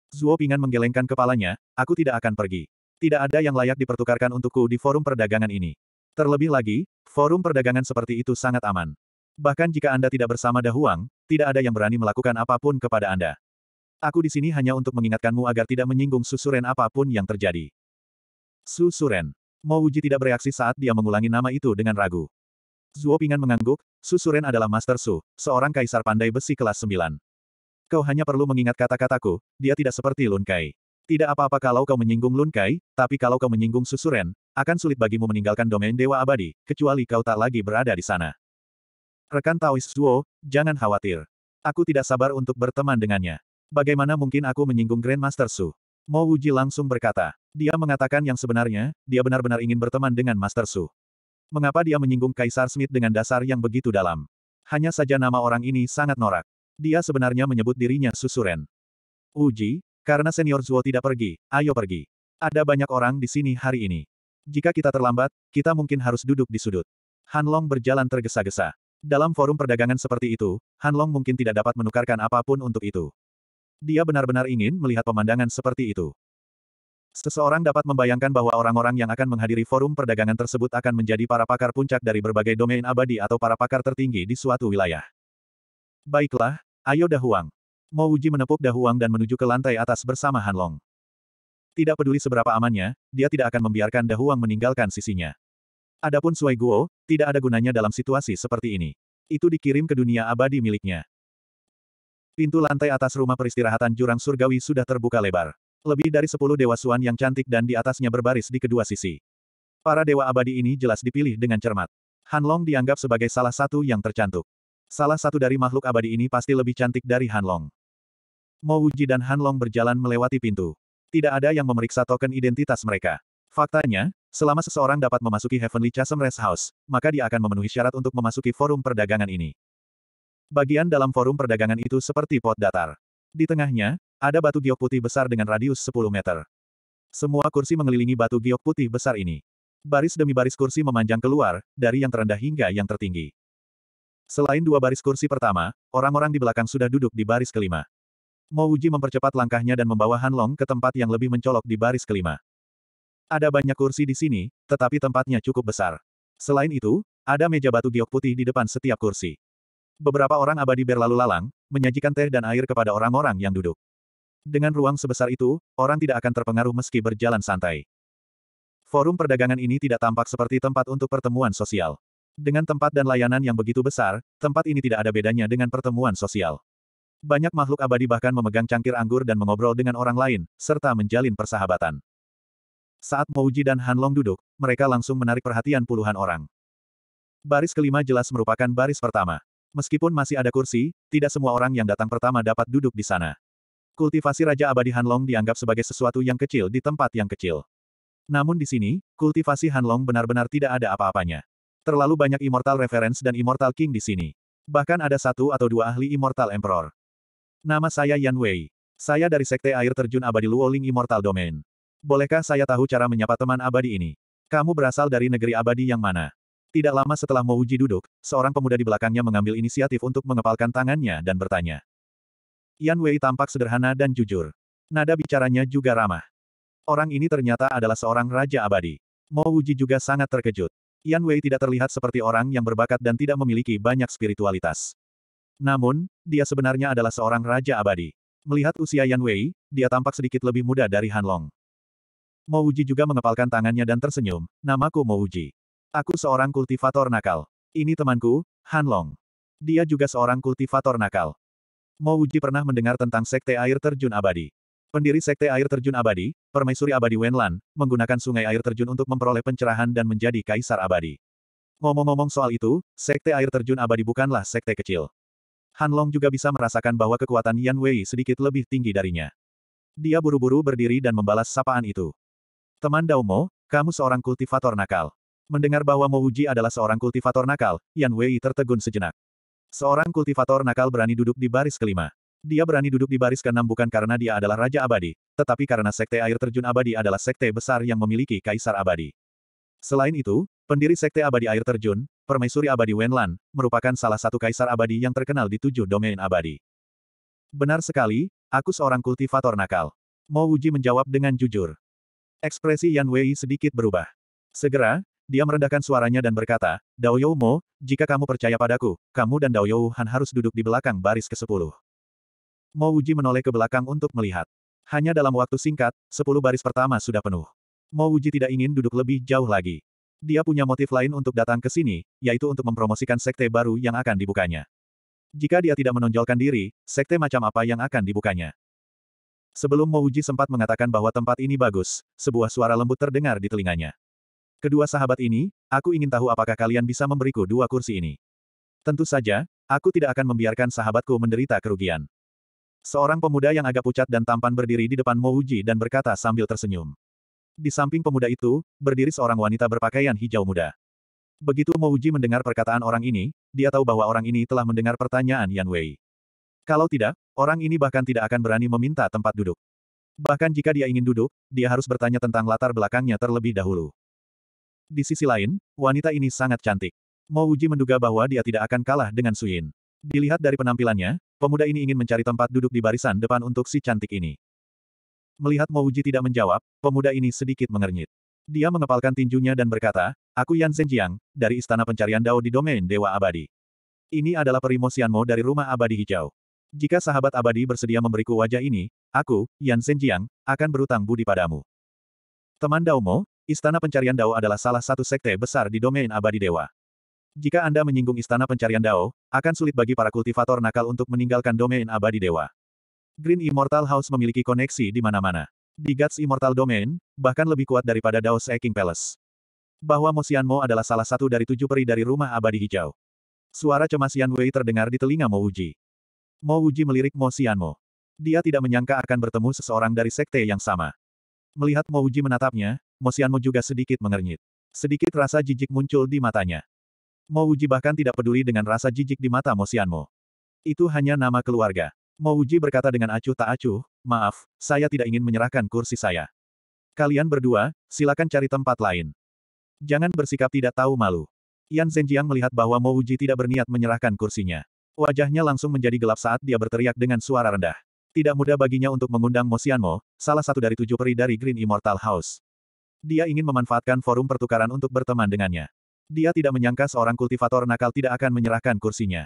Zuo Pingan menggelengkan kepalanya, aku tidak akan pergi. Tidak ada yang layak dipertukarkan untukku di forum perdagangan ini. Terlebih lagi, forum perdagangan seperti itu sangat aman. Bahkan jika Anda tidak bersama Dahuang, tidak ada yang berani melakukan apapun kepada Anda. Aku di sini hanya untuk mengingatkanmu agar tidak menyinggung susuren apapun yang terjadi. Su Suren, Mo Wuji tidak bereaksi saat dia mengulangi nama itu dengan ragu. Zuo Pingan mengangguk, Su Suren adalah Master Su, seorang kaisar pandai besi kelas 9. Kau hanya perlu mengingat kata-kataku, dia tidak seperti Lun Kai. Tidak apa-apa kalau kau menyinggung Lun Kai, tapi kalau kau menyinggung Su Suren, akan sulit bagimu meninggalkan domain Dewa Abadi, kecuali kau tak lagi berada di sana. Rekan Taois Zuo, jangan khawatir. Aku tidak sabar untuk berteman dengannya. Bagaimana mungkin aku menyinggung Grandmaster Su? Mo Wuji langsung berkata. Dia mengatakan yang sebenarnya, dia benar-benar ingin berteman dengan Master Su. Mengapa dia menyinggung Kaisar Smith dengan dasar yang begitu dalam? Hanya saja nama orang ini sangat norak. Dia sebenarnya menyebut dirinya Susuren. Uji, karena senior Zuo tidak pergi, ayo pergi. Ada banyak orang di sini hari ini. Jika kita terlambat, kita mungkin harus duduk di sudut. Han Long berjalan tergesa-gesa. Dalam forum perdagangan seperti itu, Han Long mungkin tidak dapat menukarkan apapun untuk itu. Dia benar-benar ingin melihat pemandangan seperti itu. Seseorang dapat membayangkan bahwa orang-orang yang akan menghadiri forum perdagangan tersebut akan menjadi para pakar puncak dari berbagai domain abadi atau para pakar tertinggi di suatu wilayah. Baiklah, ayo Dahuang. Mo Wuji menepuk Dahuang dan menuju ke lantai atas bersama Hanlong. Tidak peduli seberapa amannya, dia tidak akan membiarkan Dahuang meninggalkan sisinya. Adapun Sui Guo, tidak ada gunanya dalam situasi seperti ini. Itu dikirim ke dunia abadi miliknya. Pintu lantai atas rumah peristirahatan jurang surgawi sudah terbuka lebar. Lebih dari sepuluh dewa suan yang cantik dan di atasnya berbaris di kedua sisi. Para dewa abadi ini jelas dipilih dengan cermat. Han Long dianggap sebagai salah satu yang tercantik. Salah satu dari makhluk abadi ini pasti lebih cantik dari Han Long. Mo Wuji dan Han Long berjalan melewati pintu. Tidak ada yang memeriksa token identitas mereka. Faktanya, selama seseorang dapat memasuki Heavenly Chasm Rest House, maka dia akan memenuhi syarat untuk memasuki forum perdagangan ini. Bagian dalam forum perdagangan itu seperti pot datar. Di tengahnya, ada batu giok putih besar dengan radius 10 meter. Semua kursi mengelilingi batu giok putih besar ini. Baris demi baris kursi memanjang keluar, dari yang terendah hingga yang tertinggi. Selain dua baris kursi pertama, orang-orang di belakang sudah duduk di baris kelima. Mo Uji mempercepat langkahnya dan membawa Hanlong ke tempat yang lebih mencolok di baris kelima. Ada banyak kursi di sini, tetapi tempatnya cukup besar. Selain itu, ada meja batu giok putih di depan setiap kursi. Beberapa orang abadi berlalu lalang, menyajikan teh dan air kepada orang-orang yang duduk. Dengan ruang sebesar itu, orang tidak akan terpengaruh meski berjalan santai. Forum perdagangan ini tidak tampak seperti tempat untuk pertemuan sosial. Dengan tempat dan layanan yang begitu besar, tempat ini tidak ada bedanya dengan pertemuan sosial. Banyak makhluk abadi bahkan memegang cangkir anggur dan mengobrol dengan orang lain, serta menjalin persahabatan. Saat Mouji dan Hanlong duduk, mereka langsung menarik perhatian puluhan orang. Baris kelima jelas merupakan baris pertama. Meskipun masih ada kursi, tidak semua orang yang datang pertama dapat duduk di sana. Kultivasi Raja Abadi Hanlong dianggap sebagai sesuatu yang kecil di tempat yang kecil. Namun di sini, kultivasi Hanlong benar-benar tidak ada apa-apanya. Terlalu banyak Immortal Reference dan Immortal King di sini. Bahkan ada satu atau dua ahli Immortal Emperor. Nama saya Yan Wei. Saya dari Sekte Air Terjun Abadi Luoling Immortal Domain. Bolehkah saya tahu cara menyapa teman abadi ini? Kamu berasal dari negeri abadi yang mana? Tidak lama setelah Mo Uji duduk, seorang pemuda di belakangnya mengambil inisiatif untuk mengepalkan tangannya dan bertanya. Yan Wei tampak sederhana dan jujur. Nada bicaranya juga ramah. Orang ini ternyata adalah seorang raja abadi. Mo Uji juga sangat terkejut. Yan Wei tidak terlihat seperti orang yang berbakat dan tidak memiliki banyak spiritualitas. Namun, dia sebenarnya adalah seorang raja abadi. Melihat usia Yan Wei, dia tampak sedikit lebih muda dari Han Long. Mo Uji juga mengepalkan tangannya dan tersenyum, namaku Mo Uji. Aku seorang kultivator nakal. Ini temanku, Han Long. Dia juga seorang kultivator nakal. Mo Wuji pernah mendengar tentang Sekte Air Terjun Abadi. Pendiri Sekte Air Terjun Abadi, Permaisuri Abadi Wenlan, menggunakan sungai air terjun untuk memperoleh pencerahan dan menjadi kaisar abadi. Ngomong-ngomong soal itu, Sekte Air Terjun Abadi bukanlah sekte kecil. Han Long juga bisa merasakan bahwa kekuatan Yan Wei sedikit lebih tinggi darinya. Dia buru-buru berdiri dan membalas sapaan itu. Teman Daumo, kamu seorang kultivator nakal. Mendengar bahwa Mouji adalah seorang kultivator nakal, Yan Wei tertegun sejenak. Seorang kultivator nakal berani duduk di baris kelima. Dia berani duduk di baris keenam bukan karena dia adalah Raja Abadi, tetapi karena Sekte Air Terjun Abadi adalah sekte besar yang memiliki Kaisar Abadi. Selain itu, pendiri Sekte Abadi Air Terjun, Permaisuri Abadi Wenlan, merupakan salah satu Kaisar Abadi yang terkenal di tujuh domain abadi. Benar sekali, aku seorang kultivator nakal. Mo Uji menjawab dengan jujur. Ekspresi Yan Wei sedikit berubah. Segera, dia merendahkan suaranya dan berkata, Dao Mo, jika kamu percaya padaku, kamu dan Dao Han harus duduk di belakang baris ke-10. Mo Uji menoleh ke belakang untuk melihat. Hanya dalam waktu singkat, 10 baris pertama sudah penuh. Mo Uji tidak ingin duduk lebih jauh lagi. Dia punya motif lain untuk datang ke sini, yaitu untuk mempromosikan sekte baru yang akan dibukanya. Jika dia tidak menonjolkan diri, sekte macam apa yang akan dibukanya? Sebelum Mouji sempat mengatakan bahwa tempat ini bagus, sebuah suara lembut terdengar di telinganya. Kedua sahabat ini, aku ingin tahu apakah kalian bisa memberiku dua kursi ini. Tentu saja, aku tidak akan membiarkan sahabatku menderita kerugian. Seorang pemuda yang agak pucat dan tampan berdiri di depan Mouji dan berkata sambil tersenyum. Di samping pemuda itu, berdiri seorang wanita berpakaian hijau muda. Begitu Mouji mendengar perkataan orang ini, dia tahu bahwa orang ini telah mendengar pertanyaan Yan Wei. Kalau tidak, orang ini bahkan tidak akan berani meminta tempat duduk. Bahkan jika dia ingin duduk, dia harus bertanya tentang latar belakangnya terlebih dahulu. Di sisi lain, wanita ini sangat cantik. Mo Uji menduga bahwa dia tidak akan kalah dengan Suyin. Dilihat dari penampilannya, pemuda ini ingin mencari tempat duduk di barisan depan untuk si cantik ini. Melihat Mo Uji tidak menjawab, pemuda ini sedikit mengernyit. Dia mengepalkan tinjunya dan berkata, Aku Yan Zhenjiang, dari Istana Pencarian Dao di Domain Dewa Abadi. Ini adalah Mo dari Rumah Abadi Hijau. Jika sahabat abadi bersedia memberiku wajah ini, aku, Yan Zhenjiang, akan berutang budi padamu. Teman Dao Mo." Istana Pencarian Dao adalah salah satu sekte besar di domain abadi dewa. Jika Anda menyinggung Istana Pencarian Dao, akan sulit bagi para kultivator nakal untuk meninggalkan domain abadi dewa. Green Immortal House memiliki koneksi di mana-mana. Di Guts Immortal Domain, bahkan lebih kuat daripada Dao Seeking Palace. Bahwa Mo Xianmo adalah salah satu dari tujuh peri dari rumah abadi hijau. Suara cemas Yan Wei terdengar di telinga Mo Uji. Mo Uji melirik Mo Xianmo. Dia tidak menyangka akan bertemu seseorang dari sekte yang sama. Melihat Mo Uji menatapnya, Mosianmu juga sedikit mengernyit. Sedikit rasa jijik muncul di matanya. Mouji bahkan tidak peduli dengan rasa jijik di mata Mosianmu. Itu hanya nama keluarga. Mouji berkata dengan acuh tak acuh, maaf, saya tidak ingin menyerahkan kursi saya. Kalian berdua, silakan cari tempat lain. Jangan bersikap tidak tahu malu. Yan Zhenjiang melihat bahwa Mouji tidak berniat menyerahkan kursinya. Wajahnya langsung menjadi gelap saat dia berteriak dengan suara rendah. Tidak mudah baginya untuk mengundang Mosianmo, salah satu dari tujuh peri dari Green Immortal House. Dia ingin memanfaatkan forum pertukaran untuk berteman dengannya. Dia tidak menyangka seorang kultivator nakal tidak akan menyerahkan kursinya.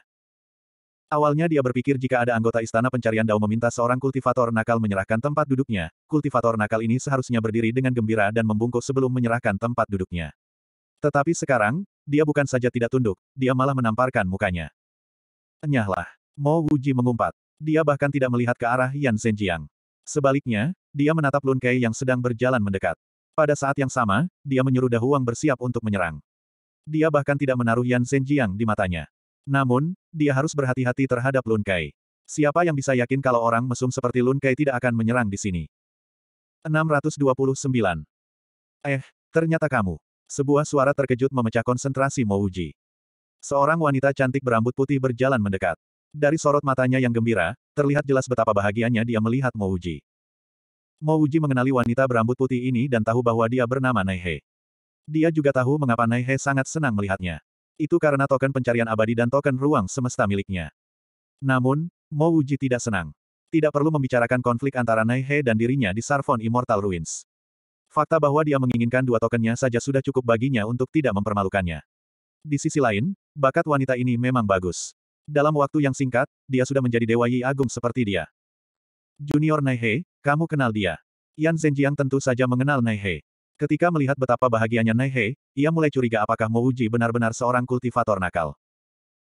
Awalnya dia berpikir jika ada anggota istana pencarian Dao meminta seorang kultivator nakal menyerahkan tempat duduknya, kultivator nakal ini seharusnya berdiri dengan gembira dan membungkuk sebelum menyerahkan tempat duduknya. Tetapi sekarang, dia bukan saja tidak tunduk, dia malah menamparkan mukanya. Enyahlah. Mo Wuji mengumpat. Dia bahkan tidak melihat ke arah Yan Zhenjiang. Sebaliknya, dia menatap Lun Kei yang sedang berjalan mendekat. Pada saat yang sama, dia menyuruh Dahuang bersiap untuk menyerang. Dia bahkan tidak menaruh Yan Zhenjiang di matanya. Namun, dia harus berhati-hati terhadap Lun Kai. Siapa yang bisa yakin kalau orang mesum seperti Lun Kai tidak akan menyerang di sini? 629. Eh, ternyata kamu. Sebuah suara terkejut memecah konsentrasi Mo Uji. Seorang wanita cantik berambut putih berjalan mendekat. Dari sorot matanya yang gembira, terlihat jelas betapa bahagianya dia melihat Mo Uji. Mo Uji mengenali wanita berambut putih ini dan tahu bahwa dia bernama He. Dia juga tahu mengapa He sangat senang melihatnya. Itu karena token pencarian abadi dan token ruang semesta miliknya. Namun, Mo Uji tidak senang. Tidak perlu membicarakan konflik antara He dan dirinya di Sarfon Immortal Ruins. Fakta bahwa dia menginginkan dua tokennya saja sudah cukup baginya untuk tidak mempermalukannya. Di sisi lain, bakat wanita ini memang bagus. Dalam waktu yang singkat, dia sudah menjadi dewa Yi Agung seperti dia. Junior Naihe, kamu kenal dia. Yan Zhenjiang tentu saja mengenal Naihe. Ketika melihat betapa bahagianya Naihe, ia mulai curiga apakah Mo Uji benar-benar seorang kultivator nakal.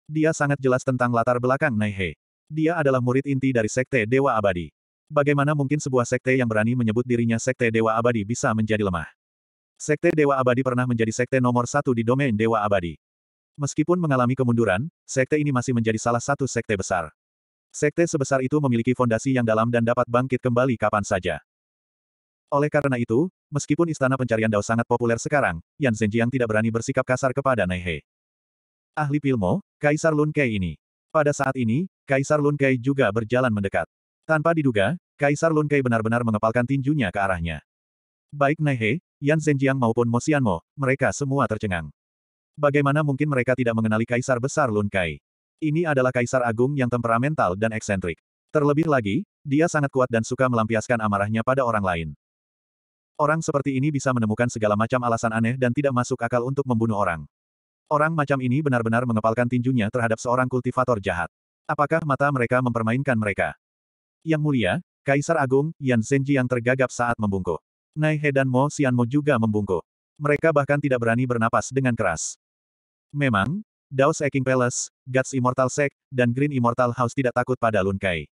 Dia sangat jelas tentang latar belakang Naihe. Dia adalah murid inti dari Sekte Dewa Abadi. Bagaimana mungkin sebuah sekte yang berani menyebut dirinya Sekte Dewa Abadi bisa menjadi lemah? Sekte Dewa Abadi pernah menjadi sekte nomor satu di domain Dewa Abadi. Meskipun mengalami kemunduran, sekte ini masih menjadi salah satu sekte besar. Sekte sebesar itu memiliki fondasi yang dalam dan dapat bangkit kembali kapan saja. Oleh karena itu, meskipun istana pencarian Dao sangat populer sekarang, Yan Zhenjiang tidak berani bersikap kasar kepada Neihe. Ahli Pilmo, Kaisar Lun Kei ini. Pada saat ini, Kaisar Lun Kei juga berjalan mendekat. Tanpa diduga, Kaisar Lun Kei benar-benar mengepalkan tinjunya ke arahnya. Baik Neihe, Yan Zhenjiang maupun Mo Xianmo, mereka semua tercengang. Bagaimana mungkin mereka tidak mengenali Kaisar Besar Lun Kei? Ini adalah kaisar agung yang temperamental dan eksentrik. Terlebih lagi, dia sangat kuat dan suka melampiaskan amarahnya pada orang lain. Orang seperti ini bisa menemukan segala macam alasan aneh dan tidak masuk akal untuk membunuh orang. Orang macam ini benar-benar mengepalkan tinjunya terhadap seorang kultivator jahat. Apakah mata mereka mempermainkan mereka? Yang mulia, Kaisar Agung, Yan Senji yang tergagap saat membungkuk. Nai He dan Mo Xianmo juga membungkuk. Mereka bahkan tidak berani bernapas dengan keras. Memang, Daos Eking Palace, Guts Immortal Sek, dan Green Immortal House tidak takut pada Lun Kai.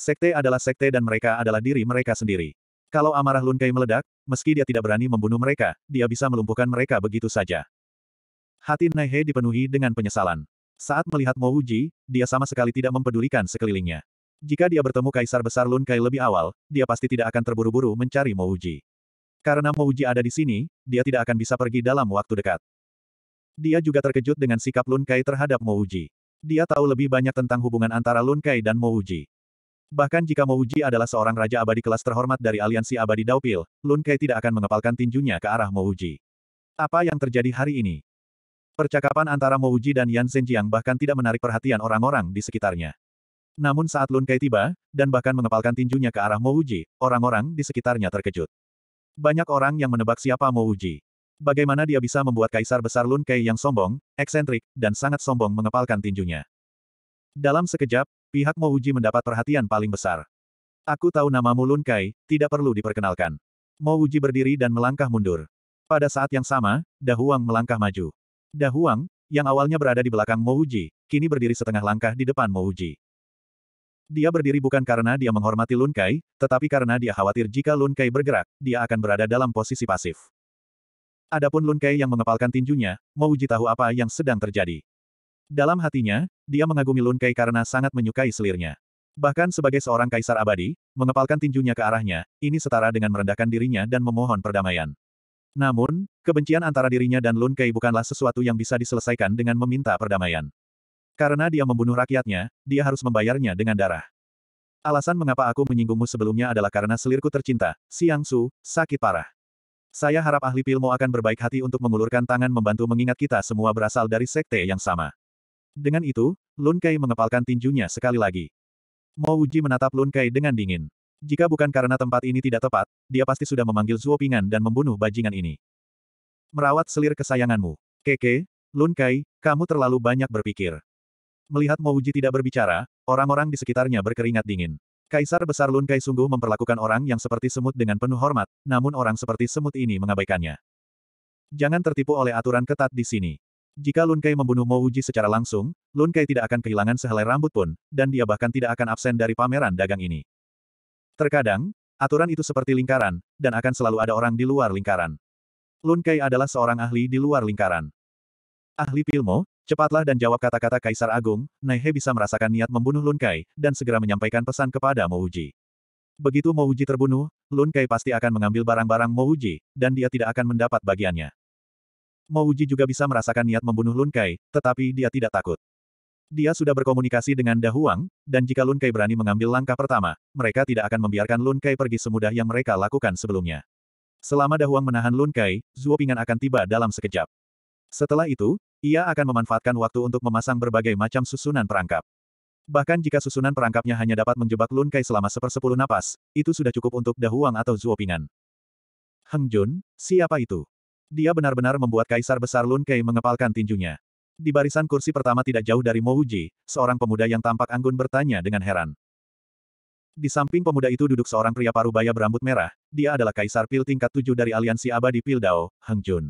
Sekte adalah sekte dan mereka adalah diri mereka sendiri. Kalau amarah Lun Kai meledak, meski dia tidak berani membunuh mereka, dia bisa melumpuhkan mereka begitu saja. Hati Naihe dipenuhi dengan penyesalan. Saat melihat Mo Uji, dia sama sekali tidak mempedulikan sekelilingnya. Jika dia bertemu Kaisar Besar Lun Kai lebih awal, dia pasti tidak akan terburu-buru mencari Mo Uji. Karena Mo Wuji ada di sini, dia tidak akan bisa pergi dalam waktu dekat. Dia juga terkejut dengan sikap Lun Kai terhadap Mo Uji. Dia tahu lebih banyak tentang hubungan antara Lun Kai dan Mo Uji. Bahkan jika Mo Uji adalah seorang raja abadi kelas terhormat dari aliansi abadi Daupil, Lun Kai tidak akan mengepalkan tinjunya ke arah Mo Uji. Apa yang terjadi hari ini? Percakapan antara Mo Uji dan Yan Zhenjiang bahkan tidak menarik perhatian orang-orang di sekitarnya. Namun saat Lun Kai tiba, dan bahkan mengepalkan tinjunya ke arah Mo Uji, orang-orang di sekitarnya terkejut. Banyak orang yang menebak siapa Mo Uji. Bagaimana dia bisa membuat kaisar besar Lun Kei yang sombong, eksentrik, dan sangat sombong mengepalkan tinjunya? Dalam sekejap, pihak Mo Uji mendapat perhatian paling besar. Aku tahu namamu Lun Kai, tidak perlu diperkenalkan. Mo Uji berdiri dan melangkah mundur. Pada saat yang sama, Dahuang melangkah maju. Dahuang, yang awalnya berada di belakang Mo Uji, kini berdiri setengah langkah di depan Mo Uji. Dia berdiri bukan karena dia menghormati Lun Kai, tetapi karena dia khawatir jika Lun Kai bergerak, dia akan berada dalam posisi pasif. Adapun Lun Kei yang mengepalkan tinjunya, mau uji tahu apa yang sedang terjadi. Dalam hatinya, dia mengagumi Lun Kei karena sangat menyukai selirnya. Bahkan sebagai seorang kaisar abadi, mengepalkan tinjunya ke arahnya, ini setara dengan merendahkan dirinya dan memohon perdamaian. Namun, kebencian antara dirinya dan Lun Kei bukanlah sesuatu yang bisa diselesaikan dengan meminta perdamaian. Karena dia membunuh rakyatnya, dia harus membayarnya dengan darah. Alasan mengapa aku menyinggungmu sebelumnya adalah karena selirku tercinta, Siang Su, sakit parah. Saya harap ahli Pilmo akan berbaik hati untuk mengulurkan tangan membantu mengingat kita semua berasal dari sekte yang sama. Dengan itu, Lun Kai mengepalkan tinjunya sekali lagi. Mo Uji menatap Lun Kai dengan dingin. Jika bukan karena tempat ini tidak tepat, dia pasti sudah memanggil Zuo Pingan dan membunuh bajingan ini. Merawat selir kesayanganmu. Keke, Lun Kai, kamu terlalu banyak berpikir. Melihat Mo Uji tidak berbicara, orang-orang di sekitarnya berkeringat dingin. Kaisar Besar Lun Kai sungguh memperlakukan orang yang seperti semut dengan penuh hormat, namun orang seperti semut ini mengabaikannya. Jangan tertipu oleh aturan ketat di sini. Jika Lun Kai membunuh Mo Uji secara langsung, Lun Kai tidak akan kehilangan sehelai rambut pun, dan dia bahkan tidak akan absen dari pameran dagang ini. Terkadang, aturan itu seperti lingkaran, dan akan selalu ada orang di luar lingkaran. Lun Kai adalah seorang ahli di luar lingkaran. Ahli Pilmo, Cepatlah dan jawab kata-kata Kaisar Agung, Naihe bisa merasakan niat membunuh Lun Kai, dan segera menyampaikan pesan kepada Mouji. Begitu Mouji terbunuh, Lun Kai pasti akan mengambil barang-barang Mouji, dan dia tidak akan mendapat bagiannya. Mouji juga bisa merasakan niat membunuh Lun Kai, tetapi dia tidak takut. Dia sudah berkomunikasi dengan Dahuang, dan jika Lun Kai berani mengambil langkah pertama, mereka tidak akan membiarkan Lun Kai pergi semudah yang mereka lakukan sebelumnya. Selama Dahuang menahan Lun Kai, Zuo Pingan akan tiba dalam sekejap. Setelah itu, ia akan memanfaatkan waktu untuk memasang berbagai macam susunan perangkap. Bahkan jika susunan perangkapnya hanya dapat menjebak Lun Kai selama sepersepuluh napas, itu sudah cukup untuk Dahuang atau Zuopinan. Heng Jun, siapa itu? Dia benar-benar membuat Kaisar Besar Lun Kai mengepalkan tinjunya. Di barisan kursi pertama tidak jauh dari Mouji, seorang pemuda yang tampak anggun bertanya dengan heran. Di samping pemuda itu duduk seorang pria parubaya berambut merah, dia adalah Kaisar Pil tingkat tujuh dari aliansi abadi Pildao, Hang Heng Jun.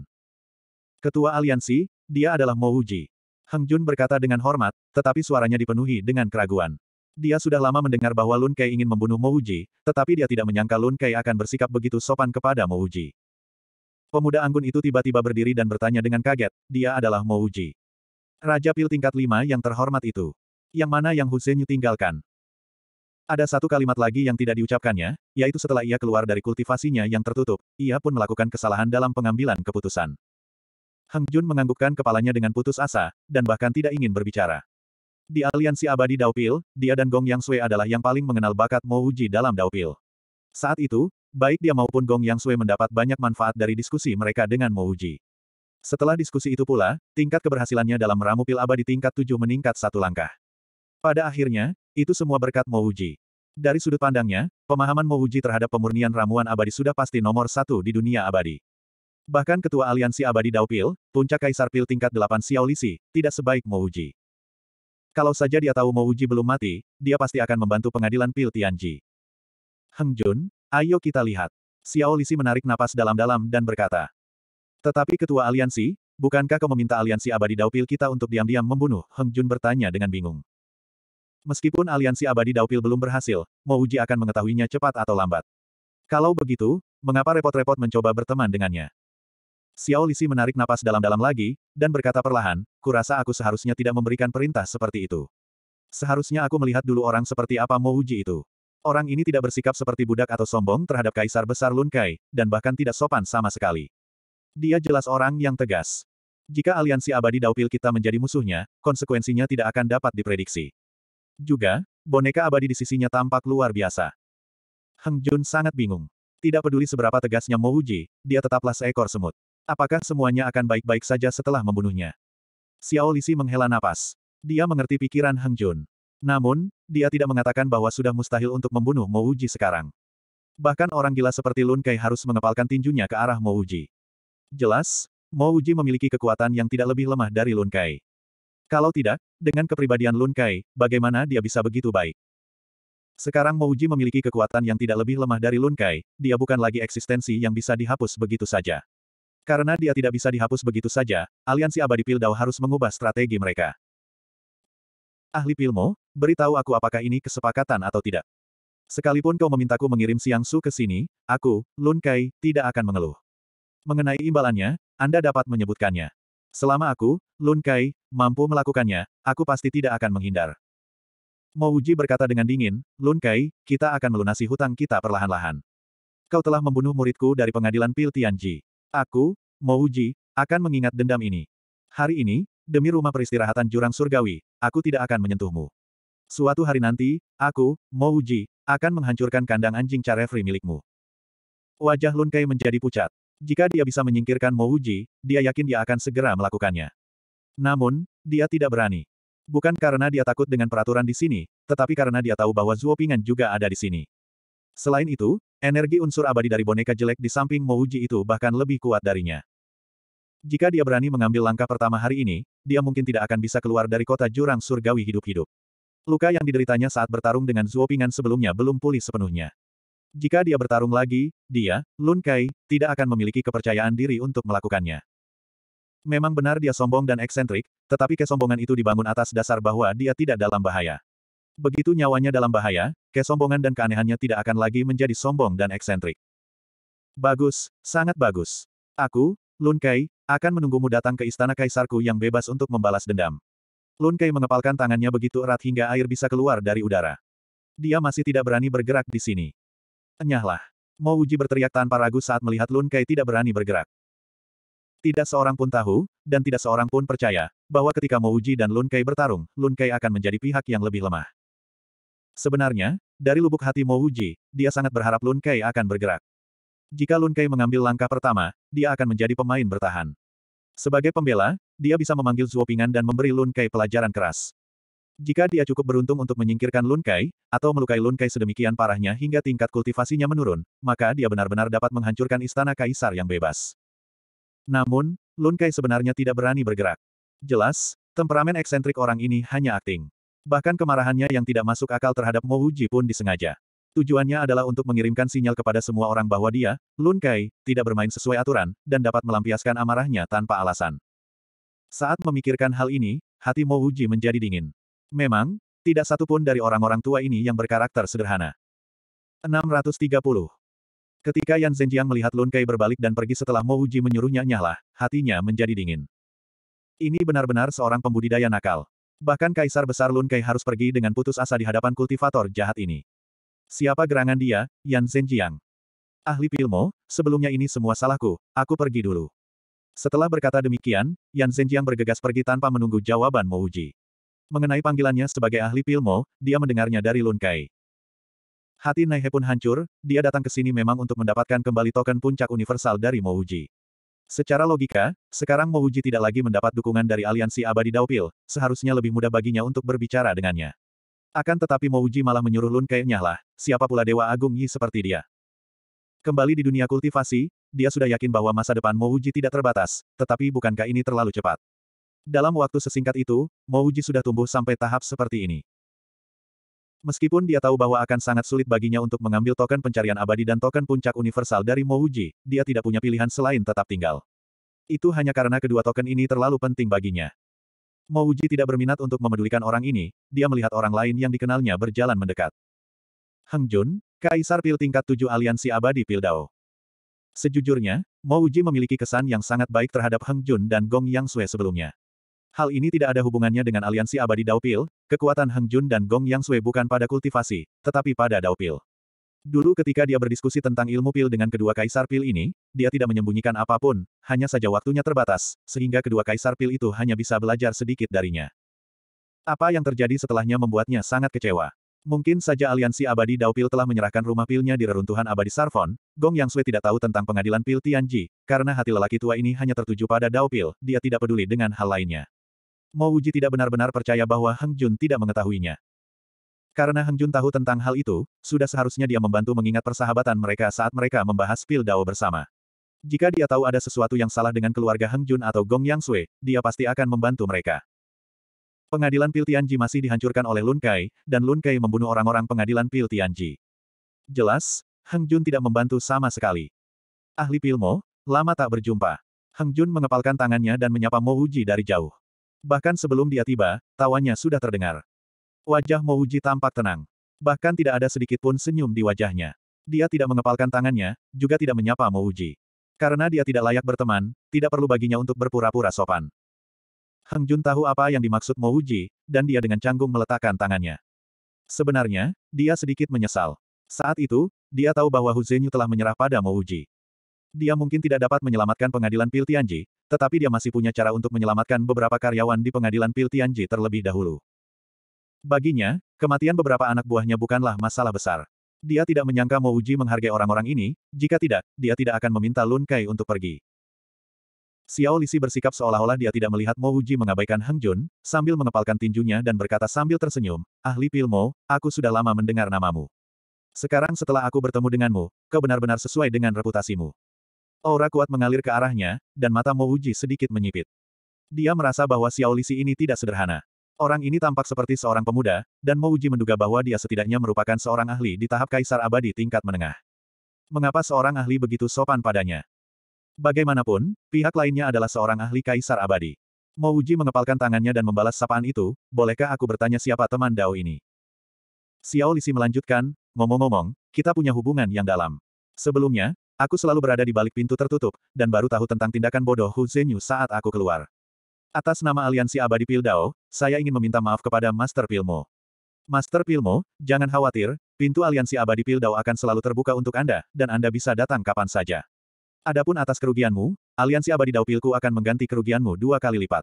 Ketua aliansi, dia adalah Mo Wuji. Heng Jun berkata dengan hormat, tetapi suaranya dipenuhi dengan keraguan. Dia sudah lama mendengar bahwa Lun Kei ingin membunuh Mo Wuji, tetapi dia tidak menyangka Lun Kei akan bersikap begitu sopan kepada Mo Wuji. Pemuda anggun itu tiba-tiba berdiri dan bertanya dengan kaget, dia adalah Mo Wuji. Raja Pil tingkat lima yang terhormat itu. Yang mana yang Husenyu tinggalkan? Ada satu kalimat lagi yang tidak diucapkannya, yaitu setelah ia keluar dari kultivasinya yang tertutup, ia pun melakukan kesalahan dalam pengambilan keputusan. Hang Jun menganggukkan kepalanya dengan putus asa, dan bahkan tidak ingin berbicara. Di aliansi abadi Daupil, dia dan Gong Yang Sui adalah yang paling mengenal bakat Mo Wuji dalam Daupil. Saat itu, baik dia maupun Gong Yang Sui mendapat banyak manfaat dari diskusi mereka dengan Mo Wuji. Setelah diskusi itu pula, tingkat keberhasilannya dalam meramu pil abadi tingkat 7 meningkat satu langkah. Pada akhirnya, itu semua berkat Mo Wuji. Dari sudut pandangnya, pemahaman Mo Wuji terhadap pemurnian ramuan abadi sudah pasti nomor satu di dunia abadi. Bahkan Ketua Aliansi Abadi Daupil, puncak Kaisar Pil tingkat 8 Xiaolisi, tidak sebaik Mo Uji. Kalau saja dia tahu Mo Uji belum mati, dia pasti akan membantu pengadilan Pil Tianji. Heng Jun, ayo kita lihat. Xiao Xiaolisi menarik napas dalam-dalam dan berkata. Tetapi Ketua Aliansi, bukankah kau meminta Aliansi Abadi Daupil kita untuk diam-diam membunuh? Heng Jun bertanya dengan bingung. Meskipun aliansi abadi Daupil belum berhasil, Mo Uji akan mengetahuinya cepat atau lambat. Kalau begitu, mengapa repot-repot mencoba berteman dengannya? Xiao Lisi menarik napas dalam-dalam lagi, dan berkata perlahan, kurasa aku seharusnya tidak memberikan perintah seperti itu. Seharusnya aku melihat dulu orang seperti apa Mo Uji itu. Orang ini tidak bersikap seperti budak atau sombong terhadap Kaisar Besar Lun Kai, dan bahkan tidak sopan sama sekali. Dia jelas orang yang tegas. Jika aliansi abadi Daupil kita menjadi musuhnya, konsekuensinya tidak akan dapat diprediksi. Juga, boneka abadi di sisinya tampak luar biasa. Heng Jun sangat bingung. Tidak peduli seberapa tegasnya Mo dia tetaplah seekor semut. Apakah semuanya akan baik-baik saja setelah membunuhnya? Xiao Lisi menghela napas. Dia mengerti pikiran Hang Jun. Namun, dia tidak mengatakan bahwa sudah mustahil untuk membunuh Mo Uji sekarang. Bahkan orang gila seperti Lun Kai harus mengepalkan tinjunya ke arah Mo Uji. Jelas, Mo Uji memiliki kekuatan yang tidak lebih lemah dari Lun Kai. Kalau tidak, dengan kepribadian Lun Kai, bagaimana dia bisa begitu baik? Sekarang Mo Uji memiliki kekuatan yang tidak lebih lemah dari Lun Kai, dia bukan lagi eksistensi yang bisa dihapus begitu saja. Karena dia tidak bisa dihapus begitu saja, aliansi abadi Pildau harus mengubah strategi mereka. Ahli Pilmo, beritahu aku apakah ini kesepakatan atau tidak. Sekalipun kau memintaku mengirim Siang Su ke sini, aku, Lun Kai, tidak akan mengeluh. Mengenai imbalannya, Anda dapat menyebutkannya. Selama aku, Lun Kai, mampu melakukannya, aku pasti tidak akan menghindar. Mouji berkata dengan dingin, Lun Kai, kita akan melunasi hutang kita perlahan-lahan. Kau telah membunuh muridku dari pengadilan Pil Tianji. Aku, Mouji, akan mengingat dendam ini. Hari ini, demi rumah peristirahatan jurang surgawi, aku tidak akan menyentuhmu. Suatu hari nanti, aku, Mouji, akan menghancurkan kandang anjing carefri milikmu. Wajah Lun menjadi pucat. Jika dia bisa menyingkirkan Mouji, dia yakin dia akan segera melakukannya. Namun, dia tidak berani. Bukan karena dia takut dengan peraturan di sini, tetapi karena dia tahu bahwa Zuo Pingan juga ada di sini. Selain itu, Energi unsur abadi dari boneka jelek di samping Mouji itu bahkan lebih kuat darinya. Jika dia berani mengambil langkah pertama hari ini, dia mungkin tidak akan bisa keluar dari kota jurang surgawi hidup-hidup. Luka yang dideritanya saat bertarung dengan Zuopingan sebelumnya belum pulih sepenuhnya. Jika dia bertarung lagi, dia, Lun Kai, tidak akan memiliki kepercayaan diri untuk melakukannya. Memang benar dia sombong dan eksentrik, tetapi kesombongan itu dibangun atas dasar bahwa dia tidak dalam bahaya. Begitu nyawanya dalam bahaya, kesombongan dan keanehannya tidak akan lagi menjadi sombong dan eksentrik. Bagus, sangat bagus. Aku, Lun Kai, akan menunggumu datang ke istana kaisarku yang bebas untuk membalas dendam. Lun Kai mengepalkan tangannya begitu erat hingga air bisa keluar dari udara. Dia masih tidak berani bergerak di sini. Enyahlah. Mo Uji berteriak tanpa ragu saat melihat Lun Kai tidak berani bergerak. Tidak seorang pun tahu, dan tidak seorang pun percaya, bahwa ketika Mo Uji dan Lun Kai bertarung, Lun Kai akan menjadi pihak yang lebih lemah. Sebenarnya, dari lubuk hati Mo Wuji, dia sangat berharap Lun Kai akan bergerak. Jika Lun Kai mengambil langkah pertama, dia akan menjadi pemain bertahan. Sebagai pembela, dia bisa memanggil Zuopingan dan memberi Lun Kai pelajaran keras. Jika dia cukup beruntung untuk menyingkirkan Lun Kai, atau melukai Lun Kai sedemikian parahnya hingga tingkat kultivasinya menurun, maka dia benar-benar dapat menghancurkan istana kaisar yang bebas. Namun, Lun Kai sebenarnya tidak berani bergerak. Jelas, temperamen eksentrik orang ini hanya akting. Bahkan kemarahannya yang tidak masuk akal terhadap Mo Uji pun disengaja. Tujuannya adalah untuk mengirimkan sinyal kepada semua orang bahwa dia, Lun Kai, tidak bermain sesuai aturan, dan dapat melampiaskan amarahnya tanpa alasan. Saat memikirkan hal ini, hati Mo Uji menjadi dingin. Memang, tidak satupun dari orang-orang tua ini yang berkarakter sederhana. 630. Ketika Yan Zhenjiang melihat Lun Kai berbalik dan pergi setelah Mo Uji menyuruhnya nyahlah, hatinya menjadi dingin. Ini benar-benar seorang pembudidaya nakal. Bahkan Kaisar Besar Lun Kai harus pergi dengan putus asa di hadapan kultivator jahat ini. Siapa gerangan dia, Yan Zhenjiang? Ahli Pilmo, sebelumnya ini semua salahku, aku pergi dulu. Setelah berkata demikian, Yan Zhenjiang bergegas pergi tanpa menunggu jawaban Mouji. Mengenai panggilannya sebagai ahli Pilmo, dia mendengarnya dari Lun Kai. Hati Naihe pun hancur, dia datang ke sini memang untuk mendapatkan kembali token puncak universal dari Mouji. Secara logika, sekarang Mouji tidak lagi mendapat dukungan dari aliansi abadi Daupil, seharusnya lebih mudah baginya untuk berbicara dengannya. Akan tetapi Mouji malah menyuruh Lun Kei nyahlah, siapa pula Dewa Agung Yi seperti dia. Kembali di dunia kultivasi, dia sudah yakin bahwa masa depan Mouji tidak terbatas, tetapi bukankah ini terlalu cepat? Dalam waktu sesingkat itu, Mouji sudah tumbuh sampai tahap seperti ini. Meskipun dia tahu bahwa akan sangat sulit baginya untuk mengambil token pencarian abadi dan token puncak universal dari Mouji, dia tidak punya pilihan selain tetap tinggal. Itu hanya karena kedua token ini terlalu penting baginya. Mouji tidak berminat untuk memedulikan orang ini, dia melihat orang lain yang dikenalnya berjalan mendekat. Hang Jun, Kaisar Pil tingkat 7 Aliansi Abadi Pildao. Sejujurnya, Mouji memiliki kesan yang sangat baik terhadap Hang Jun dan Gong Yang Sue sebelumnya. Hal ini tidak ada hubungannya dengan aliansi abadi Daupil, kekuatan Heng Jun dan Gong Yang Sui bukan pada kultivasi, tetapi pada Daupil. Dulu ketika dia berdiskusi tentang ilmu pil dengan kedua kaisar pil ini, dia tidak menyembunyikan apapun, hanya saja waktunya terbatas, sehingga kedua kaisar pil itu hanya bisa belajar sedikit darinya. Apa yang terjadi setelahnya membuatnya sangat kecewa. Mungkin saja aliansi abadi Daupil telah menyerahkan rumah pilnya di reruntuhan abadi Sarfon, Gong Yang Sui tidak tahu tentang pengadilan pil Tianji, karena hati lelaki tua ini hanya tertuju pada Daupil, dia tidak peduli dengan hal lainnya. Mo Wuji tidak benar-benar percaya bahwa Heng Jun tidak mengetahuinya. Karena Heng Jun tahu tentang hal itu, sudah seharusnya dia membantu mengingat persahabatan mereka saat mereka membahas pil Dao bersama. Jika dia tahu ada sesuatu yang salah dengan keluarga Heng Jun atau Gong Yang Sui, dia pasti akan membantu mereka. Pengadilan Pil Tianji masih dihancurkan oleh Lun Kai, dan Lun Kai membunuh orang-orang pengadilan Pil Tianji. Jelas, Heng Jun tidak membantu sama sekali. Ahli Pilmo, lama tak berjumpa. Heng Jun mengepalkan tangannya dan menyapa Mo Wuji dari jauh. Bahkan sebelum dia tiba, tawanya sudah terdengar. Wajah Mouji tampak tenang. Bahkan tidak ada sedikit pun senyum di wajahnya. Dia tidak mengepalkan tangannya, juga tidak menyapa Mouji. Karena dia tidak layak berteman, tidak perlu baginya untuk berpura-pura sopan. Hang Jun tahu apa yang dimaksud Mouji, dan dia dengan canggung meletakkan tangannya. Sebenarnya, dia sedikit menyesal. Saat itu, dia tahu bahwa Huzenyu telah menyerah pada Mouji. Dia mungkin tidak dapat menyelamatkan pengadilan Pil Tianji, tetapi dia masih punya cara untuk menyelamatkan beberapa karyawan di pengadilan Pil Tianji terlebih dahulu. Baginya, kematian beberapa anak buahnya bukanlah masalah besar. Dia tidak menyangka Mo Uji menghargai orang-orang ini, jika tidak, dia tidak akan meminta Lun Kai untuk pergi. Xiao Lisi bersikap seolah-olah dia tidak melihat Mo Uji mengabaikan Heng Jun, sambil mengepalkan tinjunya dan berkata sambil tersenyum, Ahli pil Mo, aku sudah lama mendengar namamu. Sekarang setelah aku bertemu denganmu, kau benar-benar sesuai dengan reputasimu. Aura kuat mengalir ke arahnya, dan mata Mo Uji sedikit menyipit. Dia merasa bahwa Xiao Li Si ini tidak sederhana. Orang ini tampak seperti seorang pemuda, dan Mo Uji menduga bahwa dia setidaknya merupakan seorang ahli di tahap kaisar abadi tingkat menengah. Mengapa seorang ahli begitu sopan padanya? Bagaimanapun, pihak lainnya adalah seorang ahli kaisar abadi. Mo Uji mengepalkan tangannya dan membalas sapaan itu, bolehkah aku bertanya siapa teman Dao ini? Xiao Lisi melanjutkan, ngomong-ngomong, kita punya hubungan yang dalam. Sebelumnya, Aku selalu berada di balik pintu tertutup, dan baru tahu tentang tindakan bodoh Hu Zhenyu saat aku keluar. Atas nama aliansi abadi Pildao, saya ingin meminta maaf kepada Master Pilmo. Master Pilmo, jangan khawatir, pintu aliansi abadi Pildao akan selalu terbuka untuk Anda, dan Anda bisa datang kapan saja. Adapun atas kerugianmu, aliansi abadi Dao Pilku akan mengganti kerugianmu dua kali lipat.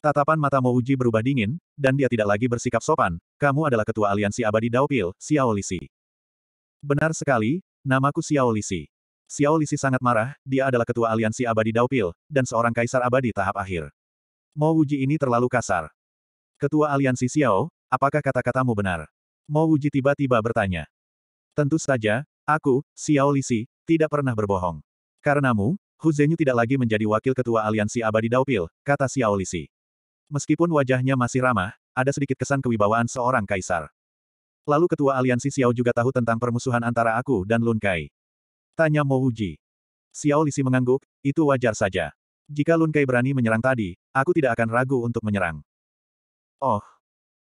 Tatapan mata Mo Uji berubah dingin, dan dia tidak lagi bersikap sopan, kamu adalah ketua aliansi abadi Dao Xiao Lisi. Benar sekali, Namaku Xiao Lisi. Xiao Lisi sangat marah, dia adalah ketua aliansi abadi Daupil, dan seorang kaisar abadi tahap akhir. Mo Wuji ini terlalu kasar. Ketua aliansi Xiao, apakah kata-katamu benar? Mo Wuji tiba-tiba bertanya. Tentu saja, aku, Xiao Lisi, tidak pernah berbohong. Karenamu, Hu Zhenyu tidak lagi menjadi wakil ketua aliansi abadi Daupil, kata Xiao Lisi. Meskipun wajahnya masih ramah, ada sedikit kesan kewibawaan seorang kaisar. Lalu ketua aliansi Xiao juga tahu tentang permusuhan antara aku dan Lun Kai. Tanya Mo Wuji. Xiao Lisi mengangguk, itu wajar saja. Jika Lun Kai berani menyerang tadi, aku tidak akan ragu untuk menyerang. Oh.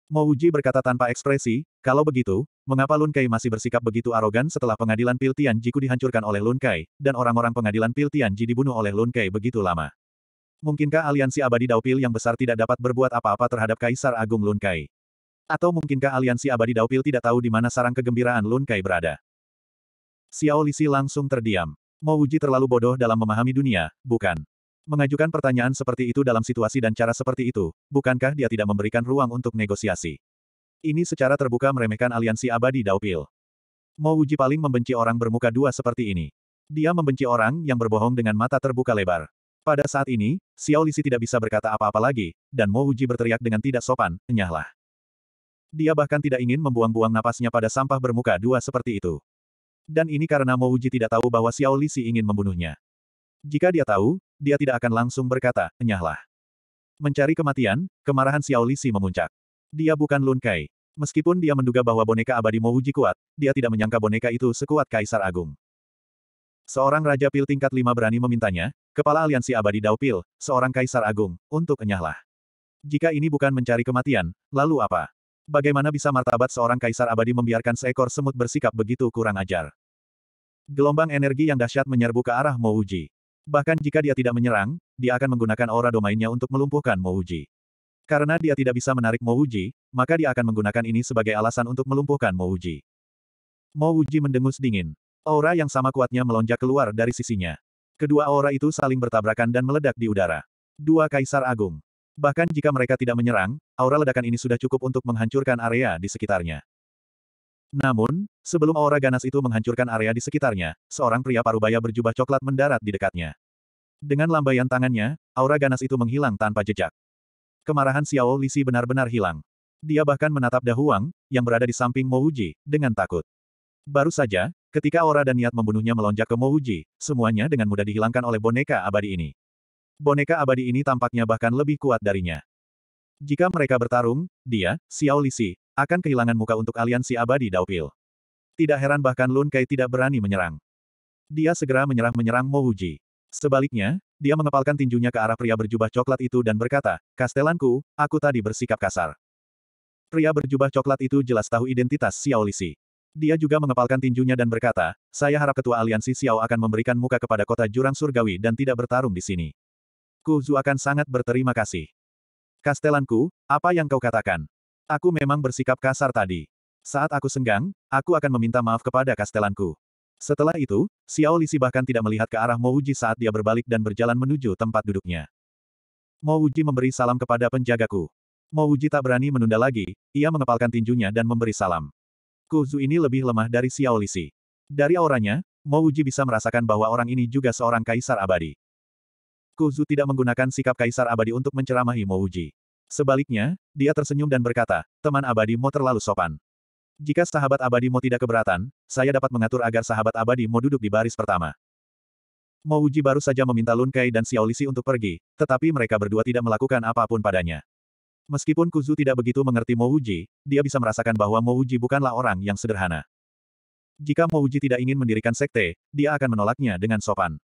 Mo Wuji berkata tanpa ekspresi, kalau begitu, mengapa Lun Kai masih bersikap begitu arogan setelah pengadilan Piltian Jiku dihancurkan oleh Lun Kai, dan orang-orang pengadilan Piltian Ji dibunuh oleh Lun Kai begitu lama? Mungkinkah aliansi abadi Daupil yang besar tidak dapat berbuat apa-apa terhadap Kaisar Agung Lun Kai? Atau mungkinkah aliansi abadi Daupil tidak tahu di mana sarang kegembiraan Lun Kai berada? Xiao Lisi langsung terdiam. Mo Uji terlalu bodoh dalam memahami dunia, bukan? Mengajukan pertanyaan seperti itu dalam situasi dan cara seperti itu, bukankah dia tidak memberikan ruang untuk negosiasi? Ini secara terbuka meremehkan aliansi abadi Daupil. Mo Uji paling membenci orang bermuka dua seperti ini. Dia membenci orang yang berbohong dengan mata terbuka lebar. Pada saat ini, Xiao Lisi tidak bisa berkata apa-apa lagi, dan Mo Uji berteriak dengan tidak sopan, enyahlah. Dia bahkan tidak ingin membuang-buang napasnya pada sampah bermuka dua seperti itu. Dan ini karena Mouji tidak tahu bahwa Xiao Lisi ingin membunuhnya. Jika dia tahu, dia tidak akan langsung berkata, enyahlah. Mencari kematian, kemarahan Xiao Lisi memuncak. Dia bukan Lun Kai. Meskipun dia menduga bahwa boneka abadi Mouji kuat, dia tidak menyangka boneka itu sekuat Kaisar Agung. Seorang Raja Pil tingkat lima berani memintanya, Kepala Aliansi Abadi Dao Pil, seorang Kaisar Agung, untuk enyahlah. Jika ini bukan mencari kematian, lalu apa? Bagaimana bisa martabat seorang kaisar abadi membiarkan seekor semut bersikap begitu kurang ajar? Gelombang energi yang dahsyat menyerbu ke arah Mouji. Bahkan jika dia tidak menyerang, dia akan menggunakan aura domainnya untuk melumpuhkan Mouji. Karena dia tidak bisa menarik Mouji, maka dia akan menggunakan ini sebagai alasan untuk melumpuhkan Mouji. Mouji mendengus dingin. Aura yang sama kuatnya melonjak keluar dari sisinya. Kedua aura itu saling bertabrakan dan meledak di udara. Dua kaisar agung. Bahkan jika mereka tidak menyerang, aura ledakan ini sudah cukup untuk menghancurkan area di sekitarnya. Namun, sebelum aura ganas itu menghancurkan area di sekitarnya, seorang pria parubaya berjubah coklat mendarat di dekatnya. Dengan lambaian tangannya, aura ganas itu menghilang tanpa jejak. Kemarahan Xiao Lisi benar-benar hilang. Dia bahkan menatap Dahuang, yang berada di samping Mo Wuji dengan takut. Baru saja, ketika aura dan niat membunuhnya melonjak ke Mo Wuji, semuanya dengan mudah dihilangkan oleh boneka abadi ini. Boneka abadi ini tampaknya bahkan lebih kuat darinya. Jika mereka bertarung, dia, Xiao Li Si, akan kehilangan muka untuk aliansi abadi Daupil. Tidak heran bahkan Lun Kai tidak berani menyerang. Dia segera menyerah-menyerang Mo Wuji. Sebaliknya, dia mengepalkan tinjunya ke arah pria berjubah coklat itu dan berkata, Kastelanku, aku tadi bersikap kasar. Pria berjubah coklat itu jelas tahu identitas Xiao Li Si. Dia juga mengepalkan tinjunya dan berkata, saya harap ketua aliansi Xiao akan memberikan muka kepada kota jurang surgawi dan tidak bertarung di sini. Kuzu akan sangat berterima kasih. Kastelanku, apa yang kau katakan? Aku memang bersikap kasar tadi. Saat aku senggang, aku akan meminta maaf kepada kastelanku. Setelah itu, Xiao Lisi bahkan tidak melihat ke arah Mouji saat dia berbalik dan berjalan menuju tempat duduknya. Mouji memberi salam kepada penjagaku. Mouji tak berani menunda lagi, ia mengepalkan tinjunya dan memberi salam. Kuzu ini lebih lemah dari Xiao Lisi. Dari auranya, Mouji bisa merasakan bahwa orang ini juga seorang kaisar abadi. Kuzu tidak menggunakan sikap kaisar abadi untuk menceramahi Mouji. Sebaliknya, dia tersenyum dan berkata, teman abadi Mo terlalu sopan. Jika sahabat abadi Mo tidak keberatan, saya dapat mengatur agar sahabat abadi Mo duduk di baris pertama. Mouji baru saja meminta Lun Kai dan Xiao Lisi untuk pergi, tetapi mereka berdua tidak melakukan apapun padanya. Meskipun Kuzu tidak begitu mengerti Mouji, dia bisa merasakan bahwa Mouji bukanlah orang yang sederhana. Jika Mouji tidak ingin mendirikan sekte, dia akan menolaknya dengan sopan.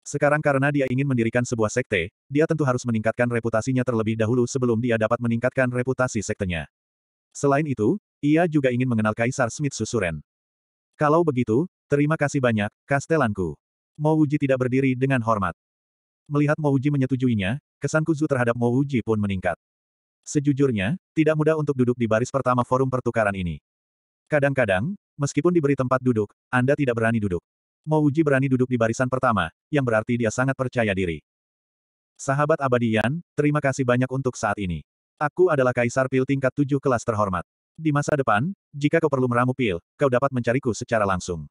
Sekarang karena dia ingin mendirikan sebuah sekte, dia tentu harus meningkatkan reputasinya terlebih dahulu sebelum dia dapat meningkatkan reputasi sektenya. Selain itu, ia juga ingin mengenal Kaisar Smith Susuren. Kalau begitu, terima kasih banyak, kastelanku. Mouji tidak berdiri dengan hormat. Melihat Mouji menyetujuinya, kesan Kuzu terhadap Mouji pun meningkat. Sejujurnya, tidak mudah untuk duduk di baris pertama forum pertukaran ini. Kadang-kadang, meskipun diberi tempat duduk, Anda tidak berani duduk. Mo Uji berani duduk di barisan pertama, yang berarti dia sangat percaya diri. Sahabat Abadian, terima kasih banyak untuk saat ini. Aku adalah Kaisar Pil tingkat tujuh kelas terhormat. Di masa depan, jika kau perlu meramu pil, kau dapat mencariku secara langsung.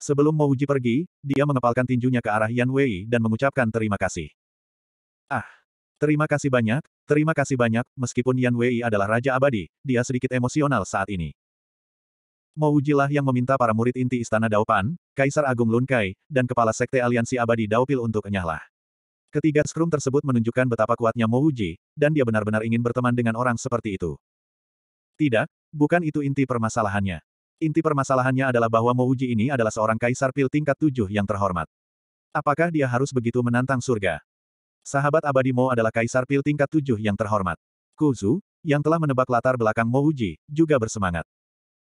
Sebelum Mo Uji pergi, dia mengepalkan tinjunya ke arah Yan Wei dan mengucapkan terima kasih. Ah, terima kasih banyak, terima kasih banyak, meskipun Yan Wei adalah Raja Abadi, dia sedikit emosional saat ini. Moujilah yang meminta para murid inti Istana Daopan, Kaisar Agung Lunkai, dan Kepala Sekte Aliansi Abadi Daopil untuk enyahlah. Ketiga skrum tersebut menunjukkan betapa kuatnya Mouji, dan dia benar-benar ingin berteman dengan orang seperti itu. Tidak, bukan itu inti permasalahannya. Inti permasalahannya adalah bahwa Mouji ini adalah seorang kaisar pil tingkat tujuh yang terhormat. Apakah dia harus begitu menantang surga? Sahabat abadi Mo adalah kaisar pil tingkat tujuh yang terhormat. Kuzu, yang telah menebak latar belakang Mouji, juga bersemangat.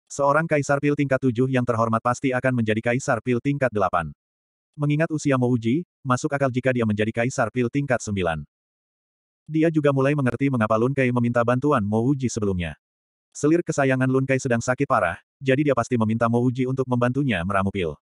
Seorang kaisar pil tingkat tujuh yang terhormat pasti akan menjadi kaisar pil tingkat delapan. Mengingat usia Mouji, masuk akal jika dia menjadi kaisar pil tingkat sembilan. Dia juga mulai mengerti mengapa Lun Kai meminta bantuan Mouji sebelumnya. Selir kesayangan Lun Kai sedang sakit parah, jadi dia pasti meminta Mouji untuk membantunya meramu pil.